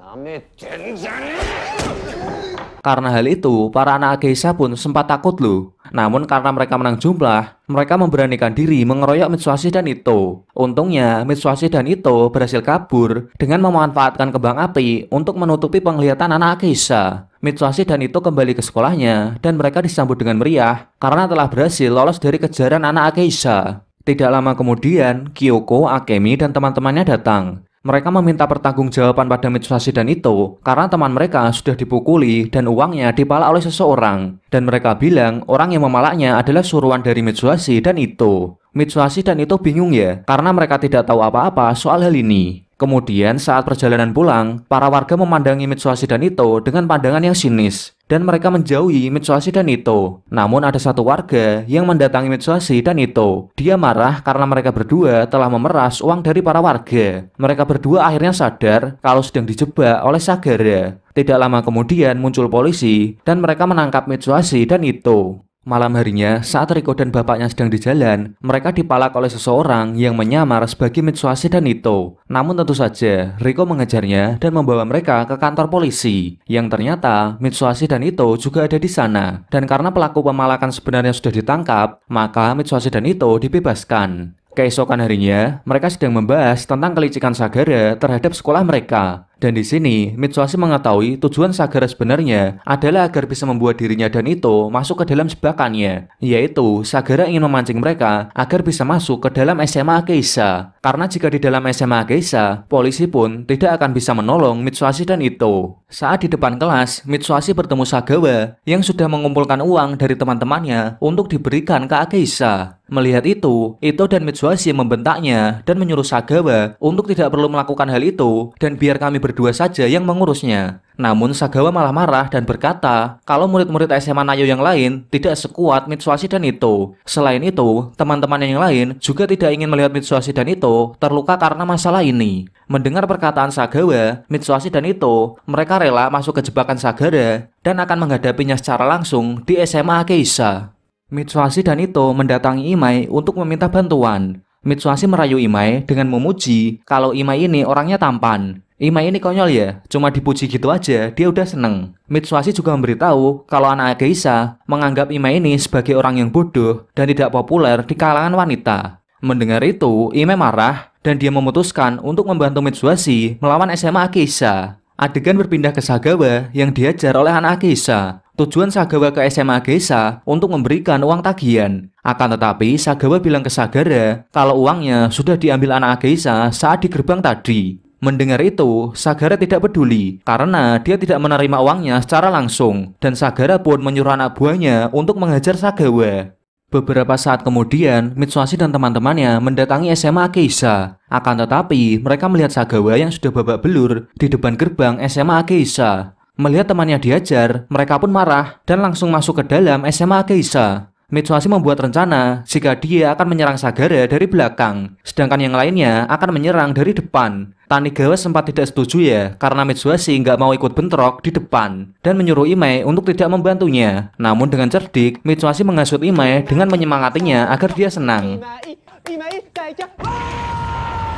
Karena hal itu, para anak Ageisha pun sempat takut lho. Namun karena mereka menang jumlah, mereka memberanikan diri mengeroyok Mitsuhashi dan Ito. Untungnya, Mitsuhashi dan Ito berhasil kabur dengan memanfaatkan kembang api untuk menutupi penglihatan anak Ageisha. Mitsuhashi dan Ito kembali ke sekolahnya dan mereka disambut dengan meriah karena telah berhasil lolos dari kejaran anak Ageisha. Tidak lama kemudian, Kyoko, Akemi, dan teman-temannya datang. Mereka meminta pertanggungjawaban pada Mitsuhashi dan Ito karena teman mereka sudah dipukuli dan uangnya dipalak oleh seseorang. Dan mereka bilang orang yang memalaknya adalah suruhan dari Mitsuhashi dan Ito. Mitsuhashi dan Ito bingung ya karena mereka tidak tahu apa-apa soal hal ini. Kemudian saat perjalanan pulang, para warga memandangi Mitsuhashi dan Ito dengan pandangan yang sinis dan mereka menjauhi Mitsuhashi dan Ito. Namun ada satu warga yang mendatangi Mitsuhashi dan Ito. Dia marah karena mereka berdua telah memeras uang dari para warga. Mereka berdua akhirnya sadar kalau sedang dijebak oleh Sagara. Tidak lama kemudian muncul polisi dan mereka menangkap Mitsuhashi dan Ito. Malam harinya, saat Riko dan bapaknya sedang di jalan, mereka dipalak oleh seseorang yang menyamar sebagai Mitsuhashi dan Ito. Namun tentu saja, Riko mengejarnya dan membawa mereka ke kantor polisi, yang ternyata Mitsuhashi dan Ito juga ada di sana. Dan karena pelaku pemalakan sebenarnya sudah ditangkap, maka Mitsuhashi dan Ito dibebaskan. Keesokan harinya, mereka sedang membahas tentang kelicikan Sagara terhadap sekolah mereka. Dan di sini, Mitsuhashi mengetahui tujuan Sagara sebenarnya adalah agar bisa membuat dirinya dan Ito masuk ke dalam jebakannya. Yaitu, Sagara ingin memancing mereka agar bisa masuk ke dalam SMA Keisha. Karena jika di dalam SMA Keisha, polisi pun tidak akan bisa menolong Mitsuhashi dan Ito. Saat di depan kelas, Mitsuhashi bertemu Sagawa yang sudah mengumpulkan uang dari teman-temannya untuk diberikan ke Akeisa. Melihat itu, Ito dan Mitsuhashi membentaknya dan menyuruh Sagawa untuk tidak perlu melakukan hal itu dan biar kami ber berdua saja yang mengurusnya. Namun Sagawa malah marah dan berkata kalau murid-murid SMA Nayo yang lain tidak sekuat Mitsuhashi dan Ito. Selain itu, teman-teman yang lain juga tidak ingin melihat Mitsuhashi dan Ito terluka karena masalah ini. Mendengar perkataan Sagawa, Mitsuhashi dan Ito, mereka rela masuk ke jebakan Sagara dan akan menghadapinya secara langsung di SMA Keisha. Mitsuhashi dan Ito mendatangi Imai untuk meminta bantuan. Mitsuhashi merayu Imai dengan memuji kalau Imai ini orangnya tampan. Imai ini konyol ya, cuma dipuji gitu aja, dia udah seneng. Mitsuhashi juga memberitahu kalau anak Geisha menganggap Imai ini sebagai orang yang bodoh dan tidak populer di kalangan wanita. Mendengar itu, Imai marah dan dia memutuskan untuk membantu Mitsuhashi melawan SMA Geisha. Adegan berpindah ke Sagawa yang diajar oleh anak Geisha. Tujuan Sagawa ke SMA Gesa untuk memberikan uang tagihan. Akan tetapi, Sagawa bilang ke Sagara kalau uangnya sudah diambil anak Gesa saat di gerbang tadi. Mendengar itu, Sagara tidak peduli karena dia tidak menerima uangnya secara langsung dan Sagara pun menyuruh anak buahnya untuk mengajar Sagawa. Beberapa saat kemudian, Mitsuhashi dan teman-temannya mendatangi SMA Keisa. Akan tetapi, mereka melihat Sagawa yang sudah babak belur di depan gerbang SMA Keisa. Melihat temannya diajar, mereka pun marah dan langsung masuk ke dalam SMA Keisa. Mitsuhashi membuat rencana jika dia akan menyerang Sagara dari belakang, sedangkan yang lainnya akan menyerang dari depan. Tanigawa sempat tidak setuju ya, karena Mitsuhashi nggak mau ikut bentrok di depan, dan menyuruh Imei untuk tidak membantunya. Namun dengan cerdik, Mitsuhashi menghasut Imei dengan menyemangatinya agar dia senang.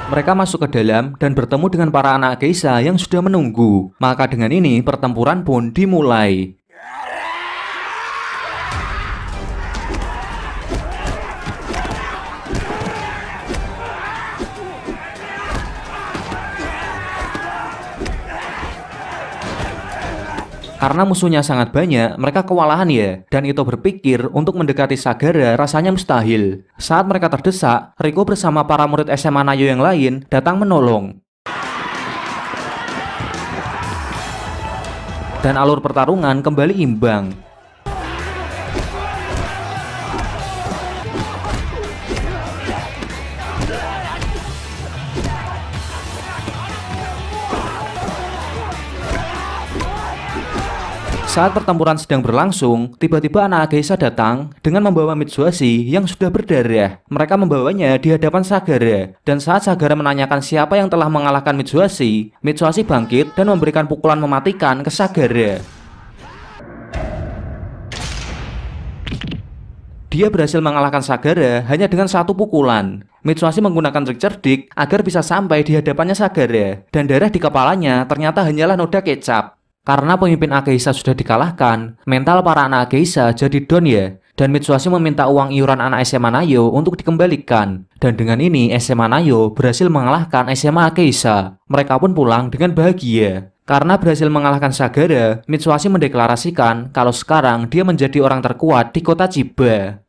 Mereka masuk ke dalam dan bertemu dengan para anak Geisha yang sudah menunggu. Maka dengan ini pertempuran pun dimulai. Karena musuhnya sangat banyak, mereka kewalahan ya, dan itu berpikir untuk mendekati Sagara rasanya mustahil. Saat mereka terdesak, Riko bersama para murid SMA Nayo yang lain datang menolong. Dan alur pertarungan kembali imbang. Saat pertempuran sedang berlangsung, tiba-tiba anak Agesa datang dengan membawa Mitsuhashi yang sudah berdarah. Mereka membawanya di hadapan Sagara, dan saat Sagara menanyakan siapa yang telah mengalahkan Mitsuhashi, Mitsuhashi bangkit dan memberikan pukulan mematikan ke Sagara. Dia berhasil mengalahkan Sagara hanya dengan satu pukulan. Mitsuhashi menggunakan trik cerdik agar bisa sampai di hadapannya Sagara, dan darah di kepalanya ternyata hanyalah noda kecap. Karena pemimpin Akeisa sudah dikalahkan, mental para anak Akeisa jadi down ya. Dan Mitsuhashi meminta uang iuran anak SMA Nayo untuk dikembalikan. Dan dengan ini SMA Nayo berhasil mengalahkan SMA Akeisa. Mereka pun pulang dengan bahagia. Karena berhasil mengalahkan Sagara, Mitsuhashi mendeklarasikan kalau sekarang dia menjadi orang terkuat di kota Chiba.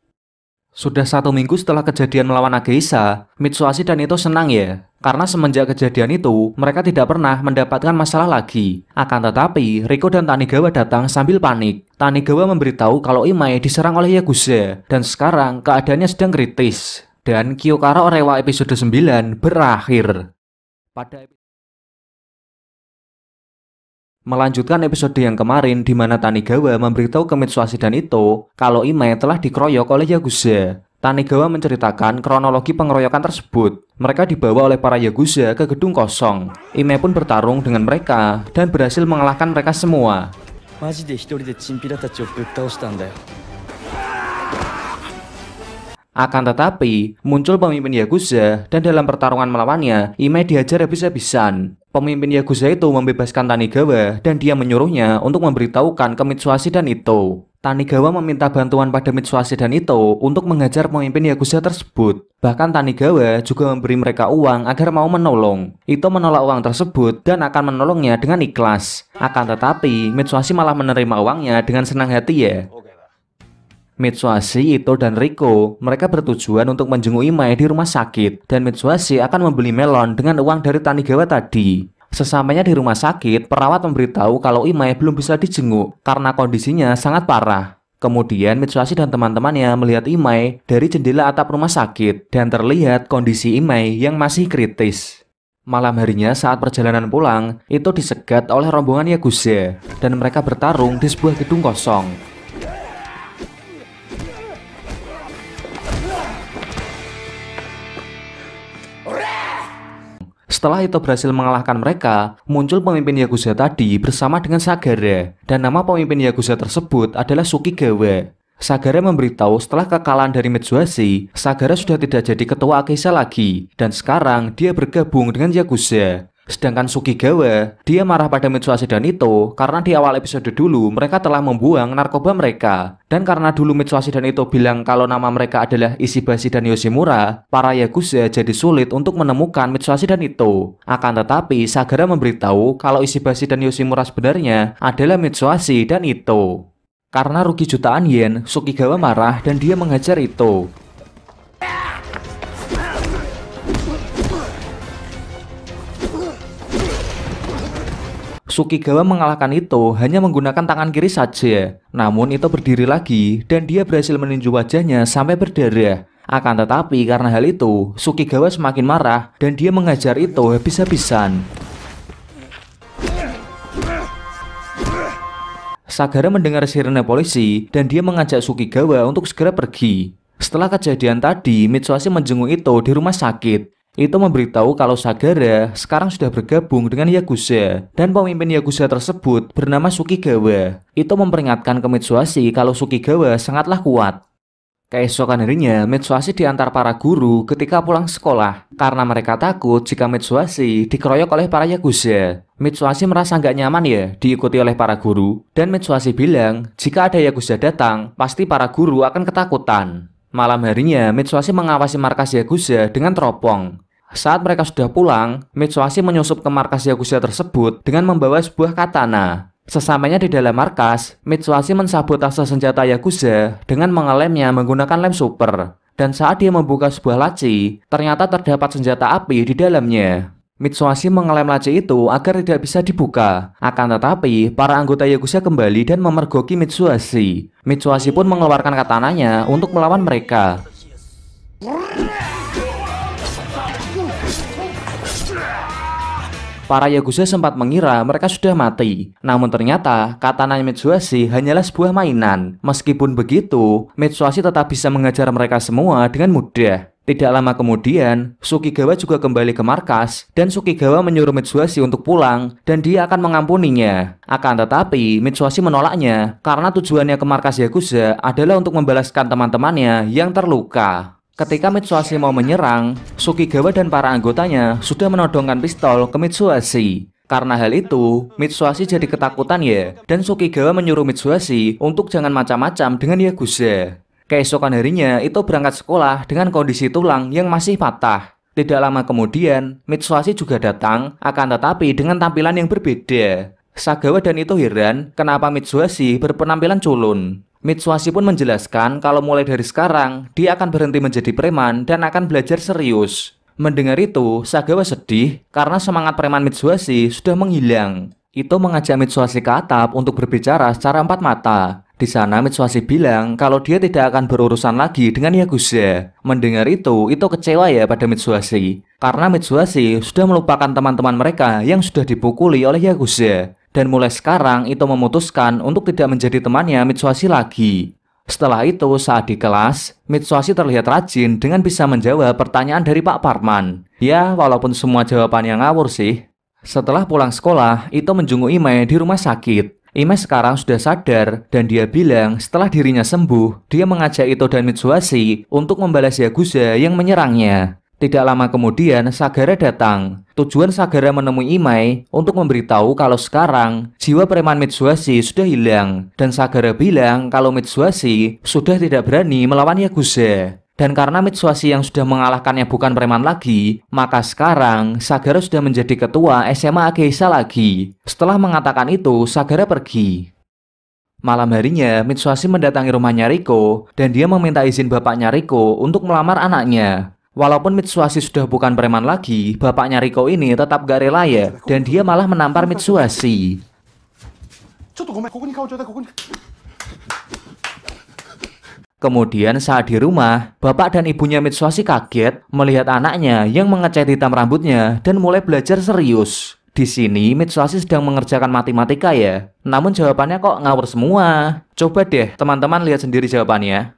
Sudah satu minggu setelah kejadian melawan Ageisa, Mitsuhashi dan Ito senang ya. Karena semenjak kejadian itu, mereka tidak pernah mendapatkan masalah lagi. Akan tetapi, Riko dan Tanigawa datang sambil panik. Tanigawa memberitahu kalau Imai diserang oleh Yakuza, dan sekarang keadaannya sedang kritis. Dan Kyokara Orewa episode 9 berakhir. Pada Melanjutkan episode yang kemarin di mana Tanigawa memberitahu ke Mitsuhashi dan Ito kalau Imai telah dikeroyok oleh Yakuza. Tanigawa menceritakan kronologi pengeroyokan tersebut. Mereka dibawa oleh para Yakuza ke gedung kosong. Ime pun bertarung dengan mereka dan berhasil mengalahkan mereka semua. Akan tetapi, muncul pemimpin Yakuza dan dalam pertarungan melawannya, Ime dihajar habis-habisan. Pemimpin Yakuza itu membebaskan Tanigawa dan dia menyuruhnya untuk memberitahukan ke Mitsuhashi dan Ito. Tanigawa meminta bantuan pada Mitsuhashi dan Ito untuk mengajar pemimpin Yakuza tersebut. Bahkan Tanigawa juga memberi mereka uang agar mau menolong. Ito menolak uang tersebut dan akan menolongnya dengan ikhlas. Akan tetapi, Mitsuhashi malah menerima uangnya dengan senang hati ya. Mitsuhashi, Ito, dan Riko, mereka bertujuan untuk menjenguk Imai di rumah sakit, dan Mitsuhashi akan membeli melon dengan uang dari Tanigawa tadi. Sesampainya di rumah sakit, perawat memberitahu kalau Imai belum bisa dijenguk karena kondisinya sangat parah. Kemudian Mitsuhashi dan teman-temannya melihat Imai dari jendela atap rumah sakit dan terlihat kondisi Imai yang masih kritis. Malam harinya saat perjalanan pulang, itu disegat oleh rombongan Yakuza dan mereka bertarung di sebuah gedung kosong. Setelah itu berhasil mengalahkan mereka, muncul pemimpin Yakuza tadi bersama dengan Sagara, dan nama pemimpin Yakuza tersebut adalah Sukigawa. Sagara memberitahu setelah kekalahan dari Mitsuhashi, Sagara sudah tidak jadi ketua Akeisa lagi, dan sekarang dia bergabung dengan Yakuza. Sedangkan Sugigawa, dia marah pada Mitsuhashi dan Ito karena di awal episode dulu mereka telah membuang narkoba mereka. Dan karena dulu Mitsuhashi dan Ito bilang kalau nama mereka adalah Ishibashi dan Yoshimura, para Yakuza jadi sulit untuk menemukan Mitsuhashi dan Ito. Akan tetapi, Sagara memberitahu kalau Ishibashi dan Yoshimura sebenarnya adalah Mitsuhashi dan Ito. Karena rugi jutaan yen, Sukigawa marah dan dia menghajar Ito. Tsukigawa mengalahkan Ito hanya menggunakan tangan kiri saja. Namun Ito berdiri lagi dan dia berhasil meninju wajahnya sampai berdarah. Akan tetapi karena hal itu, Tsukigawa semakin marah dan dia mengajar Ito habis-habisan. Sagara mendengar sirene polisi dan dia mengajak Tsukigawa untuk segera pergi. Setelah kejadian tadi, Mitsuhashi menjenguk itu di rumah sakit itu memberitahu kalau Sagara sekarang sudah bergabung dengan Yakuza dan pemimpin Yakuza tersebut bernama Sukigawa. Itu memperingatkan ke Mitsuhashi kalau Sukigawa sangatlah kuat. Keesokan harinya, Mitsuhashi diantar para guru ketika pulang sekolah karena mereka takut jika Mitsuhashi dikeroyok oleh para Yakuza. Mitsuhashi merasa nggak nyaman ya diikuti oleh para guru dan Mitsuhashi bilang jika ada Yakuza datang, pasti para guru akan ketakutan. Malam harinya, Mitsuhashi mengawasi markas Yakuza dengan teropong. Saat mereka sudah pulang, Mitsuhashi menyusup ke markas Yakuza tersebut dengan membawa sebuah katana. Sesampainya di dalam markas, Mitsuhashi mensabotase senjata Yakuza dengan mengelemnya menggunakan lem super. Dan saat dia membuka sebuah laci, ternyata terdapat senjata api di dalamnya. Mitsuhashi mengelem laci itu agar tidak bisa dibuka. Akan tetapi, para anggota Yakuza kembali dan memergoki Mitsuhashi. Mitsuhashi pun mengeluarkan katananya untuk melawan mereka. Para Yakuza sempat mengira mereka sudah mati. Namun ternyata, katana Mitsuhashi hanyalah sebuah mainan. Meskipun begitu, Mitsuhashi tetap bisa mengejar mereka semua dengan mudah. Tidak lama kemudian, Sukigawa juga kembali ke markas dan Sukigawa menyuruh Mitsuhashi untuk pulang dan dia akan mengampuninya. Akan tetapi, Mitsuhashi menolaknya karena tujuannya ke markas Yakuza adalah untuk membalaskan teman-temannya yang terluka. Ketika Mitsuhashi mau menyerang, Sukigawa dan para anggotanya sudah menodongkan pistol ke Mitsuhashi. Karena hal itu, Mitsuhashi jadi ketakutan ya, dan Sukigawa menyuruh Mitsuhashi untuk jangan macam-macam dengan Yakuza. Keesokan harinya, itu berangkat sekolah dengan kondisi tulang yang masih patah. Tidak lama kemudian, Mitsuhashi juga datang, akan tetapi dengan tampilan yang berbeda. Sagawa dan itu heran kenapa Mitsuhashi berpenampilan culun. Mitsuhashi pun menjelaskan kalau mulai dari sekarang, dia akan berhenti menjadi preman dan akan belajar serius. Mendengar itu, Sagawa sedih karena semangat preman Mitsuhashi sudah menghilang. Itu mengajak Mitsuhashi ke atap untuk berbicara secara empat mata. Di sana Mitsuhashi bilang kalau dia tidak akan berurusan lagi dengan Yakuza. Mendengar itu, itu kecewa ya pada Mitsuhashi. Karena Mitsuhashi sudah melupakan teman-teman mereka yang sudah dipukuli oleh Yakuza dan mulai sekarang Ito memutuskan untuk tidak menjadi temannya Mitsuhashi lagi. Setelah itu, saat di kelas, Mitsuhashi terlihat rajin dengan bisa menjawab pertanyaan dari Pak Parman. Ya, walaupun semua jawabannya ngawur sih. Setelah pulang sekolah, Ito menjenguk Ime di rumah sakit. Ime sekarang sudah sadar dan dia bilang setelah dirinya sembuh, dia mengajak Ito dan Mitsuhashi untuk membalas Yakuza yang menyerangnya. Tidak lama kemudian, Sagara datang. Tujuan Sagara menemui Imai untuk memberitahu kalau sekarang jiwa preman Mitsuhashi sudah hilang. Dan Sagara bilang kalau Mitsuhashi sudah tidak berani melawan Yakuza. Dan karena Mitsuhashi yang sudah mengalahkannya bukan preman lagi, maka sekarang Sagara sudah menjadi ketua SMA Akeisa lagi. Setelah mengatakan itu, Sagara pergi. Malam harinya, Mitsuhashi mendatangi rumahnya Riko, dan dia meminta izin bapaknya Riko untuk melamar anaknya. Walaupun Mitsuhashi sudah bukan preman lagi, bapaknya Riko ini tetap gak rela ya, dan dia malah menampar Mitsuhashi. Kemudian saat di rumah, bapak dan ibunya Mitsuhashi kaget melihat anaknya yang mengecat hitam rambutnya dan mulai belajar serius. Di sini Mitsuhashi sedang mengerjakan matematika ya, namun jawabannya kok ngawur semua. Coba deh teman-teman lihat sendiri jawabannya.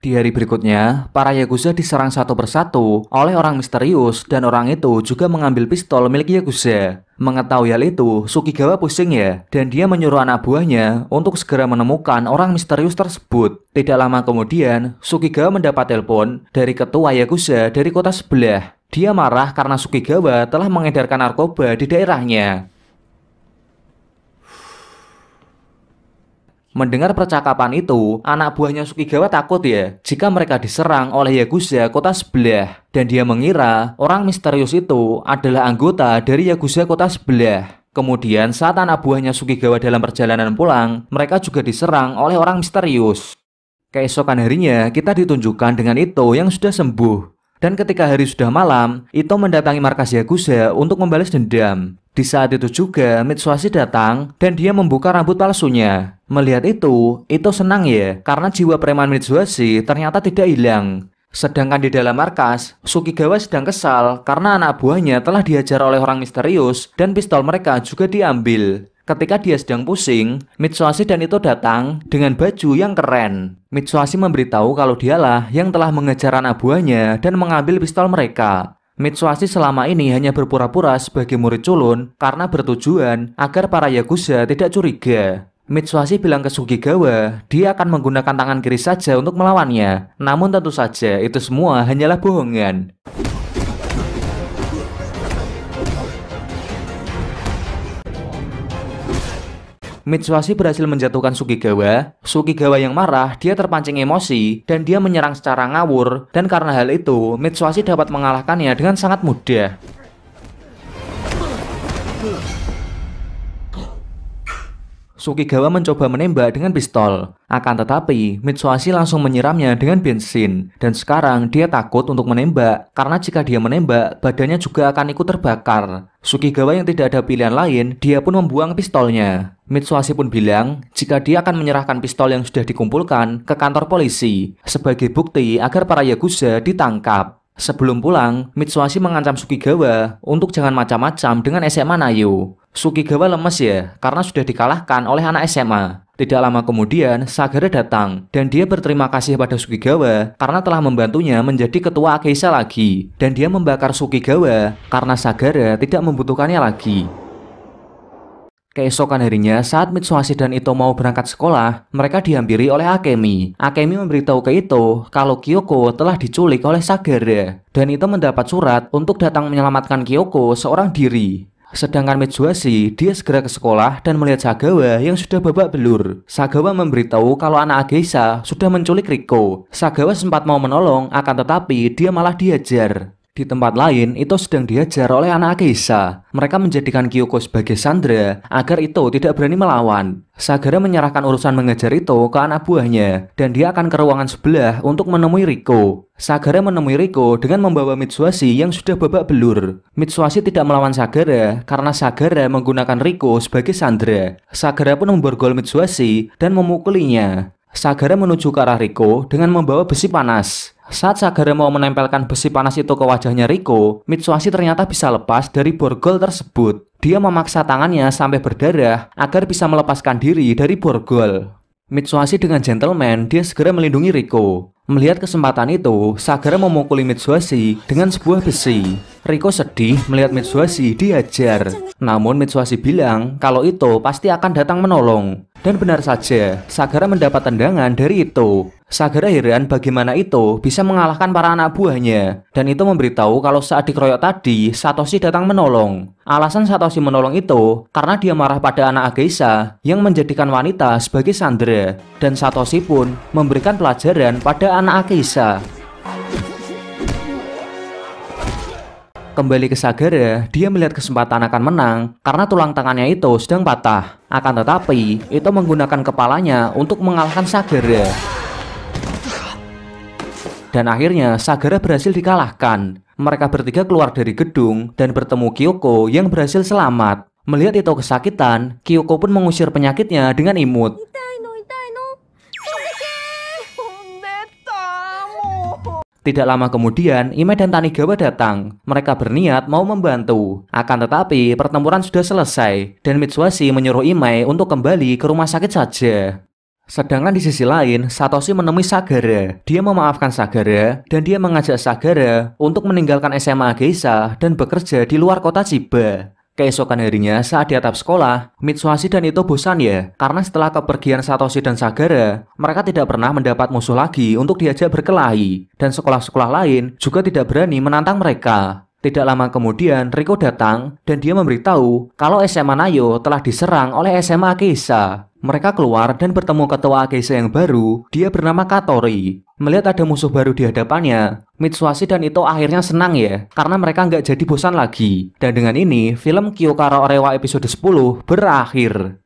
Di hari berikutnya, para Yakuza diserang satu persatu oleh orang misterius dan orang itu juga mengambil pistol milik Yakuza. Mengetahui hal itu, Sukigawa pusing ya, dan dia menyuruh anak buahnya untuk segera menemukan orang misterius tersebut. Tidak lama kemudian, Sukigawa mendapat telepon dari ketua Yakuza dari kota sebelah. Dia marah karena Sukigawa telah mengedarkan narkoba di daerahnya. Mendengar percakapan itu, anak buahnya Sukigawa takut ya jika mereka diserang oleh Yakuza kota sebelah. Dan dia mengira orang misterius itu adalah anggota dari Yakuza kota sebelah. Kemudian saat anak buahnya Sukigawa dalam perjalanan pulang, mereka juga diserang oleh orang misterius. Keesokan harinya, kita ditunjukkan dengan Ito yang sudah sembuh. Dan ketika hari sudah malam, Ito mendatangi markas Yakuza untuk membalas dendam. Di saat itu juga Mitsuhashi datang dan dia membuka rambut palsunya. Melihat itu, itu senang ya karena jiwa preman Mitsuhashi ternyata tidak hilang. Sedangkan di dalam markas, Sukigawa sedang kesal karena anak buahnya telah diajar oleh orang misterius dan pistol mereka juga diambil. Ketika dia sedang pusing, Mitsuhashi dan Ito datang dengan baju yang keren. Mitsuhashi memberitahu kalau dialah yang telah mengejar anak buahnya dan mengambil pistol mereka. Mitsuhashi selama ini hanya berpura-pura sebagai murid culun karena bertujuan agar para Yakuza tidak curiga. Mitsuhashi bilang ke Sugigawa, dia akan menggunakan tangan kiri saja untuk melawannya. Namun tentu saja itu semua hanyalah bohongan. Mitsuhashi berhasil menjatuhkan Sugigawa. Sugigawa yang marah, dia terpancing emosi, dan dia menyerang secara ngawur. Dan karena hal itu, Mitsuhashi dapat mengalahkannya dengan sangat mudah. Sukigawa mencoba menembak dengan pistol. Akan tetapi, Mitsuhashi langsung menyiramnya dengan bensin. Dan sekarang dia takut untuk menembak, karena jika dia menembak, badannya juga akan ikut terbakar. Sukigawa yang tidak ada pilihan lain, dia pun membuang pistolnya. Mitsuhashi pun bilang, jika dia akan menyerahkan pistol yang sudah dikumpulkan ke kantor polisi, sebagai bukti agar para Yakuza ditangkap. Sebelum pulang, Mitsuhashi mengancam Sukigawa untuk jangan macam-macam dengan SMA Nayu. Sukigawa lemes ya, karena sudah dikalahkan oleh anak SMA. Tidak lama kemudian, Sagara datang, dan dia berterima kasih pada Sukigawa karena telah membantunya menjadi ketua Akeisa lagi. Dan dia membakar Sukigawa karena Sagara tidak membutuhkannya lagi. Keesokan harinya, saat Mitsuhashi dan Ito mau berangkat sekolah, mereka dihampiri oleh Akemi. Akemi memberitahu ke Ito kalau Kyoko telah diculik oleh Sagara, dan Ito mendapat surat untuk datang menyelamatkan Kyoko seorang diri. Sedangkan Mejuasi, dia segera ke sekolah dan melihat Sagawa yang sudah babak belur. Sagawa memberitahu kalau anak Agesa sudah menculik Riko. Sagawa sempat mau menolong, akan tetapi dia malah diajar. Di tempat lain, Ito sedang diajar oleh anak Akeisa. Mereka menjadikan Kyoko sebagai Sandra agar Ito tidak berani melawan. Sagara menyerahkan urusan mengejar Ito ke anak buahnya, dan dia akan ke ruangan sebelah untuk menemui Riko. Sagara menemui Riko dengan membawa Mitsuhashi yang sudah babak belur. Mitsuhashi tidak melawan Sagara karena Sagara menggunakan Riko sebagai Sandra. Sagara pun memborgol Mitsuhashi dan memukulinya. Sagara menuju ke arah Riko dengan membawa besi panas. Saat Sagara mau menempelkan besi panas itu ke wajahnya Riko, Mitsuhashi ternyata bisa lepas dari borgol tersebut. Dia memaksa tangannya sampai berdarah agar bisa melepaskan diri dari borgol. Mitsuhashi dengan gentleman, dia segera melindungi Riko. Melihat kesempatan itu, Sagara memukuli Mitsuhashi dengan sebuah besi. Riko sedih melihat Mitsuhashi dihajar. Namun Mitsuhashi bilang kalau itu pasti akan datang menolong. Dan benar saja, Sagara mendapat tendangan dari itu. Sagara heran bagaimana itu bisa mengalahkan para anak buahnya, dan itu memberitahu kalau saat dikeroyok tadi, Satoshi datang menolong. Alasan Satoshi menolong itu karena dia marah pada anak Ageisa yang menjadikan wanita sebagai sandera, dan Satoshi pun memberikan pelajaran pada anak Ageisa. Kembali ke Sagara, dia melihat kesempatan akan menang karena tulang tangannya itu sedang patah. Akan tetapi, itu menggunakan kepalanya untuk mengalahkan Sagara. Dan akhirnya Sagara berhasil dikalahkan. Mereka bertiga keluar dari gedung dan bertemu Kyoko yang berhasil selamat. Melihat Ito kesakitan, Kyoko pun mengusir penyakitnya dengan imut. Tidak lama kemudian, Ime dan Tanigawa datang. Mereka berniat mau membantu. Akan tetapi, pertempuran sudah selesai, dan Mitsuhashi menyuruh Ime untuk kembali ke rumah sakit saja. Sedangkan di sisi lain, Satoshi menemui Sagara. Dia memaafkan Sagara dan dia mengajak Sagara untuk meninggalkan SMA Geisha dan bekerja di luar kota Chiba. Keesokan harinya saat di atap sekolah, Mitsuhashi dan Ito bosan ya karena setelah kepergian Satoshi dan Sagara, mereka tidak pernah mendapat musuh lagi untuk diajak berkelahi dan sekolah-sekolah lain juga tidak berani menantang mereka. Tidak lama kemudian, Riko datang dan dia memberitahu kalau SMA Nayo telah diserang oleh SMA Keisa. Mereka keluar dan bertemu ketua Akeisha yang baru, dia bernama Katori. Melihat ada musuh baru di hadapannya, Mitsuhashi dan Ito akhirnya senang ya, karena mereka nggak jadi bosan lagi. Dan dengan ini, film Kyokara Orewa episode 10 berakhir.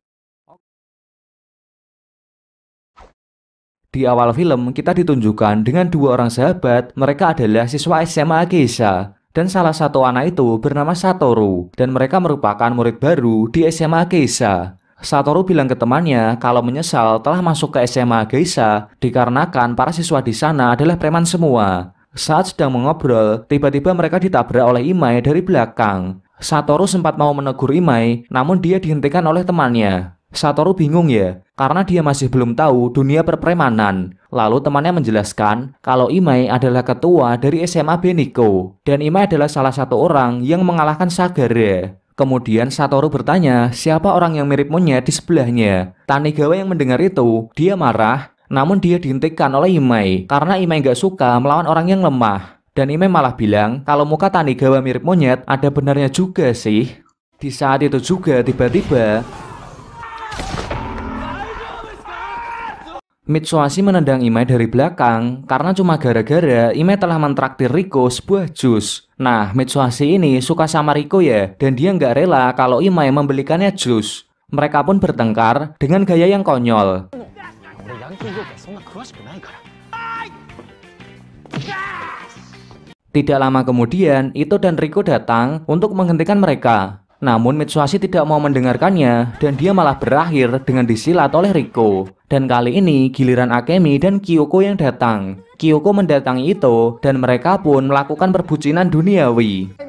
Di awal film, kita ditunjukkan dengan dua orang sahabat, mereka adalah siswa SMA Akeisha. Dan salah satu anak itu bernama Satoru, dan mereka merupakan murid baru di SMA Geisha. Satoru bilang ke temannya kalau menyesal telah masuk ke SMA Geisha dikarenakan para siswa di sana adalah preman semua. Saat sedang mengobrol, tiba-tiba mereka ditabrak oleh Imai dari belakang. Satoru sempat mau menegur Imai, namun dia dihentikan oleh temannya. Satoru bingung ya, karena dia masih belum tahu dunia perpremanan. Lalu temannya menjelaskan kalau Imai adalah ketua dari SMA Beniko, dan Imai adalah salah satu orang yang mengalahkan Sagara. Kemudian Satoru bertanya siapa orang yang mirip monyet di sebelahnya. Tanigawa yang mendengar itu, dia marah, namun dia dihentikan oleh Imei karena Imei gak suka melawan orang yang lemah. Dan Imei malah bilang kalau muka Tanigawa mirip monyet ada benarnya juga sih. Di saat itu juga tiba-tiba Mitsuhashi menendang Imai dari belakang karena cuma gara-gara Imai telah mentraktir Riko sebuah jus. Nah, Mitsuhashi ini suka sama Riko ya, dan dia nggak rela kalau Imai membelikannya jus. Mereka pun bertengkar dengan gaya yang konyol. Tidak lama kemudian, Ito dan Riko datang untuk menghentikan mereka. Namun Mitsuhashi tidak mau mendengarkannya dan dia malah berakhir dengan disilat oleh Riko. Dan kali ini giliran Akemi dan Kyoko yang datang. Kyoko mendatangi Ito dan mereka pun melakukan perbucinan duniawi.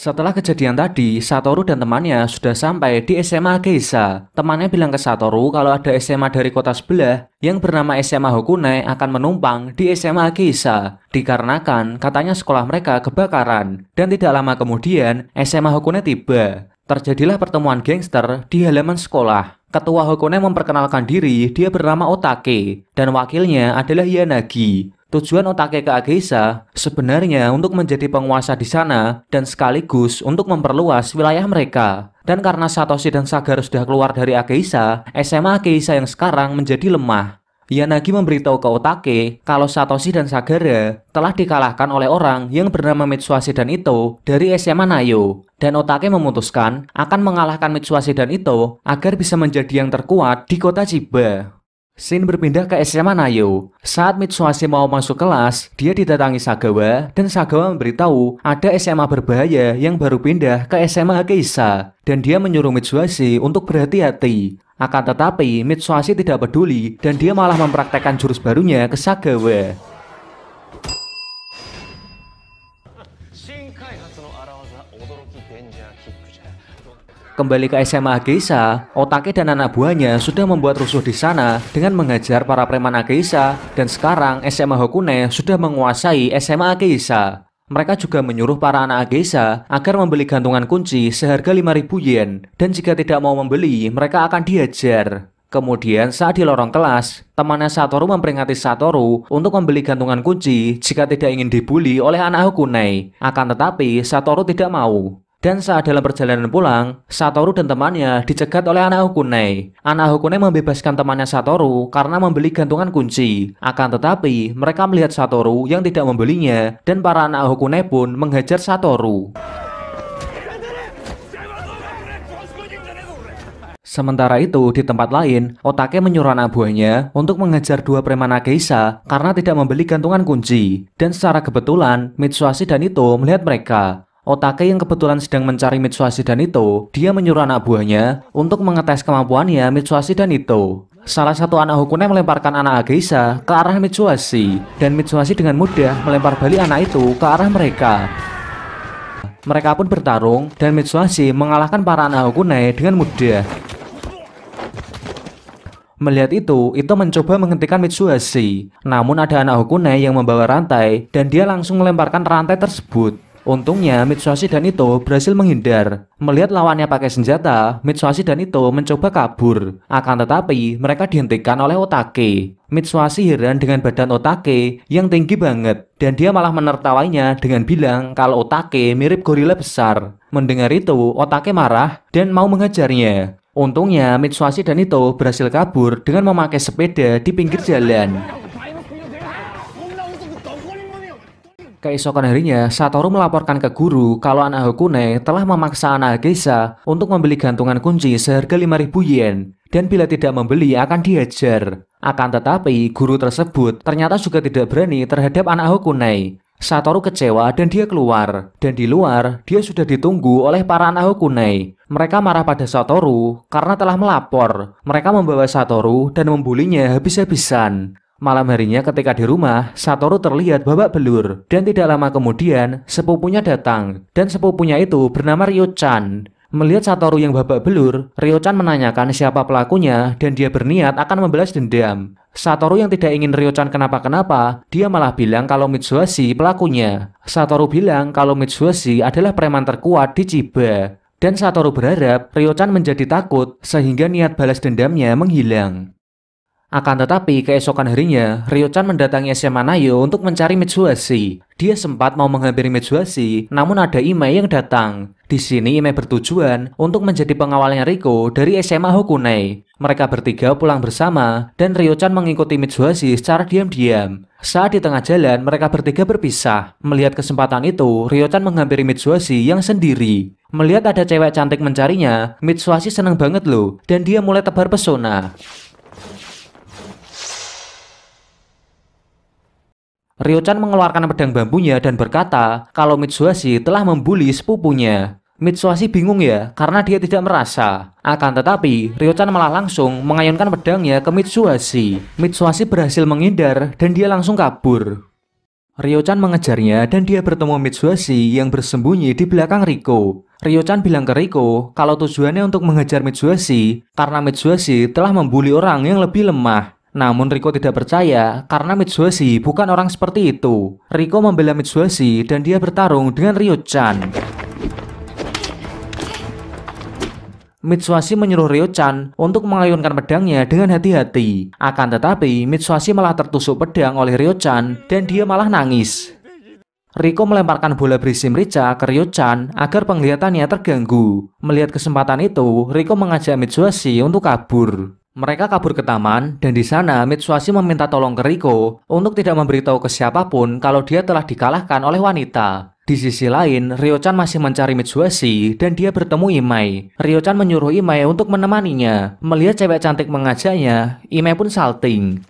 Setelah kejadian tadi, Satoru dan temannya sudah sampai di SMA Geisha. Temannya bilang ke Satoru kalau ada SMA dari kota sebelah yang bernama SMA Hokune akan menumpang di SMA Geisha. Dikarenakan katanya sekolah mereka kebakaran. Dan tidak lama kemudian, SMA Hokune tiba. Terjadilah pertemuan gangster di halaman sekolah. Ketua Hokune memperkenalkan diri, dia bernama Otake, dan wakilnya adalah Yanagi. Tujuan Otake ke Ageisa sebenarnya untuk menjadi penguasa di sana dan sekaligus untuk memperluas wilayah mereka. Dan karena Satoshi dan Sagar sudah keluar dari Ageisa, SMA Ageisa yang sekarang menjadi lemah. Yanagi memberitahu ke Otake kalau Satoshi dan Sagara telah dikalahkan oleh orang yang bernama Mitsuhashi dan Ito dari SMA Nayo. Dan Otake memutuskan akan mengalahkan Mitsuhashi dan Ito agar bisa menjadi yang terkuat di kota Chiba. Shin berpindah ke SMA Nayo. Saat Mitsuhashi mau masuk kelas, dia didatangi Sagawa dan Sagawa memberitahu ada SMA berbahaya yang baru pindah ke SMA Keisa dan dia menyuruh Mitsuhashi untuk berhati-hati. Akan tetapi, Mitsuhashi tidak peduli dan dia malah mempraktekkan jurus barunya ke Sagawa. kembali ke SMA Ageisa, Otake dan anak buahnya sudah membuat rusuh di sana dengan mengajar para preman Ageisa dan sekarang SMA Hokune sudah menguasai SMA Ageisa. Mereka juga menyuruh para anak Ageisa agar membeli gantungan kunci seharga 5000 yen dan jika tidak mau membeli, mereka akan diajar. Kemudian saat di lorong kelas, temannya Satoru memperingati Satoru untuk membeli gantungan kunci jika tidak ingin dibully oleh anak Hokune. Akan tetapi, Satoru tidak mau. Dan saat dalam perjalanan pulang, Satoru dan temannya dicegat oleh anak Hokune. Anak Hokune membebaskan temannya Satoru karena membeli gantungan kunci. Akan tetapi, mereka melihat Satoru yang tidak membelinya dan para anak Hokune pun menghajar Satoru. Sementara itu, di tempat lain, Otake menyuruh anak buahnya untuk mengejar dua preman Akeisa karena tidak membeli gantungan kunci. Dan secara kebetulan, Mitsuhashi dan Ito melihat mereka. Otake yang kebetulan sedang mencari Mitsuhashi dan Ito, dia menyuruh anak buahnya untuk mengetes kemampuannya Mitsuhashi dan Ito. Salah satu anak Hukune melemparkan anak Ageisa ke arah Mitsuhashi, dan Mitsuhashi dengan mudah melempar balik anak itu ke arah mereka. Mereka pun bertarung, dan Mitsuhashi mengalahkan para anak Hukune dengan mudah. Melihat itu, itu mencoba menghentikan Mitsuhashi. Namun ada anak Hokune yang membawa rantai dan dia langsung melemparkan rantai tersebut. Untungnya Mitsuhashi dan Ito berhasil menghindar. Melihat lawannya pakai senjata, Mitsuhashi dan Ito mencoba kabur. Akan tetapi, mereka dihentikan oleh Otake. Mitsuhashi heran dengan badan Otake yang tinggi banget dan dia malah menertawainya dengan bilang kalau Otake mirip gorila besar. Mendengar itu, Otake marah dan mau mengejarnya. Untungnya Mitsuhashi dan Ito berhasil kabur dengan memakai sepeda di pinggir jalan. Keesokan harinya, Satoru melaporkan ke guru kalau anak Hokune telah memaksa anak Geisha untuk membeli gantungan kunci seharga 5000 yen dan bila tidak membeli akan dihajar. Akan tetapi, guru tersebut ternyata juga tidak berani terhadap anak Hokune. Satoru kecewa dan dia keluar. Dan di luar, dia sudah ditunggu oleh para anak Hokune. Mereka marah pada Satoru karena telah melapor. Mereka membawa Satoru dan membulinya habis-habisan. Malam harinya ketika di rumah, Satoru terlihat babak belur dan tidak lama kemudian sepupunya datang dan sepupunya itu bernama Ryo-chan. Melihat Satoru yang babak belur, Ryo-chan menanyakan siapa pelakunya dan dia berniat akan membalas dendam. Satoru yang tidak ingin Ryo-chan kenapa-kenapa, dia malah bilang kalau Mitsuhashi pelakunya. Satoru bilang kalau Mitsuhashi adalah preman terkuat di Chiba. Dan Satoru berharap Ryo-chan menjadi takut sehingga niat balas dendamnya menghilang. Akan tetapi, keesokan harinya, Ryo-chan mendatangi SMA Nayo untuk mencari Mitsuhashi. Dia sempat mau menghampiri Mitsuhashi, namun ada Imei yang datang. Di sini Imei bertujuan untuk menjadi pengawalnya Riko dari SMA Hokunei. Mereka bertiga pulang bersama, dan Ryo-chan mengikuti Mitsuhashi secara diam-diam. Saat di tengah jalan, mereka bertiga berpisah. Melihat kesempatan itu, Ryo-chan menghampiri Mitsuhashi yang sendiri. Melihat ada cewek cantik mencarinya, Mitsuhashi senang banget loh, dan dia mulai tebar pesona. Ryo-chan mengeluarkan pedang bambunya dan berkata kalau Mitsuhashi telah membuli sepupunya. Mitsuhashi bingung ya karena dia tidak merasa. Akan tetapi, Ryo-chan malah langsung mengayunkan pedangnya ke Mitsuhashi. Mitsuhashi berhasil menghindar dan dia langsung kabur. Ryo-chan mengejarnya dan dia bertemu Mitsuhashi yang bersembunyi di belakang Riko. Ryo-chan bilang ke Riko kalau tujuannya untuk mengejar Mitsuhashi karena Mitsuhashi telah membuli orang yang lebih lemah. Namun Riko tidak percaya karena Mitsuhashi bukan orang seperti itu. Riko membela Mitsuhashi dan dia bertarung dengan Ryo-chan. Mitsuhashi menyuruh Ryo-chan untuk mengayunkan pedangnya dengan hati-hati. Akan tetapi, Mitsuhashi malah tertusuk pedang oleh Ryo-chan dan dia malah nangis. Riko melemparkan bola berisi merica ke Ryo-chan agar penglihatannya terganggu. Melihat kesempatan itu, Riko mengajak Mitsuhashi untuk kabur. Mereka kabur ke taman dan di sana Mitsuhashi meminta tolong ke Riko untuk tidak memberitahu ke siapapun kalau dia telah dikalahkan oleh wanita. Di sisi lain, Ryo-chan masih mencari Mitsuhashi dan dia bertemu Imai. Ryo-chan menyuruh Imai untuk menemaninya. Melihat cewek cantik mengajaknya, Imai pun salting.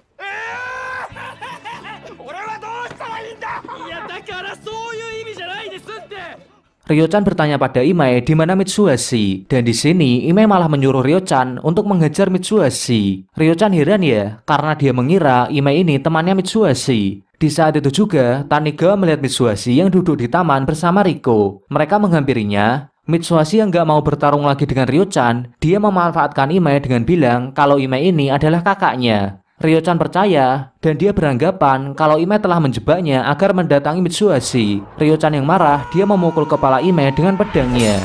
Ryo-chan bertanya pada Imei di mana Mitsuhashi, dan di sini Imei malah menyuruh Ryo-chan untuk mengejar Mitsuhashi. Ryo-chan heran ya, karena dia mengira Imei ini temannya Mitsuhashi. Di saat itu juga, Taniga melihat Mitsuhashi yang duduk di taman bersama Riko. Mereka menghampirinya, Mitsuhashi yang gak mau bertarung lagi dengan Ryo-chan, dia memanfaatkan Imei dengan bilang kalau Imei ini adalah kakaknya. Ryo-chan percaya dan dia beranggapan kalau Ime telah menjebaknya agar mendatangi Mitsuhashi. Ryo-chan yang marah, dia memukul kepala Ime dengan pedangnya.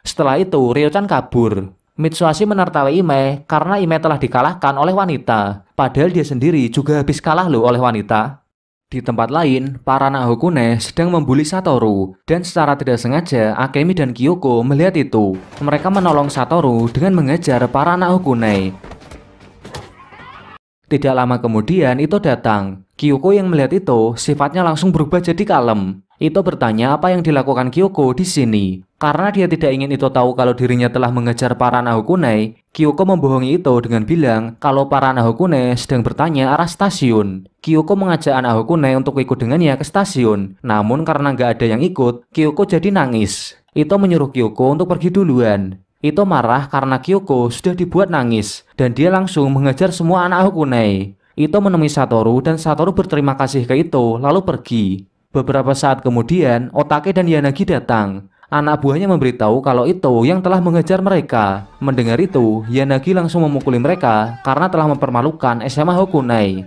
Setelah itu, Ryo-chan kabur. Mitsuhashi menertawai Ime karena Ime telah dikalahkan oleh wanita. Padahal dia sendiri juga habis kalah loh oleh wanita. Di tempat lain, para Nahokune sedang membuli Satoru, dan secara tidak sengaja Akemi dan Kyoko melihat itu. Mereka menolong Satoru dengan mengejar para Nahokune. Tidak lama kemudian itu datang. Kyoko yang melihat itu sifatnya langsung berubah jadi kalem. Itu bertanya apa yang dilakukan Kyoko di sini. Karena dia tidak ingin itu tahu kalau dirinya telah mengejar para Nahokunai, Kyoko membohongi itu dengan bilang kalau para Nahokunai sedang bertanya arah stasiun. Kyoko mengajak anak Nahokunai untuk ikut dengannya ke stasiun. Namun karena nggak ada yang ikut, Kyoko jadi nangis. Itu menyuruh Kyoko untuk pergi duluan. Ito marah karena Kyoko sudah dibuat nangis dan dia langsung mengejar semua anak Hokunai. Ito menemui Satoru dan Satoru berterima kasih ke Ito lalu pergi. Beberapa saat kemudian, Otake dan Yanagi datang. Anak buahnya memberitahu kalau Ito yang telah mengejar mereka. Mendengar itu, Yanagi langsung memukuli mereka karena telah mempermalukan SMA Hokunai.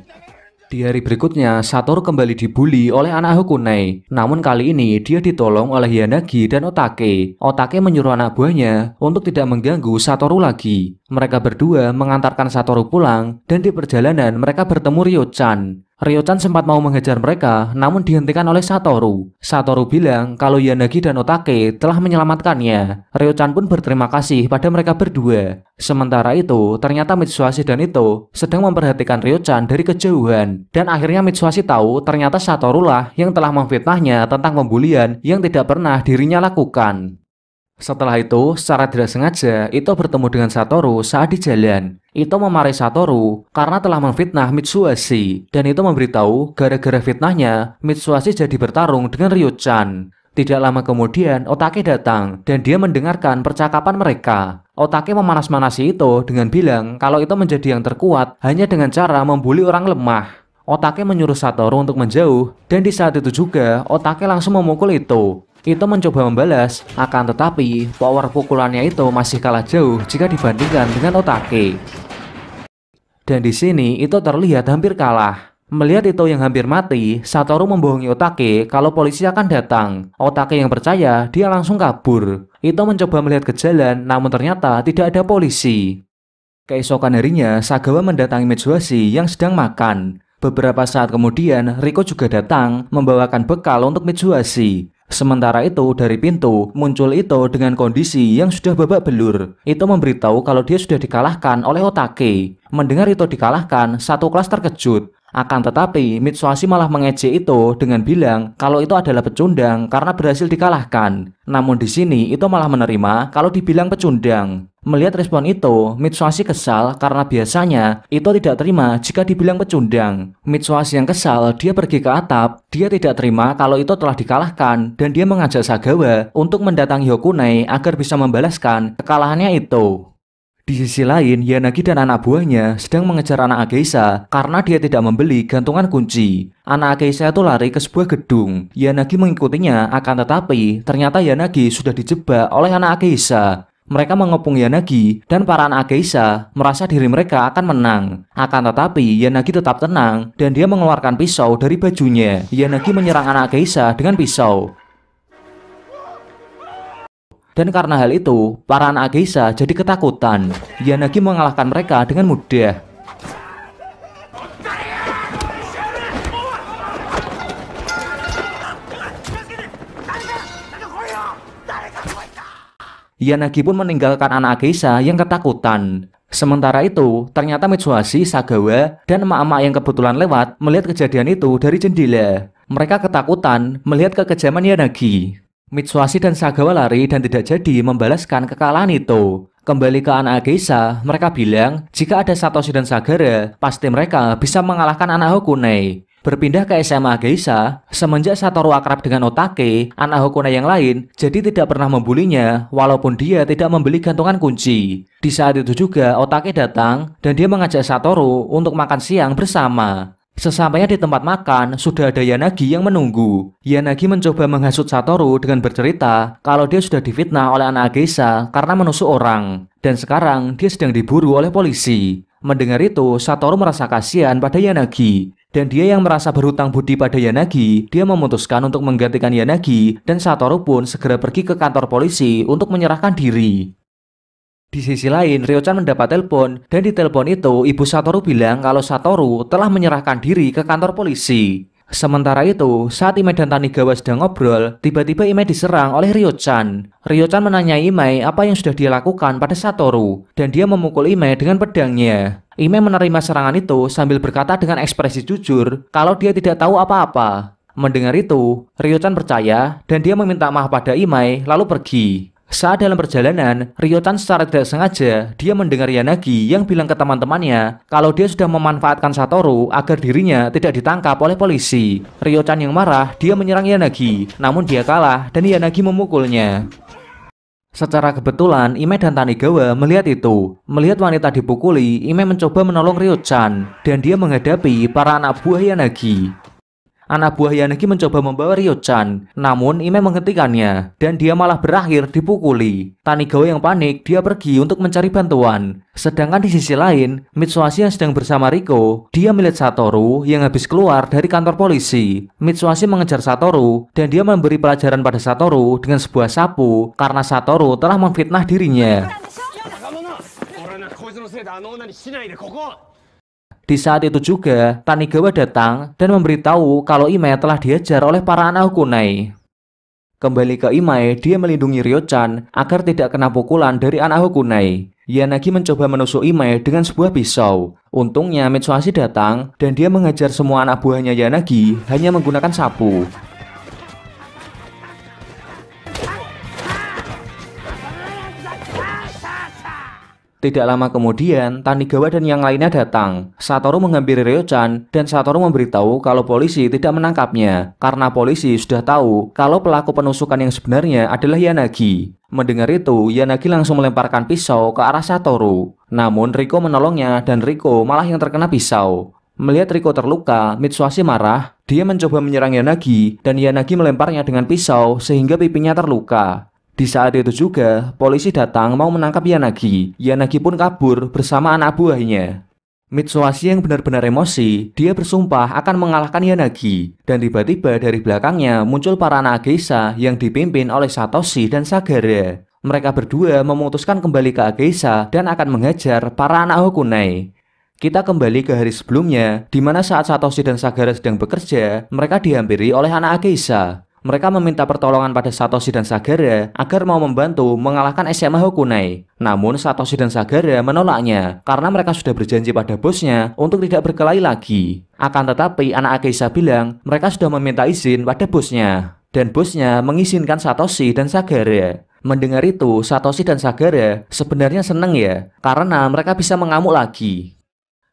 Di hari berikutnya, Satoru kembali dibully oleh anak Hokunai. Namun kali ini, dia ditolong oleh Yanagi dan Otake. Otake menyuruh anak buahnya untuk tidak mengganggu Satoru lagi. Mereka berdua mengantarkan Satoru pulang, dan di perjalanan mereka bertemu Ryo-chan. Ryochan sempat mau mengejar mereka, namun dihentikan oleh Satoru. Satoru bilang kalau Yanagi dan Otake telah menyelamatkannya. Ryochan pun berterima kasih pada mereka berdua. Sementara itu, ternyata Mitsuhashi dan Ito sedang memperhatikan Ryochan dari kejauhan. Dan akhirnya Mitsuhashi tahu ternyata Satoru lah yang telah memfitnahnya tentang pembulian yang tidak pernah dirinya lakukan. Setelah itu, secara tidak sengaja, Ito bertemu dengan Satoru saat di jalan. Ito memarahi Satoru karena telah memfitnah Mitsuhashi, dan Ito memberitahu gara-gara fitnahnya, Mitsuhashi jadi bertarung dengan Ryo-chan. Tidak lama kemudian, Otake datang dan dia mendengarkan percakapan mereka. Otake memanas-manasi Ito dengan bilang kalau Ito menjadi yang terkuat hanya dengan cara membuli orang lemah. Otake menyuruh Satoru untuk menjauh, dan di saat itu juga Otake langsung memukul Ito. Ito mencoba membalas, akan tetapi power pukulannya itu masih kalah jauh jika dibandingkan dengan Otake. Dan di sini itu terlihat hampir kalah. Melihat Ito yang hampir mati, Satoru membohongi Otake kalau polisi akan datang. Otake yang percaya, dia langsung kabur. Ito mencoba melihat ke jalan, namun ternyata tidak ada polisi. Keesokan harinya, Sagawa mendatangi Mitsuhashi yang sedang makan. Beberapa saat kemudian, Riko juga datang membawakan bekal untuk Mitsuhashi. Sementara itu, dari pintu muncul Ito dengan kondisi yang sudah babak belur. Ito memberitahu kalau dia sudah dikalahkan oleh Otake. Mendengar Ito dikalahkan, satu kelas terkejut. Akan tetapi, Mitsuhashi malah mengejek Ito dengan bilang kalau itu adalah pecundang karena berhasil dikalahkan. Namun di sini, Ito malah menerima kalau dibilang pecundang. Melihat respon itu, Mitsuhashi kesal karena biasanya itu tidak terima jika dibilang pecundang. Mitsuhashi yang kesal, dia pergi ke atap. Dia tidak terima kalau itu telah dikalahkan dan dia mengajak Sagawa untuk mendatangi Hokunai agar bisa membalaskan kekalahannya itu. Di sisi lain, Yanagi dan anak buahnya sedang mengejar anak Ageisa karena dia tidak membeli gantungan kunci. Anak Ageisa itu lari ke sebuah gedung. Yanagi mengikutinya akan tetapi ternyata Yanagi sudah dijebak oleh anak Ageisa mereka mengepung Yanagi dan para anak Geisha merasa diri mereka akan menang. Akan tetapi Yanagi tetap tenang dan dia mengeluarkan pisau dari bajunya. Yanagi menyerang anak Geisha dengan pisau. Dan karena hal itu, para anak Geisha jadi ketakutan. Yanagi mengalahkan mereka dengan mudah. Yanagi pun meninggalkan anak Geisha yang ketakutan. Sementara itu, ternyata Mitsuhashi, Sagawa, dan emak-emak yang kebetulan lewat melihat kejadian itu dari jendela. Mereka ketakutan melihat kekejaman Yanagi. Mitsuhashi dan Sagawa lari dan tidak jadi membalaskan kekalahan itu. Kembali ke anak Geisha, mereka bilang jika ada Satoshi dan Sagara, pasti mereka bisa mengalahkan anak Hokunai. Berpindah ke SMA Geisha, semenjak Satoru akrab dengan Otake, anak Hokuna yang lain, jadi tidak pernah membulinya walaupun dia tidak membeli gantungan kunci. Di saat itu juga Otake datang dan dia mengajak Satoru untuk makan siang bersama. Sesampainya di tempat makan, sudah ada Yanagi yang menunggu. Yanagi mencoba menghasut Satoru dengan bercerita kalau dia sudah difitnah oleh anak Geisha karena menusuk orang. Dan sekarang dia sedang diburu oleh polisi. Mendengar itu, Satoru merasa kasihan pada Yanagi. Dan dia yang merasa berhutang budi pada Yanagi, dia memutuskan untuk menggantikan Yanagi dan Satoru pun segera pergi ke kantor polisi untuk menyerahkan diri. Di sisi lain, Ryochan mendapat telepon dan di telepon itu ibu Satoru bilang kalau Satoru telah menyerahkan diri ke kantor polisi. Sementara itu, saat Imei dan Tanigawa sedang ngobrol, tiba-tiba Imei diserang oleh Ryo-chan. Ryo-chan menanyai Imei apa yang sudah dia lakukan pada Satoru, dan dia memukul Imei dengan pedangnya. Imei menerima serangan itu sambil berkata dengan ekspresi jujur kalau dia tidak tahu apa-apa. Mendengar itu, Ryo-chan percaya dan dia meminta maaf pada Imei lalu pergi. Saat dalam perjalanan, Ryotan secara tidak sengaja dia mendengar Yanagi yang bilang ke teman-temannya kalau dia sudah memanfaatkan Satoru agar dirinya tidak ditangkap oleh polisi. Ryotan yang marah, dia menyerang Yanagi, namun dia kalah dan Yanagi memukulnya. Secara kebetulan, Ime dan Tanigawa melihat itu. Melihat wanita dipukuli, Ime mencoba menolong Ryo-chan, dan dia menghadapi para anak buah Yanagi. Anak buah Yanagi mencoba membawa Ryo-chan, namun Ime menghentikannya, dan dia malah berakhir dipukuli. Tanigawa yang panik, dia pergi untuk mencari bantuan. Sedangkan di sisi lain, Mitsuhashi yang sedang bersama Riko, dia melihat Satoru yang habis keluar dari kantor polisi. Mitsuhashi mengejar Satoru, dan dia memberi pelajaran pada Satoru dengan sebuah sapu, karena Satoru telah memfitnah dirinya. Di saat itu juga, Tanigawa datang dan memberitahu kalau Imae telah diajar oleh para anak kunai. Kembali ke Imae, dia melindungi ryo agar tidak kena pukulan dari anak kunai. Yanagi mencoba menusuk Imae dengan sebuah pisau. Untungnya Mitsuhashi datang dan dia mengajar semua anak buahnya Yanagi hanya menggunakan sapu. Tidak lama kemudian, Tanigawa dan yang lainnya datang. Satoru menghampiri ryo dan Satoru memberitahu kalau polisi tidak menangkapnya karena polisi sudah tahu kalau pelaku penusukan yang sebenarnya adalah Yanagi. Mendengar itu, Yanagi langsung melemparkan pisau ke arah Satoru. Namun Riko menolongnya dan Riko malah yang terkena pisau. Melihat Riko terluka, Mitsuhashi marah. Dia mencoba menyerang Yanagi dan Yanagi melemparnya dengan pisau sehingga pipinya terluka. Di saat itu juga, polisi datang mau menangkap Yanagi. Yanagi pun kabur bersama anak buahnya. Mitsuhashi yang benar-benar emosi, dia bersumpah akan mengalahkan Yanagi. Dan tiba-tiba dari belakangnya muncul para anak Geisha yang dipimpin oleh Satoshi dan Sagara. Mereka berdua memutuskan kembali ke Ageisha dan akan mengejar para anak Hokunai. Kita kembali ke hari sebelumnya, di mana saat Satoshi dan Sagara sedang bekerja, mereka dihampiri oleh anak Ageisha. Mereka meminta pertolongan pada Satoshi dan Sagara agar mau membantu mengalahkan SMA Hokunai. Namun Satoshi dan Sagara menolaknya karena mereka sudah berjanji pada bosnya untuk tidak berkelahi lagi. Akan tetapi anak Akeisa bilang mereka sudah meminta izin pada bosnya. Dan bosnya mengizinkan Satoshi dan Sagara. Mendengar itu, Satoshi dan Sagara sebenarnya senang ya, karena mereka bisa mengamuk lagi.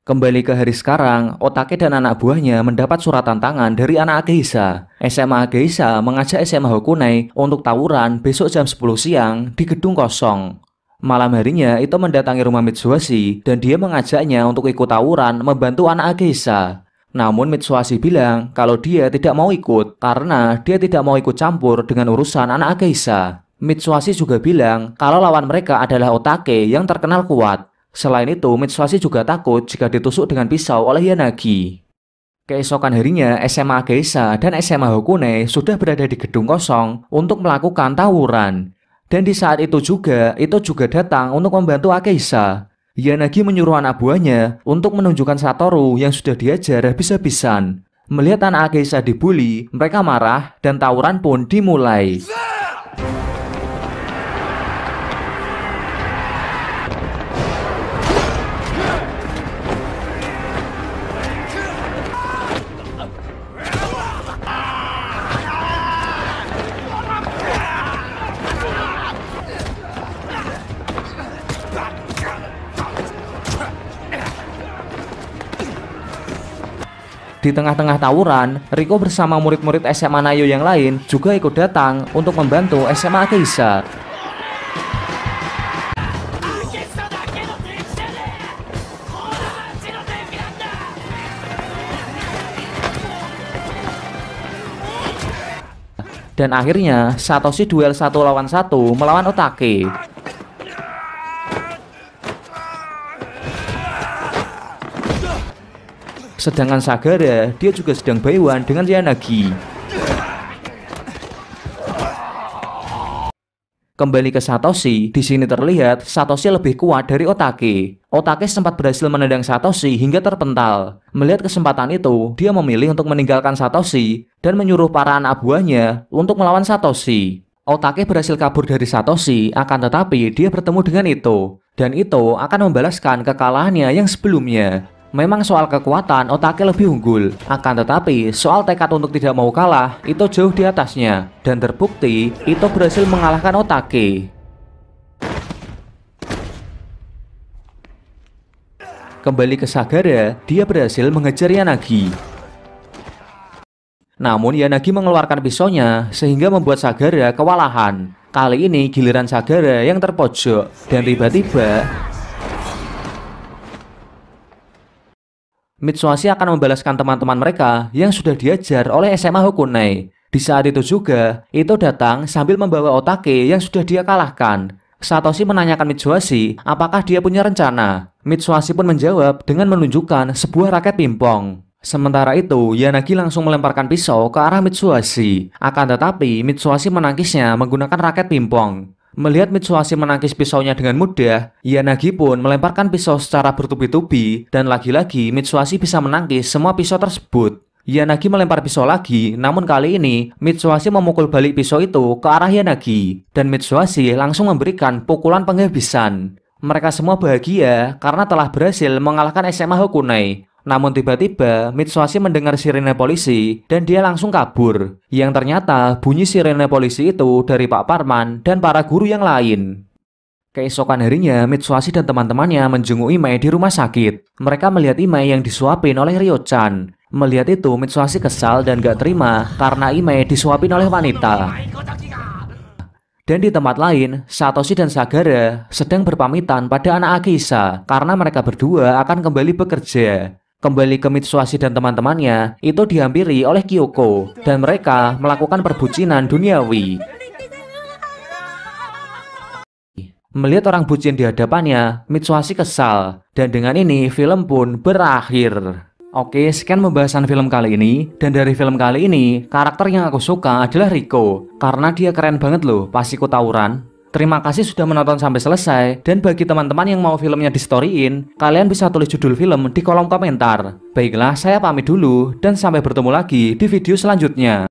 Kembali ke hari sekarang, Otake dan anak buahnya mendapat surat tantangan dari anak Ageisa. SMA Ageisa mengajak SMA Hokunai untuk tawuran besok jam 10 siang di gedung kosong. Malam harinya, itu mendatangi rumah Mitsuhashi dan dia mengajaknya untuk ikut tawuran membantu anak Ageisa. Namun Mitsuhashi bilang kalau dia tidak mau ikut karena dia tidak mau ikut campur dengan urusan anak Ageisa. Mitsuhashi juga bilang kalau lawan mereka adalah Otake yang terkenal kuat Selain itu, Mitsuhashi juga takut jika ditusuk dengan pisau oleh Yanagi. Keesokan harinya, SMA Geisha dan SMA Hokune sudah berada di gedung kosong untuk melakukan tawuran. Dan di saat itu juga, itu juga datang untuk membantu Akeisa. Yanagi menyuruh anak buahnya untuk menunjukkan Satoru yang sudah diajar habis-habisan. Melihat anak Akeisa dibully, mereka marah dan tawuran pun dimulai. Di tengah-tengah tawuran, Riko bersama murid-murid SMA Nayo yang lain juga ikut datang untuk membantu SMA Kaisar. Dan akhirnya Satoshi duel satu lawan satu melawan Otake. Sedangkan Sagara, dia juga sedang bayuan dengan Yanagi. Kembali ke Satoshi, di sini terlihat Satoshi lebih kuat dari Otake. Otake sempat berhasil menendang Satoshi hingga terpental. Melihat kesempatan itu, dia memilih untuk meninggalkan Satoshi dan menyuruh para anak buahnya untuk melawan Satoshi. Otake berhasil kabur dari Satoshi, akan tetapi dia bertemu dengan Ito. Dan Ito akan membalaskan kekalahannya yang sebelumnya. Memang soal kekuatan otaknya lebih unggul, akan tetapi soal tekad untuk tidak mau kalah itu jauh di atasnya dan terbukti itu berhasil mengalahkan Otake. Kembali ke Sagara, dia berhasil mengejar Yanagi. Namun Yanagi mengeluarkan pisaunya sehingga membuat Sagara kewalahan. Kali ini giliran Sagara yang terpojok dan tiba-tiba Mitsuhashi akan membalaskan teman-teman mereka yang sudah diajar oleh SMA Hokunai. Di saat itu juga, Ito datang sambil membawa Otake yang sudah dia kalahkan. Satoshi menanyakan Mitsuhashi apakah dia punya rencana. Mitsuhashi pun menjawab dengan menunjukkan sebuah raket pingpong. Sementara itu, Yanagi langsung melemparkan pisau ke arah Mitsuhashi. Akan tetapi, Mitsuhashi menangkisnya menggunakan raket pingpong. Melihat Mitsuhashi menangkis pisaunya dengan mudah, Yanagi pun melemparkan pisau secara bertubi-tubi dan lagi-lagi Mitsuhashi bisa menangkis semua pisau tersebut. Yanagi melempar pisau lagi, namun kali ini Mitsuhashi memukul balik pisau itu ke arah Yanagi dan Mitsuhashi langsung memberikan pukulan penghabisan. Mereka semua bahagia karena telah berhasil mengalahkan SMA Hokunai namun tiba-tiba Mitsuhashi mendengar sirene polisi dan dia langsung kabur. Yang ternyata bunyi sirene polisi itu dari Pak Parman dan para guru yang lain. Keesokan harinya Mitsuhashi dan teman-temannya menjenguk Imei di rumah sakit. Mereka melihat Imei yang disuapin oleh Ryo-chan. Melihat itu Mitsuhashi kesal dan gak terima karena Imei disuapin oleh wanita. Dan di tempat lain, Satoshi dan Sagara sedang berpamitan pada anak Akisa karena mereka berdua akan kembali bekerja. Kembali ke Mitsuhashi dan teman-temannya, itu dihampiri oleh Kyoko, dan mereka melakukan perbucinan duniawi. Melihat orang bucin di hadapannya, Mitsuhashi kesal, dan dengan ini film pun berakhir. Oke, sekian pembahasan film kali ini, dan dari film kali ini, karakter yang aku suka adalah Riko, karena dia keren banget loh, pas ikut tawuran. Terima kasih sudah menonton sampai selesai, dan bagi teman-teman yang mau filmnya di story in kalian bisa tulis judul film di kolom komentar. Baiklah, saya pamit dulu, dan sampai bertemu lagi di video selanjutnya.